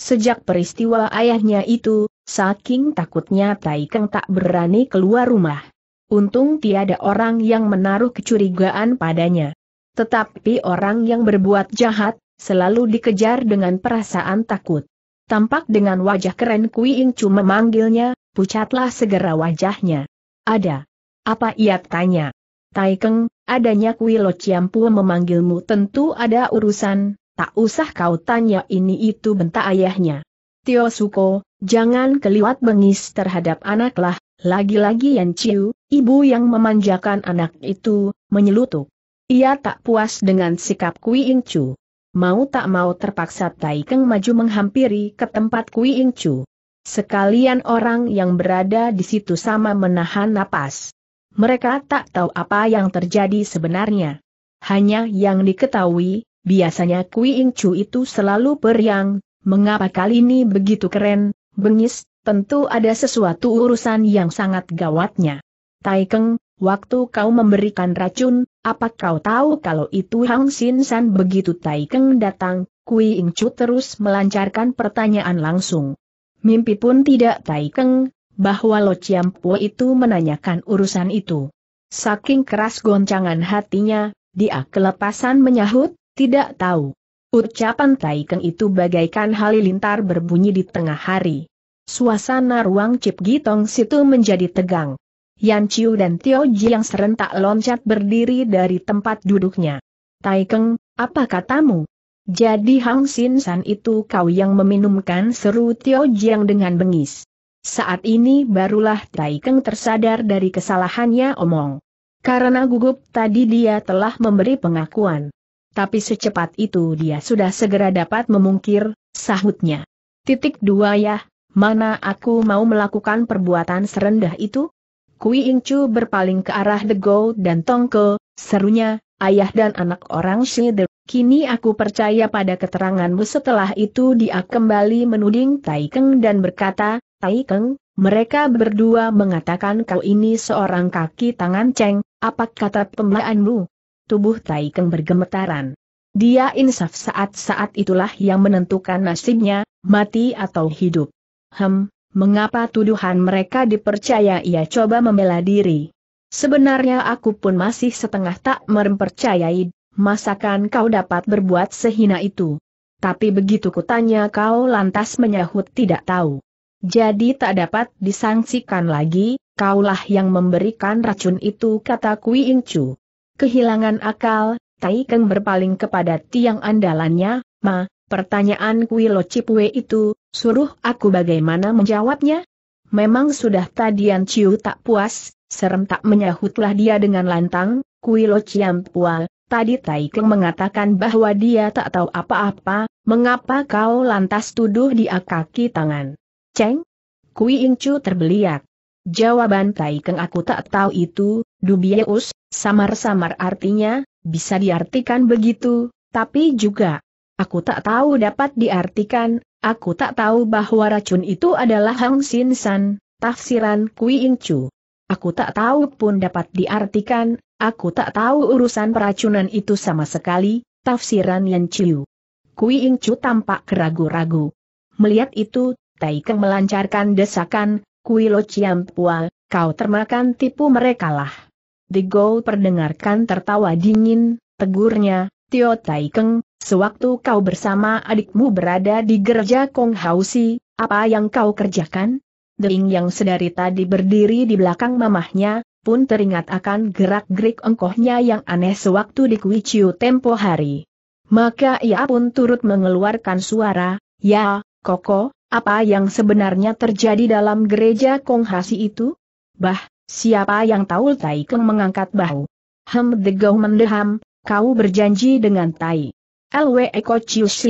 Sejak peristiwa ayahnya itu, saking takutnya Tai Keng tak berani keluar rumah. Untung tiada orang yang menaruh kecurigaan padanya. Tetapi orang yang berbuat jahat, selalu dikejar dengan perasaan takut. Tampak dengan wajah keren Kui Ing Chu memanggilnya, pucatlah segera wajahnya. Ada. Apa ia tanya? Tai Keng, adanya Kui Lo Pu memanggilmu tentu ada urusan, tak usah kau tanya ini itu bentak ayahnya. Tio Suko, jangan keliwat bengis terhadap anaklah, lagi-lagi Yan Chiu, ibu yang memanjakan anak itu, menyelutuk. Ia tak puas dengan sikap Kui Ing Chu. Mau tak mau terpaksa Tai Keng maju menghampiri ke tempat Kui Ing Chu. Sekalian orang yang berada di situ sama menahan napas. Mereka tak tahu apa yang terjadi sebenarnya. Hanya yang diketahui, biasanya Kui Ing Chu itu selalu periang, mengapa kali ini begitu keren, bengis, Tentu ada sesuatu urusan yang sangat gawatnya. Taikeng, waktu kau memberikan racun, apa kau tahu kalau itu Hang Sin San begitu Taikeng datang, Kui Ing terus melancarkan pertanyaan langsung. Mimpi pun tidak Taikeng, bahwa Lo Chiam Po itu menanyakan urusan itu. Saking keras goncangan hatinya, dia kelepasan menyahut, tidak tahu. Ucapan Taikeng itu bagaikan halilintar berbunyi di tengah hari. Suasana ruang Cip Gitong situ menjadi tegang. Yan Chiu dan Tio Ji yang serentak loncat berdiri dari tempat duduknya. Tai Keng, apa katamu? Jadi Hang Sin San itu kau yang meminumkan seru Tio Ji yang dengan bengis. Saat ini barulah Tai Keng tersadar dari kesalahannya omong. Karena gugup tadi dia telah memberi pengakuan. Tapi secepat itu dia sudah segera dapat memungkir, sahutnya. Titik dua ya, Mana aku mau melakukan perbuatan serendah itu? Kui Ing Chu berpaling ke arah The Dego dan Tongko, serunya, ayah dan anak orang Shide. Kini aku percaya pada keteranganmu setelah itu dia kembali menuding Tai Keng dan berkata, Tai Keng, mereka berdua mengatakan kau ini seorang kaki tangan ceng, apa kata pembelaanmu? Tubuh Tai Keng bergemetaran. Dia insaf saat-saat itulah yang menentukan nasibnya, mati atau hidup. Hem, mengapa tuduhan mereka dipercaya ia coba membela diri? Sebenarnya aku pun masih setengah tak mempercayai, masakan kau dapat berbuat sehina itu. Tapi begitu kutanya kau lantas menyahut tidak tahu. Jadi tak dapat disangsikan lagi, kaulah yang memberikan racun itu kata Kui Incu. Kehilangan akal, Tai Keng berpaling kepada tiang andalannya, Ma, Pertanyaan Kuilo Cipwe itu, suruh aku bagaimana menjawabnya? Memang sudah tadian Ciu tak puas, serentak menyahutlah dia dengan lantang, Kuilo Ciampua, tadi Taikeng mengatakan bahwa dia tak tahu apa-apa, mengapa kau lantas tuduh dia kaki tangan? Ceng? Kui Incu terbeliak. Jawaban Taikeng aku tak tahu itu, dubius, samar-samar artinya, bisa diartikan begitu, tapi juga, Aku tak tahu dapat diartikan, aku tak tahu bahwa racun itu adalah Hang Sin San, tafsiran Kui In Chu. Aku tak tahu pun dapat diartikan, aku tak tahu urusan peracunan itu sama sekali, tafsiran Yan Chiu. Kui In Chu tampak keragu-ragu. Melihat itu, Tai Keng melancarkan desakan, Kui Lo Chiam Pua, kau termakan tipu mereka lah. The Go perdengarkan tertawa dingin, tegurnya, Tio Tai Keng, Sewaktu kau bersama adikmu berada di gereja Kong Hausi, apa yang kau kerjakan? Ding yang sedari tadi berdiri di belakang mamahnya, pun teringat akan gerak-gerik engkohnya yang aneh sewaktu di Kuiciu tempo hari. Maka ia pun turut mengeluarkan suara, ya, Koko, apa yang sebenarnya terjadi dalam gereja Kong Hasi itu? Bah, siapa yang tahu Tai Keng mengangkat bahu? Hem degau mendeham, kau berjanji dengan Tai LW Eko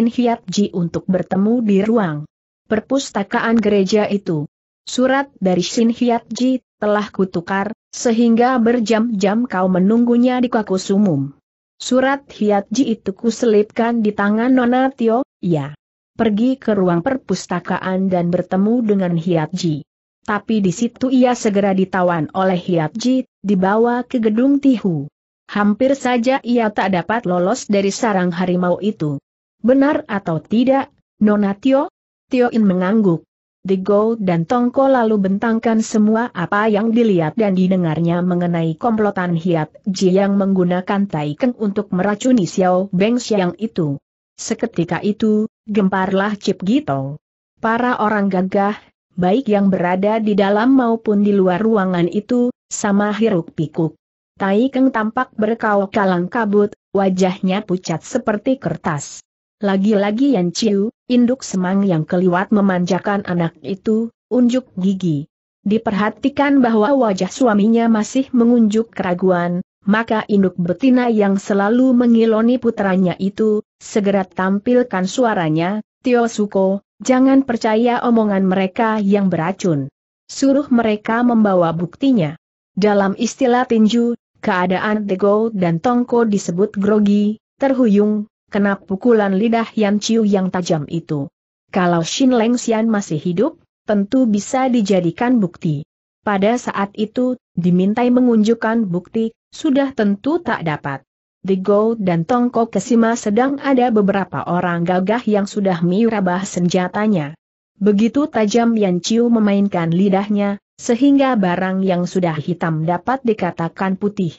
Hiat Ji untuk bertemu di ruang perpustakaan gereja itu. Surat dari Shin Ji telah kutukar, sehingga berjam-jam kau menunggunya di kaku sumum. Surat Ji itu kuselipkan di tangan Nona Tio, ya. Pergi ke ruang perpustakaan dan bertemu dengan Ji. Tapi di situ ia segera ditawan oleh Ji, dibawa ke gedung Tihu. Hampir saja ia tak dapat lolos dari sarang harimau itu. Benar atau tidak, Nona Tio? Tio In mengangguk. The Go dan Tongko lalu bentangkan semua apa yang dilihat dan didengarnya mengenai komplotan Hiat Ji yang menggunakan taiken untuk meracuni Xiao Beng Xiang itu. Seketika itu, gemparlah Cip Gito. Para orang gagah, baik yang berada di dalam maupun di luar ruangan itu, sama hiruk pikuk. Tai Keng tampak berkau kalang kabut, wajahnya pucat seperti kertas. Lagi-lagi Yan Chiu, induk semang yang keliwat memanjakan anak itu, unjuk gigi. Diperhatikan bahwa wajah suaminya masih mengunjuk keraguan, maka induk betina yang selalu mengiloni putranya itu, segera tampilkan suaranya, Tio Suko, jangan percaya omongan mereka yang beracun. Suruh mereka membawa buktinya. Dalam istilah tinju, Keadaan Tego dan Tongko disebut grogi, terhuyung, kena pukulan lidah Yan Chiu yang tajam itu. Kalau Xin Leng Xian masih hidup, tentu bisa dijadikan bukti. Pada saat itu, dimintai mengunjukkan bukti, sudah tentu tak dapat. The Gold dan Tongko Kesima sedang ada beberapa orang gagah yang sudah mirabah senjatanya. Begitu tajam Yan Chiu memainkan lidahnya, sehingga barang yang sudah hitam dapat dikatakan putih.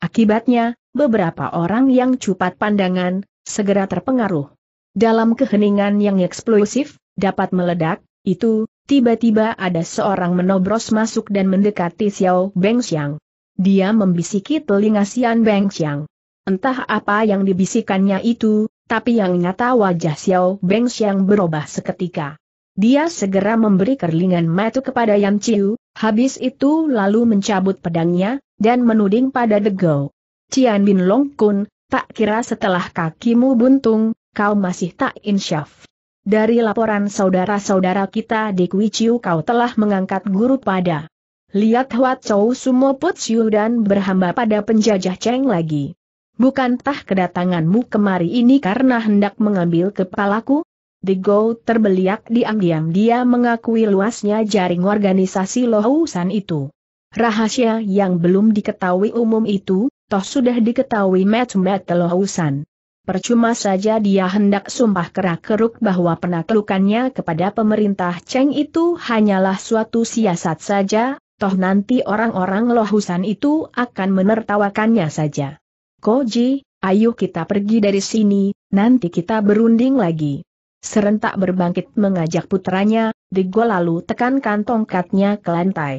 Akibatnya, beberapa orang yang cupat pandangan, segera terpengaruh. Dalam keheningan yang eksplosif, dapat meledak, itu, tiba-tiba ada seorang menobros masuk dan mendekati Xiao Bengxiang. Dia membisiki telinga Xian Bengxiang. Entah apa yang dibisikannya itu, tapi yang nyata wajah Xiao Bengxiang berubah seketika. Dia segera memberi kerlingan matu kepada Yan Chiu, habis itu lalu mencabut pedangnya, dan menuding pada Degau. Cian Bin Long Kun, tak kira setelah kakimu buntung, kau masih tak insyaf. Dari laporan saudara-saudara kita di Kui Chiu kau telah mengangkat guru pada Lihat Huat Chou Sumo Put Siu dan berhamba pada penjajah Cheng lagi. Bukankah kedatanganmu kemari ini karena hendak mengambil kepalaku? The terbeliak diam-diam dia mengakui luasnya jaring organisasi lohusan itu. Rahasia yang belum diketahui umum itu, toh sudah diketahui met-met lohusan Percuma saja dia hendak sumpah kerak-keruk bahwa penaklukannya kepada pemerintah Cheng itu hanyalah suatu siasat saja, toh nanti orang-orang Lohusan itu akan menertawakannya saja. Koji, ayo kita pergi dari sini, nanti kita berunding lagi. Serentak berbangkit mengajak putranya, Dego lalu tekankan tongkatnya ke lantai.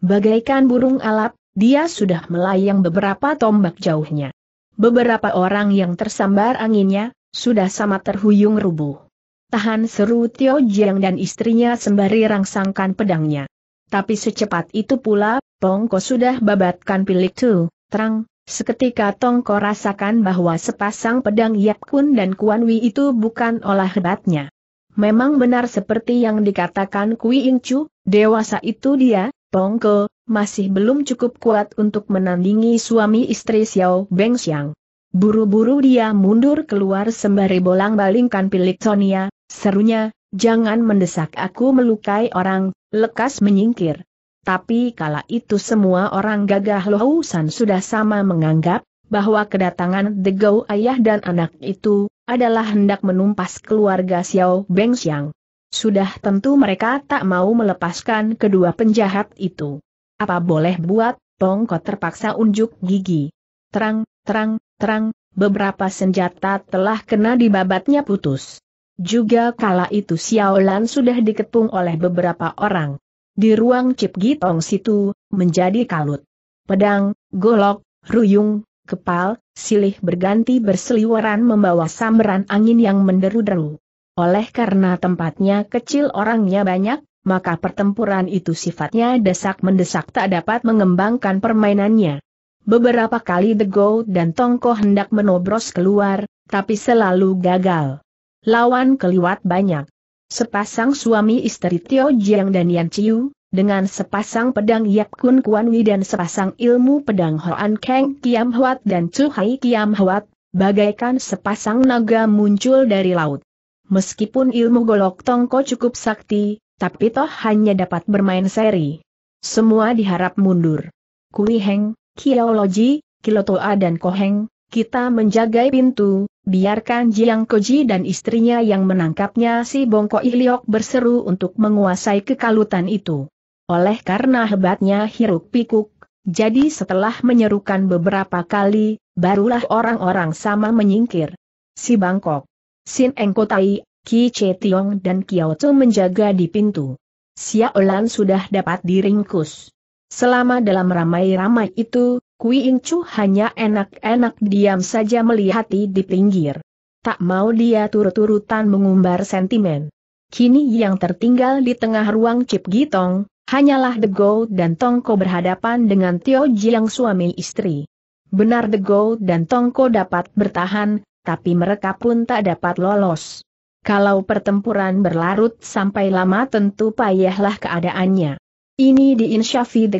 Bagaikan burung alap, dia sudah melayang beberapa tombak jauhnya. Beberapa orang yang tersambar anginnya, sudah sama terhuyung rubuh. Tahan seru Tio Jiang dan istrinya sembari rangsangkan pedangnya. Tapi secepat itu pula, Pongko sudah babatkan pilik tu, terang, Seketika Tongko rasakan bahwa sepasang pedang Yap Kun dan Kuan Wi itu bukan olah hebatnya. Memang benar seperti yang dikatakan Kui Chu, dewasa itu dia, Tongko, masih belum cukup kuat untuk menandingi suami istri Xiao Beng Xiang. Buru-buru dia mundur keluar sembari bolang-balingkan pilik Sonia, serunya, jangan mendesak aku melukai orang, lekas menyingkir. Tapi kala itu semua orang gagah lohusan sudah sama menganggap bahwa kedatangan Degau ayah dan anak itu adalah hendak menumpas keluarga Xiao Beng Xiang. Sudah tentu mereka tak mau melepaskan kedua penjahat itu. Apa boleh buat, Tongko terpaksa unjuk gigi. Terang, terang, terang, beberapa senjata telah kena di babatnya putus. Juga kala itu Xiao Lan sudah diketung oleh beberapa orang. Di ruang Cip Gitong situ, menjadi kalut. Pedang, golok, ruyung, kepal, silih berganti berseliweran membawa sambaran angin yang menderu-deru. Oleh karena tempatnya kecil orangnya banyak, maka pertempuran itu sifatnya desak-mendesak tak dapat mengembangkan permainannya. Beberapa kali Dego dan Tongko hendak menobros keluar, tapi selalu gagal. Lawan keliwat banyak. Sepasang suami istri Tio Jiang dan Yan Chiu, dengan sepasang pedang Yap Kun Kuan Wei dan sepasang ilmu pedang Hoan Kang Kiam Huat dan Chu Hai Kiam Huat, bagaikan sepasang naga muncul dari laut. Meskipun ilmu golok tongko cukup sakti, tapi toh hanya dapat bermain seri. Semua diharap mundur. Kui Heng, Kiaologi, Kilotoa dan Koheng, kita menjaga pintu, Biarkan Jiang Koji dan istrinya yang menangkapnya si Bongko Iliok berseru untuk menguasai kekalutan itu. Oleh karena hebatnya hiruk pikuk, jadi setelah menyerukan beberapa kali, barulah orang-orang sama menyingkir. Si Bangkok, Sin Engkotai, Ki Che Tiong dan Kiao Tu menjaga di pintu. Xiaolan sudah dapat diringkus. Selama dalam ramai-ramai itu, Kui Ing Chu hanya enak-enak diam saja melihat di pinggir. Tak mau dia turut-turutan mengumbar sentimen. Kini yang tertinggal di tengah ruang Cip Gitong, hanyalah The Gold dan Tongko berhadapan dengan Tio Jiang suami istri. Benar The Gold dan Tongko dapat bertahan, tapi mereka pun tak dapat lolos. Kalau pertempuran berlarut sampai lama tentu payahlah keadaannya. Ini The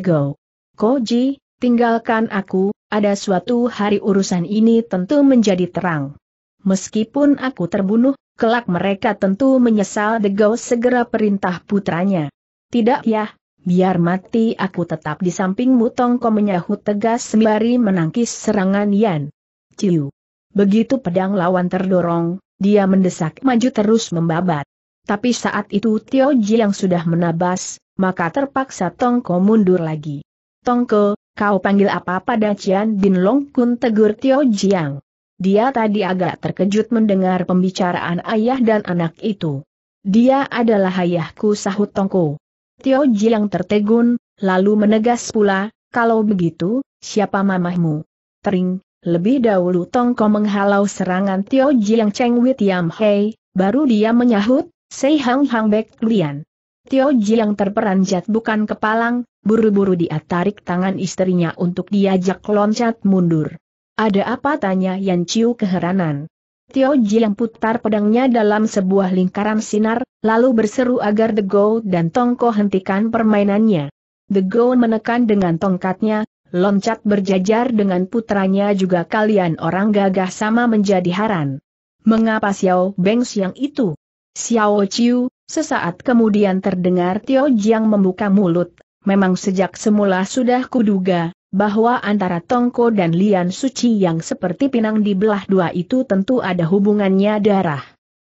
Gold, Koji, tinggalkan aku, ada suatu hari urusan ini tentu menjadi terang. Meskipun aku terbunuh, kelak mereka tentu menyesal Degau segera perintah putranya. Tidak ya, biar mati aku tetap di sampingmu Tongko menyahut tegas sembari menangkis serangan Yan. Ciu. Begitu pedang lawan terdorong, dia mendesak maju terus membabat. Tapi saat itu Tio Ji yang sudah menabas, maka terpaksa Tongko mundur lagi. Tongko, Kau panggil apa pada Cian Bin Long Kun tegur Tio Jiang. Dia tadi agak terkejut mendengar pembicaraan ayah dan anak itu. Dia adalah ayahku sahut Tongko. Tio Jiang tertegun, lalu menegas pula, kalau begitu, siapa mamahmu? Tering, lebih dahulu Tongko menghalau serangan Tio Jiang Cheng Wei Tiam Hei, baru dia menyahut, Sei Hang Hang Bek Lian. Tio yang terperanjat bukan kepalang, buru-buru dia tarik tangan istrinya untuk diajak loncat mundur. Ada apa tanya Yan Chiu keheranan. Tio yang putar pedangnya dalam sebuah lingkaran sinar, lalu berseru agar The Go dan Tongko hentikan permainannya. The Go menekan dengan tongkatnya, loncat berjajar dengan putranya juga kalian orang gagah sama menjadi haran. Mengapa Xiao Beng yang itu? Xiao Chiu, Sesaat kemudian terdengar Tio Jiang membuka mulut, memang sejak semula sudah kuduga, bahwa antara Tongko dan Lian Suci yang seperti pinang di belah dua itu tentu ada hubungannya darah.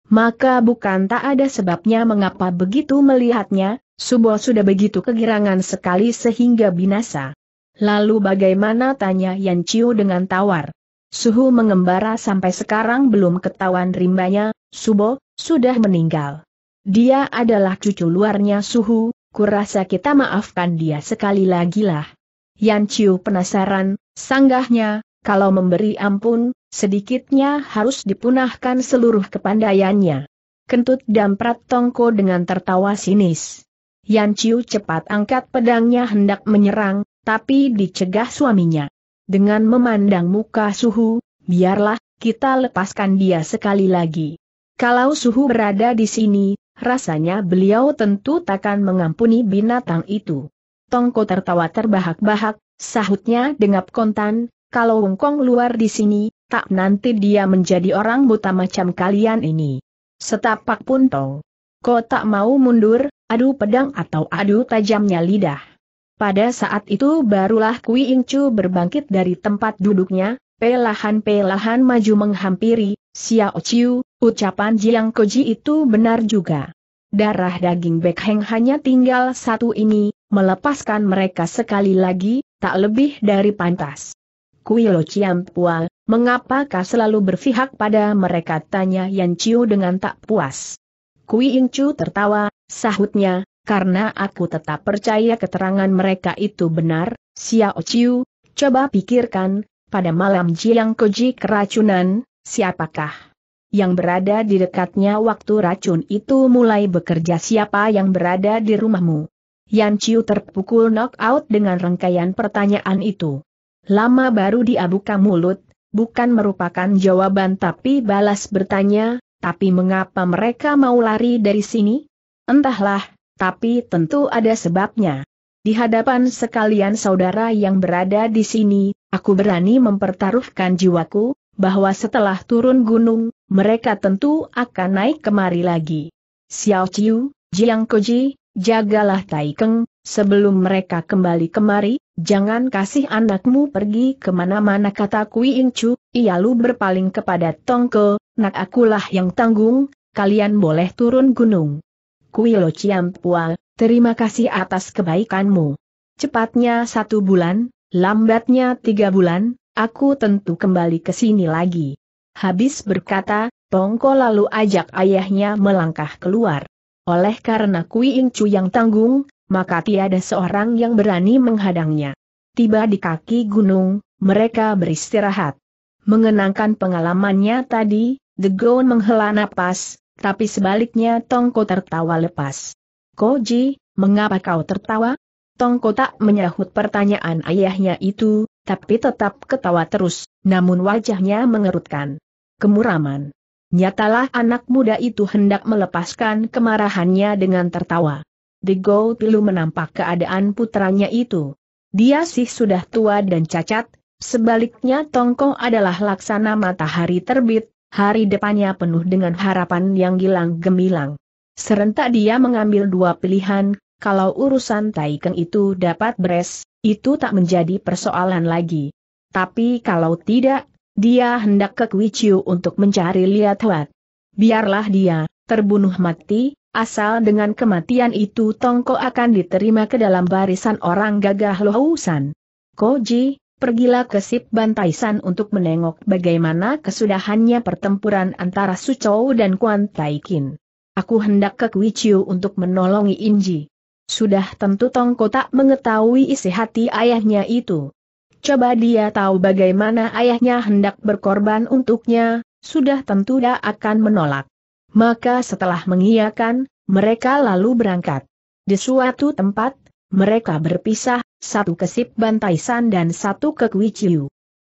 Maka bukan tak ada sebabnya mengapa begitu melihatnya, Subo sudah begitu kegirangan sekali sehingga binasa. Lalu bagaimana tanya Yan Chiu dengan tawar? Suhu mengembara sampai sekarang belum ketahuan rimbanya, Subo, sudah meninggal. Dia adalah cucu luarnya suhu, kurasa kita maafkan dia sekali lagi lah. Yan Chiu penasaran, sanggahnya, kalau memberi ampun, sedikitnya harus dipunahkan seluruh kepandaiannya. Kentut damprat Tongko dengan tertawa sinis. Yan Chiu cepat angkat pedangnya hendak menyerang, tapi dicegah suaminya. Dengan memandang muka Suhu, biarlah, kita lepaskan dia sekali lagi. Kalau Suhu berada di sini, rasanya beliau tentu takkan mengampuni binatang itu. Tongko tertawa terbahak-bahak, sahutnya dengap kontan, kalau Wongkong luar di sini, tak nanti dia menjadi orang buta macam kalian ini. Setapak pun tong. Kau tak mau mundur, adu pedang atau adu tajamnya lidah. Pada saat itu barulah Kui Ingcu berbangkit dari tempat duduknya, pelahan-pelahan maju menghampiri, Xiao Chiu, ucapan Jiang Koji itu benar juga. Darah daging Bek Heng hanya tinggal satu ini, melepaskan mereka sekali lagi, tak lebih dari pantas. Kuilo mengapa mengapakah selalu berpihak pada mereka tanya Yan Chiu dengan tak puas. Kui In Chu tertawa, sahutnya, karena aku tetap percaya keterangan mereka itu benar, Xiao Chiu, coba pikirkan, pada malam Jiang Koji keracunan, Siapakah yang berada di dekatnya waktu racun itu mulai bekerja siapa yang berada di rumahmu? Yan Chiu terpukul out dengan rangkaian pertanyaan itu. Lama baru dia buka mulut, bukan merupakan jawaban tapi balas bertanya, tapi mengapa mereka mau lari dari sini? Entahlah, tapi tentu ada sebabnya. Di hadapan sekalian saudara yang berada di sini, aku berani mempertaruhkan jiwaku, bahwa setelah turun gunung, mereka tentu akan naik kemari lagi. Xiao Chiu, Jiang Koji, jagalah Taikeng, sebelum mereka kembali kemari, jangan kasih anakmu pergi kemana-mana kata Kui Incu, ia lu berpaling kepada Tongke, nak akulah yang tanggung, kalian boleh turun gunung. Kui Lo Chiam Pua, terima kasih atas kebaikanmu. Cepatnya satu bulan, lambatnya tiga bulan, Aku tentu kembali ke sini lagi. Habis berkata, Tongko lalu ajak ayahnya melangkah keluar. Oleh karena Kui Ing Chu yang tanggung, maka tiada seorang yang berani menghadangnya. Tiba di kaki gunung, mereka beristirahat. Mengenangkan pengalamannya tadi, The Gun menghela napas, tapi sebaliknya Tongko tertawa lepas. Koji, mengapa kau tertawa? Tongko tak menyahut pertanyaan ayahnya itu, tapi tetap ketawa terus, namun wajahnya mengerutkan. Kemuraman. Nyatalah anak muda itu hendak melepaskan kemarahannya dengan tertawa. Dego Pilu menampak keadaan putranya itu. Dia sih sudah tua dan cacat, sebaliknya Tongko adalah laksana matahari terbit, hari depannya penuh dengan harapan yang gilang gemilang. Serentak dia mengambil dua pilihan, kalau urusan Taikeng itu dapat beres, itu tak menjadi persoalan lagi. Tapi kalau tidak, dia hendak ke Kuiciu untuk mencari Liat Huat. Biarlah dia, terbunuh mati, asal dengan kematian itu Tongko akan diterima ke dalam barisan orang gagah Lohusan. Koji, pergilah ke Sip Bantaisan untuk menengok bagaimana kesudahannya pertempuran antara Sucou dan Kuan Taikin. Aku hendak ke Kuiciu untuk menolongi Inji. Sudah tentu Tongko tak mengetahui isi hati ayahnya itu. Coba dia tahu bagaimana ayahnya hendak berkorban untuknya, sudah tentu dia akan menolak. Maka setelah mengiyakan, mereka lalu berangkat. Di suatu tempat, mereka berpisah, satu ke Sip bantaisan dan satu ke Kuiciu.